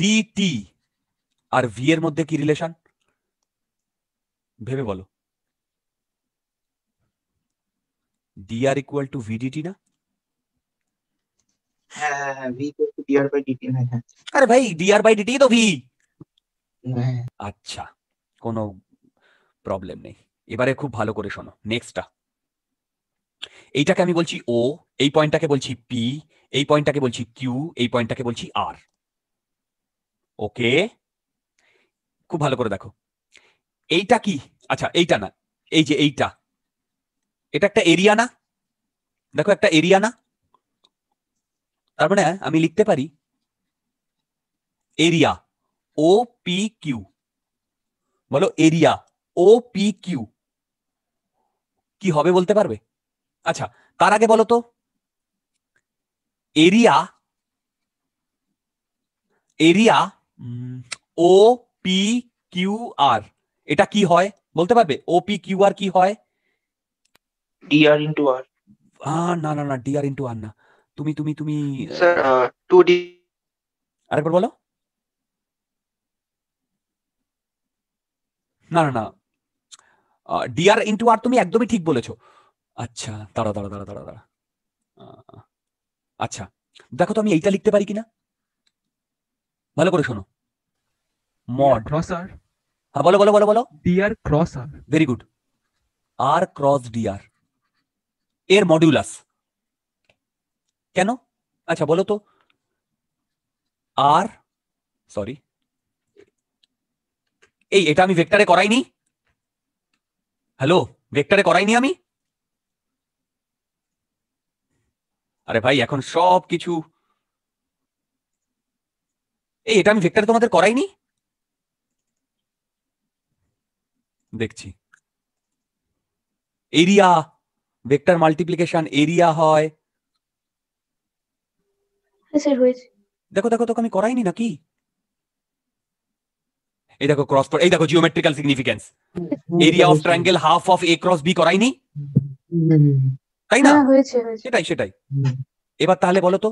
D T R V এর মধ্যে কি রিলেশন ভেবে বলো D R equal to V D T না হ্যাঁ, হ্যাঁ, হ্যাঁ, আরে ভাই ডিআর বাই ডিটি তো ভি আচ্ছা কোনো প্রবলেম নেই এবারে খুব ভালো করে শোনো নেক্সটটা এইটাকে আমি বলছি ও এই পয়েন্টটাকে বলছি পি এই পয়েন্টটাকে বলছি কিউ এই পয়েন্টটাকে বলছি আর ওকে খুব ভালো করে দেখো এইটা কি আচ্ছা এইটা না এই যে এইটা এটা একটা এরিয়া না দেখো একটা এরিয়া না তার মানে আমি লিখতে পারি এরিয়া ও পি কিউ বলো এরিয়া ও পি কিউ কি হবে বলতে পারবে আচ্ছা তার আগে বলো তো area area O P Q আর এটা কি হয় বলতে পারবে ও পি কিউ আর কি হয় ডিআর ইনটু আর না না না ডিআর ইনটু আর না তুমি তুমি তুমি স্যার 2 ডি আরেকবার বলো না না না ডিআর ইন্টু আর তুমি একদমই ঠিক বলেছো আচ্ছা দাঁড়া দাঁড়া দাঁড়া দাঁড়া দাঁড়া আচ্ছা দেখো তো আমি এইটা লিখতে পারি কিনা ভালো করে শোনো মড ক্রস আর হ্যাঁ বলো বলো বলো বলো D R cross R very good R cross D R এর মডিউলাস কেন আচ্ছা বলো তো আর সরি এই এটা আমি ভেক্টরে করাইনি হ্যালো ভেক্টরে করাইনি আমি আরে ভাই এখন সব কিছু এই এটা আমি ভেক্টরে তোমাদের করাইনি দেখছি এরিয়া ভেক্টর মাল্টিপ্লিকেশন এরিয়া হয় হ্যাঁ, দেখো দেখো তোকে আমি করাইনি নাকি এই দেখো ক্রস এই দেখো geometrical significance area of triangle half of A cross B করাইনি তাই না সেটাই সেটাই এবার তাহলে বলো তো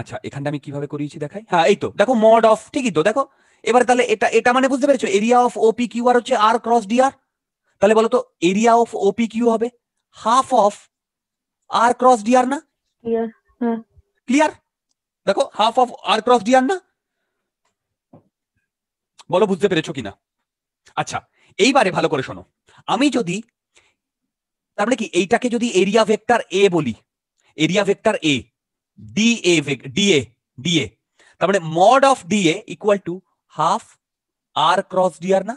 আচ্ছা এখানটা আমি কিভাবে করিয়েছি দেখাই হ্যাঁ এই তো দেখো মড অফ ঠিকই তো দেখো এবার তাহলে এটা এটা মানে বুঝতে পেরেছো এরিয়া অফ ওপি কিউ আর হচ্ছে আর ক্রস ডি আর তাহলে বলো তো এরিয়া অফ ওপি কিউ হবে half of R cross D R না ক্লিয়ার দেখো half of R cross D R না বলো বুঝতে পেরেছো কিনা আচ্ছা এইবারে ভালো করে শোনো আমি যদি তার মানে কি এইটাকে যদি এরিয়া ভেক্টর এ বলি area vector A D A D A D A তার মানে mod of D A equal to half R cross R না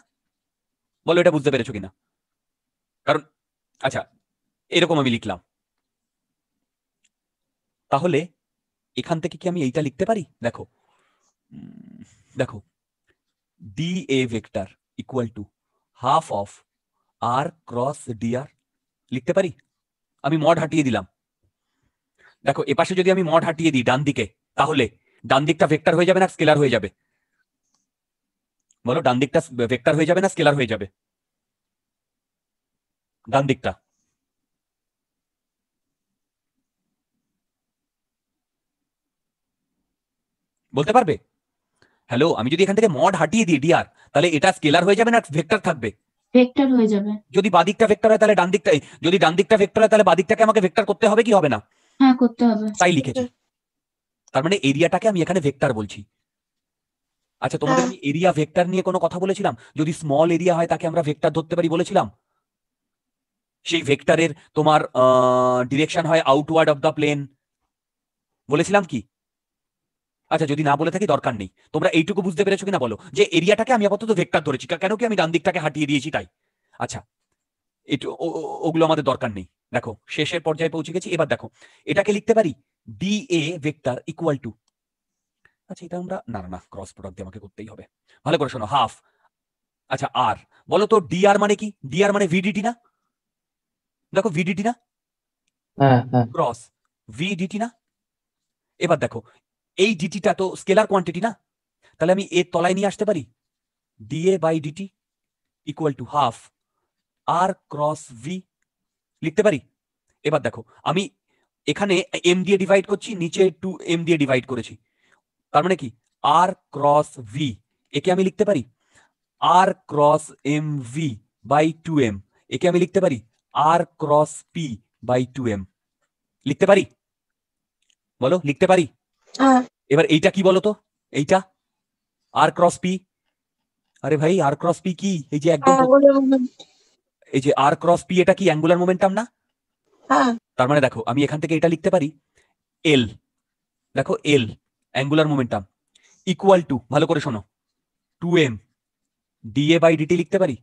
বলো এটা বুঝতে পেরেছো কিনা কারণ আচ্ছা এরকম আমি লিখলাম তাহলে এখান থেকে কি আমি এইটা লিখতে পারি দেখো দেখো dA vector equal to half of r cross dr লিখতে পারি আমি মড হাটিয়ে দিলাম দেখো এপাশে যদি আমি মড হাটিয়ে দিই ডান দিকে তাহলে ডান দিকটা ভেক্টর হয়ে যাবে না স্কেলার হয়ে যাবে বলো ডান দিকটা ভেক্টর হয়ে যাবে না স্কেলার হয়ে যাবে ডান দিকটা বলতে পারবে হ্যালো আমি যদি এখান থেকে মড হাটিয়ে দিই ডিআর তাহলে এটা স্কেলার হয়ে যাবে না ভেক্টর থাকবে ভেক্টর হয়ে যাবে যদি বাদিকটা দিকটা ভেক্টর হয় তাহলে ডান দিকটা যদি ডান দিকটা ভেক্টর হয় তাহলে বাদিকটাকে দিকটাকে আমাকে ভেক্টর করতে হবে কি হবে না হ্যাঁ করতে হবে তাই লিখেছি তার মানে এরিয়াটাকে আমি এখানে ভেক্টর বলছি আচ্ছা তোমাদের হ্যাঁ। আমি এরিয়া ভেক্টর নিয়ে কোনো কথা বলেছিলাম যদি স্মল এরিয়া হয় তাকে আমরা ভেক্টর ধরতে পারি বলেছিলাম সেই ভেক্টরের তোমার ডিরেকশন হয় আউটওয়ার্ড অফ দ্য প্লেন বলেছিলাম কি আচ্ছা যদি না বলে থাকি দরকার নেই তোমরা এইটুকু বুঝতে পেরেছো কিনা বলো যে এরিয়াটাকে আমি আপাতত ভেক্টর ধরেছি কেন কি আমি ডান দিকটাকে হাঁটিয়ে দিয়েছি তাই আচ্ছা এটু ওগুলো আমাদের দরকার নেই দেখো শেষের পর্যায়ে পৌঁছে গেছি এবার দেখো এটাকে লিখতে পারি D A vector equal to আচ্ছা এটা আমরা না না ক্রস প্রোডাক্ট দিয়ে আমাকে করতেই হবে ভালো করে শোনো হাফ আচ্ছা আর বলো তো ডি আর মানে কি মানে ডি আর মানে ভিডিটি না দেখো ভিডিটি না ক্রস হ্যাঁ, হ্যাঁ। ভিডিটি না এবার দেখো এই ডিটিটা তো স্কেলার কোয়ান্টিটি না তাহলে আমি এর তলায় নিয়ে আসতে পারি D A by D T equal to half R cross V লিখতে পারি এবার দেখো আমি এখানে এম দিয়ে ডিভাইড করছি নিচে টু এম দিয়ে ডিভাইড করেছি তার মানে কি আর ক্রস ভি একে আমি লিখতে পারি R cross M V by two M একে আমি লিখতে পারি R cross P by two M লিখতে পারি বলো লিখতে পারি হ্যাঁ। এবার এইটা কি বলতো এইটা আর ক্রস পি আরে ভাই আর ক্রস পি কি এই যে একদম হ্যাঁ, এই যে আর ক্রস পি এটা কি অ্যাঙ্গুলার মোমেন্টাম না হ্যাঁ। তার মানে দেখো আমি এখান থেকে এটা লিখতে পারি এল দেখো L angular momentum equal to ভালো করে শোনো two M DA by D T লিখতে পারি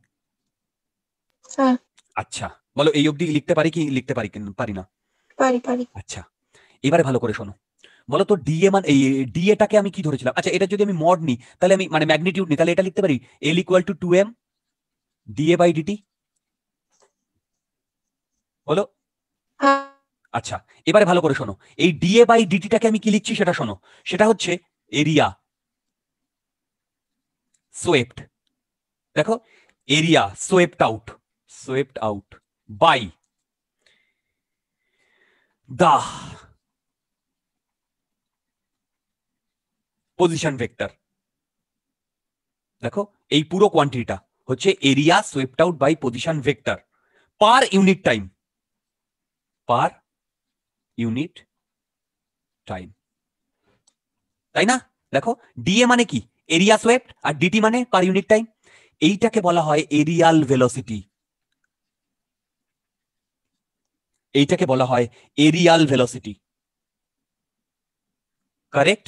আচ্ছা বলো এই অবধি লিখতে পারি কি লিখতে পারি পারি না পারি পারি আচ্ছা এবারে ভালো করে শোনো বলতো ডিএ মানে এই ডিএটাকে আমি কি ধরেছিলাম আচ্ছা এটা যদি আমি মড নিই তাহলে আমি মানে ম্যাগনিটিউড নি তাহলে এটা লিখতে পারি L equal to two M DA by DT বলো আচ্ছা এবারে ভালো করে শোনো এই ডিএ বাই ডিটিটাকে আমি কি লিখছি সেটা শোনো সেটা হচ্ছে এরিয়া সোয়েপ্ট দেখো area swept out swept out by the position vector দেখো এই পুরো কোয়ান্টিটিটা হচ্ছে area swept out by position vector per unit time per unit time তাই না দেখো ডিএ মানে কি এরিয়া সোয়েপ্ট আর ডিটি মানে পার ইউনিট টাইম এইটাকে বলা হয় এরিয়াল ভেলোসিটি এইটাকে বলা হয় এরিয়াল ভেলোসিটি কারেক্ট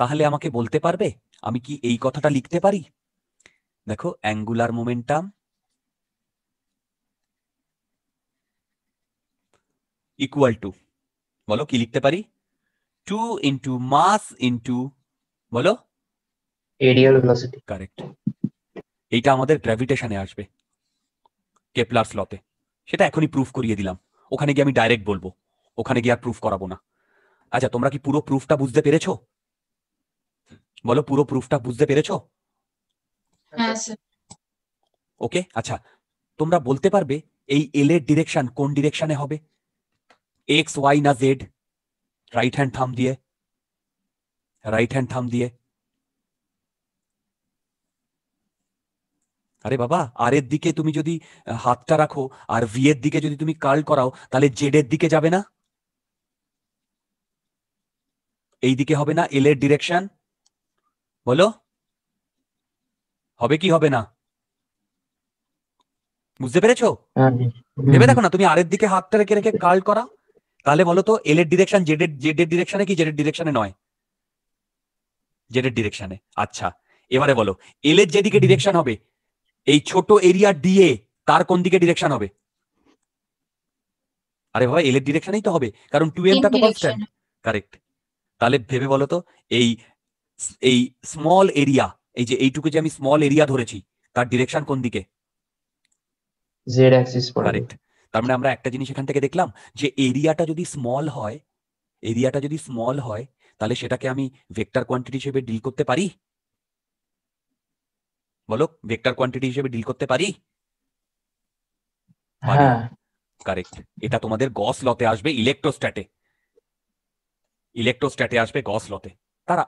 তাহলে আমাকে বলতে পারবে আমি কি এই কথাটা লিখতে পারি দেখো অ্যাঙ্গুলার মোমেন্টাম ইকুয়াল টু বলো কি লিখতে পারি টু ইন্টু মাস ইন্টু বলো এরিয়াল ভেলোসিটি কারেক্ট এইটা আমাদের গ্র্যাভিটেশনে আসবে কেপলার স্লতে সেটা এখনই প্রুফ করিয়ে দিলাম ওখানে গিয়ে আমি ডাইরেক্ট বলবো ওখানে গিয়ে আর প্রুফ করাবো না আচ্ছা তোমরা কি পুরো প্রুফটা বুঝতে পেরেছো বলো পুরো প্রুফটা বুঝতে পেরেছো ওকে হ্যাঁ, আচ্ছা তোমরা বলতে পারবে এই এল এর ডিরেকশন কোন ডিরেকশনে হবে এক্স ওয়াই না জেড রাইট হ্যান্ড থাম দিয়ে রাইট হ্যান্ড থাম দিয়ে আরে বাবা আর এর দিকে তুমি যদি হাতটা রাখো আর ভি এর দিকে যদি তুমি কার্ল করাও তাহলে জেড এর দিকে যাবে না এই দিকে হবে না এল এর ডিরেকশন বলো হবে কি হবে না বুঝতে পেরেছো হ্যাঁ। ভেবে দেখো না তুমি আরের দিকে হাতটা রেখে রেখে কাল করা তাহলে বলো তো এল এর ডিরেকশন জেডের জেডের ডিরেকশনে কি জেডের ডিরেকশনে নয় জেডের ডিরেকশনে আচ্ছা এবারে বলো এল এর যেদিকে ডিরেকশন হবে এই ছোট এরিয়া ডিএ তার কোন দিকে ডিরেকশন হবে আরে বাবা এল এর ডিরেকশনেই তো হবে কারণ টু এমটা তো কনস্ট্যান্ট কারেক্ট তাহলে ভেবে বলো তো এই এই স্মল এরিয়া এই যে এইটুকু যে আমি স্মল এরিয়া ধরেছি তার ডিরেকশন কোন দিকে জেড অ্যাক্সিস কারেক্ট তার মানে আমরা একটা জিনিস এখান থেকে দেখলাম যে এরিয়াটা যদি স্মল হয় এরিয়াটা যদি স্মল হয় তাহলে সেটাকে আমি ভেক্টর কোয়ান্টিটি হিসেবে ডিল করতে পারি বলো ভেক্টর কোয়ান্টিটি হিসেবে ডিল করতে পারি কারেক্ট হ্যাঁ। এটা তোমাদের গস লতে আসবে ইলেকট্রোস্ট্যাটে ইলেকট্রোস্ট্যাটে আসবে গস লতে তারা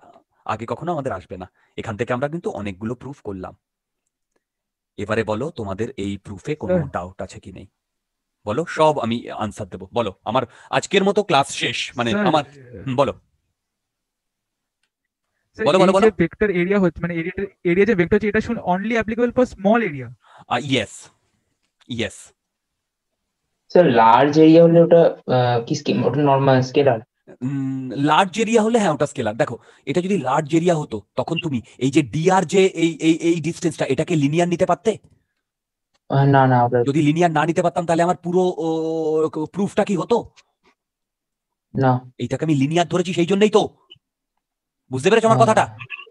আগে কখনো আমাদের আসবে না এখান থেকে আমরা কিন্তু অনেকগুলো প্রুফ করলাম এবারে বলো তোমাদের এই প্রুফে কোনো ডাউট হ্যাঁ। আছে কি নেই বলো সব আমি আনসার দেবো বলো আমার আজকের মতো ক্লাস শেষ মানে আমার বলো বলো বলো বলো ভেক্টর এরিয়া হচ্ছে মানে এরিয়া এরিয়া যে ভেক্টর হচ্ছে এটা শুন only applicable for small area yes yes sir large area হলে ওটা কি স্কিম ওটা নরমাল স্কেলার লার্জ এরিয়া হলে হ্যাঁ ওটা স্কেলার দেখো এটা যদি লার্জ এরিয়া হতো তখন তুমি এই যে ডিআর যে এই এই এই ডিস্টেন্সটা এটাকে লিনিয়ার নিতে পারতে না না যদি লিনিয়ার না নিতে পারতাম তাহলে আমার পুরো প্রুফটা কি হতো না এইটাকে আমি লিনিয়ার ধরেছি সেই জন্যই তো বুঝতে পেরেছো আমার হ্যাঁ। কথাটা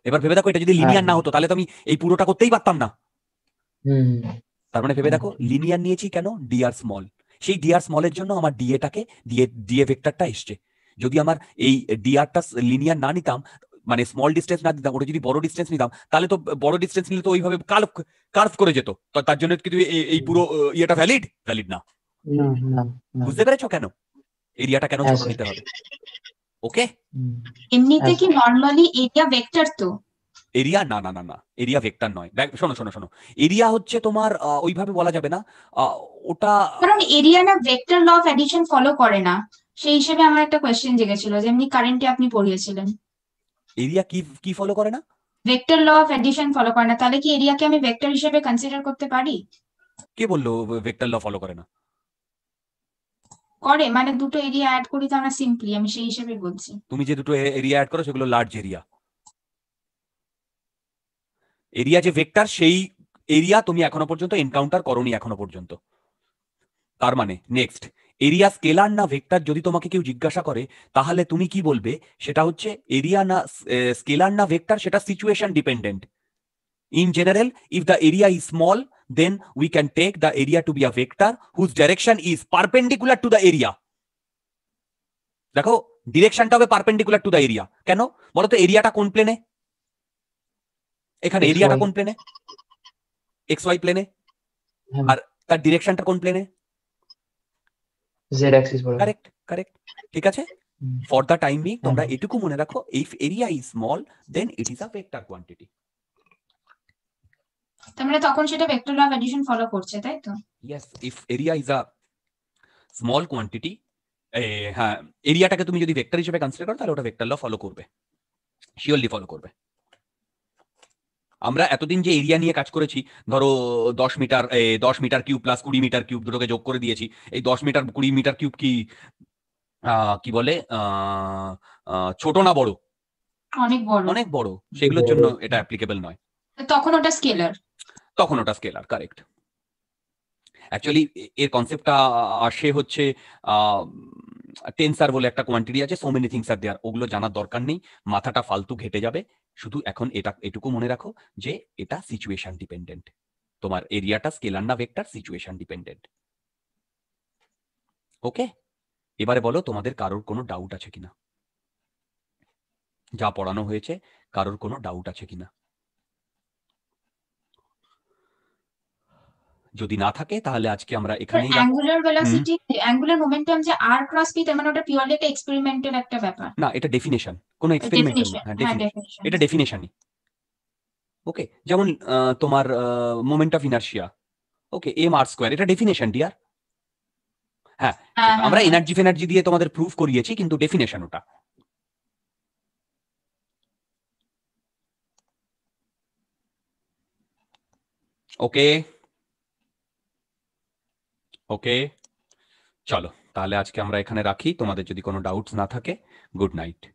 এবার ভেবে দেখো এটা যদি লিনিয়ার হ্যাঁ। না হতো তাহলে তো আমি এই পুরোটা করতেই পারতাম না তার মানে ভেবে দেখো লিনিয়ার নিয়েছি কেন ডিআর স্মল সেই ডিআর স্মলের জন্য আমার ডিএটাকে ডিএ ডিএ ভেক্টরটা এসছে যদি আমার এই ডিআরটা লিনিয়ার না নিতাম মানে স্মল ডিস্টেন্স না দিতাম ওটা যদি বড় ডিস্টেন্স নিতাম তাহলে তো বড় ডিস্টেন্স নিলে তো ওইভাবে কার্ভ কার্ভ করে যেত তার জন্য কিন্তু এই পুরো ইয়েটা ভ্যালিড ভ্যালিড না বুঝতে পেরেছো কেন এরিয়াটা কেন ছোট হ্যাঁ, নিতে হবে ওকে হ্যাঁ। এমনিতে হ্যাঁ। কি নরমালি এরিয়া ভেক্টর তো এরিয়া না না না না এরিয়া ভেক্টর নয় দেখ শোনো শোনো শোনো এরিয়া হচ্ছে তোমার ওইভাবে বলা যাবে না ওটা কারণ এরিয়া না vector law of addition follow করে না সেই হিসেবে আমার একটা কোয়েশ্চেন জেগেছিল যে এমনি কারেন্টে আপনি পড়িয়েছিলেন এরিয়া কি কি ফলো করে না vector law of addition follow করে না তাহলে কি এরিয়াকে আমি ভেক্টর হিসেবে কনসিডার করতে পারি কে বললো ভেক্টর ল ফলো করে না করে মানে দুটো এরিয়া অ্যাড করি তো আমরা সিম্পলি আমি সেই হিসেবে বলছি তুমি যে দুটো এরিয়া অ্যাড করো সেগুলো লার্জ এরিয়া এরিয়া যে ভেক্টর সেই এরিয়া তুমি এখনো পর্যন্ত এনকাউন্টার করনি এখনো পর্যন্ত তার মানে নেক্সট এরিয়া স্কেলার না ভেক্টর যদি তোমাকে কেউ জিজ্ঞাসা করে তাহলে তুমি কি বলবে সেটা হচ্ছে এরিয়া না স্কেলার না ভেক্টর সেটা situation dependent in general if the area is small then we can take the area to be a vector whose direction is perpendicular to the area দেখো ডিরেকশনটা হবে পারপেন্ডিকুলার টু দ্য এরিয়া কেন বলো তো এরিয়াটা কোন প্লেনে এখানে এরিয়াটা কোন প্লেনে এক্স ওয়াই প্লেনে আর তার ডিরেকশনটা কোন প্লেনে জেড অ্যাক্সিস ঠিক আছে ফর দ্য টাইম বিং তোমরা এটুকু মনে রাখো if area is small then it is a vector quantity তাহলে তখন সেটা ভেক্টর অফ এডিশন ফলো করছে তাই তো yes if area is a small quantity হ্যাঁ এরিয়াটাকে তুমি যদি ভেক্টর হিসেবে কনসিডার করো তাহলে ওটা ভেক্টর ল ফলো করবে শিওরলি ফলো করবে আমরা এতদিন যে এরিয়া নিয়ে কাজ করেছি ধরো দশ মিটার দশ মিটার কিউব প্লাস কুড়ি মিটার কিউব দুটোকে যোগ করে দিয়েছি এই দশ মিটার কুড়ি মিটার কিউব কি কি বলে ছোট না বড় অনেক বড় অনেক বড় সেগুলোর জন্য এটা অ্যাপ্লিকেবল নয় তখন ওটা স্কেলার তখন ওটা স্কেলার কারেক্ট অ্যাকচুয়ালি এর কনসেপ্টটা আসে হচ্ছে টেন্সার বলে একটা কোয়ান্টিটি আছে so many things are there ওগুলো জানার দরকার নেই মাথাটা ফালতু ঘেটে যাবে শুধু এখন এটা এটুকু মনে রাখো যে এটা সিচুয়েশন ডিপেন্ডেন্ট তোমার এরিয়াটা স্কেলার না ভেক্টর সিচুয়েশন ডিপেন্ডেন্ট ওকে এবারে বলো তোমাদের কারোর কোনো ডাউট আছে কিনা যা পড়ানো হয়েছে কারোর কোনো ডাউট আছে কিনা যদি না থাকে তাহলে আজকে আমরা এখানেই অ্যাঙ্গুলার ভেলোসিটি অ্যাঙ্গুলার মোমেন্টাম যে আর ক্রস পি তার মানে ওটা পিওরলি একটা এক্সপেরিমেন্টের একটা ব্যাপার না এটা ডেফিনেশন কোনো এক্সপেরিমেন্ট হ্যাঁ, এটা ডেফিনেশনই ওকে যেমন তোমার moment of inertia okay M R square এটা ডেফিনেশন ডিয়ার হ্যাঁ, হ্যাঁ, হ্যাঁ আমরা এনার্জি ফেনার্জি দিয়ে তোমাদের প্রুফ করিয়েছি কিন্তু ডেফিনেশন ওটা ওকে ওকে চলো তাহলে আজকে আমরা এখানে রাখি তোমাদের যদি কোনো ডাউটস না থাকে গুড নাইট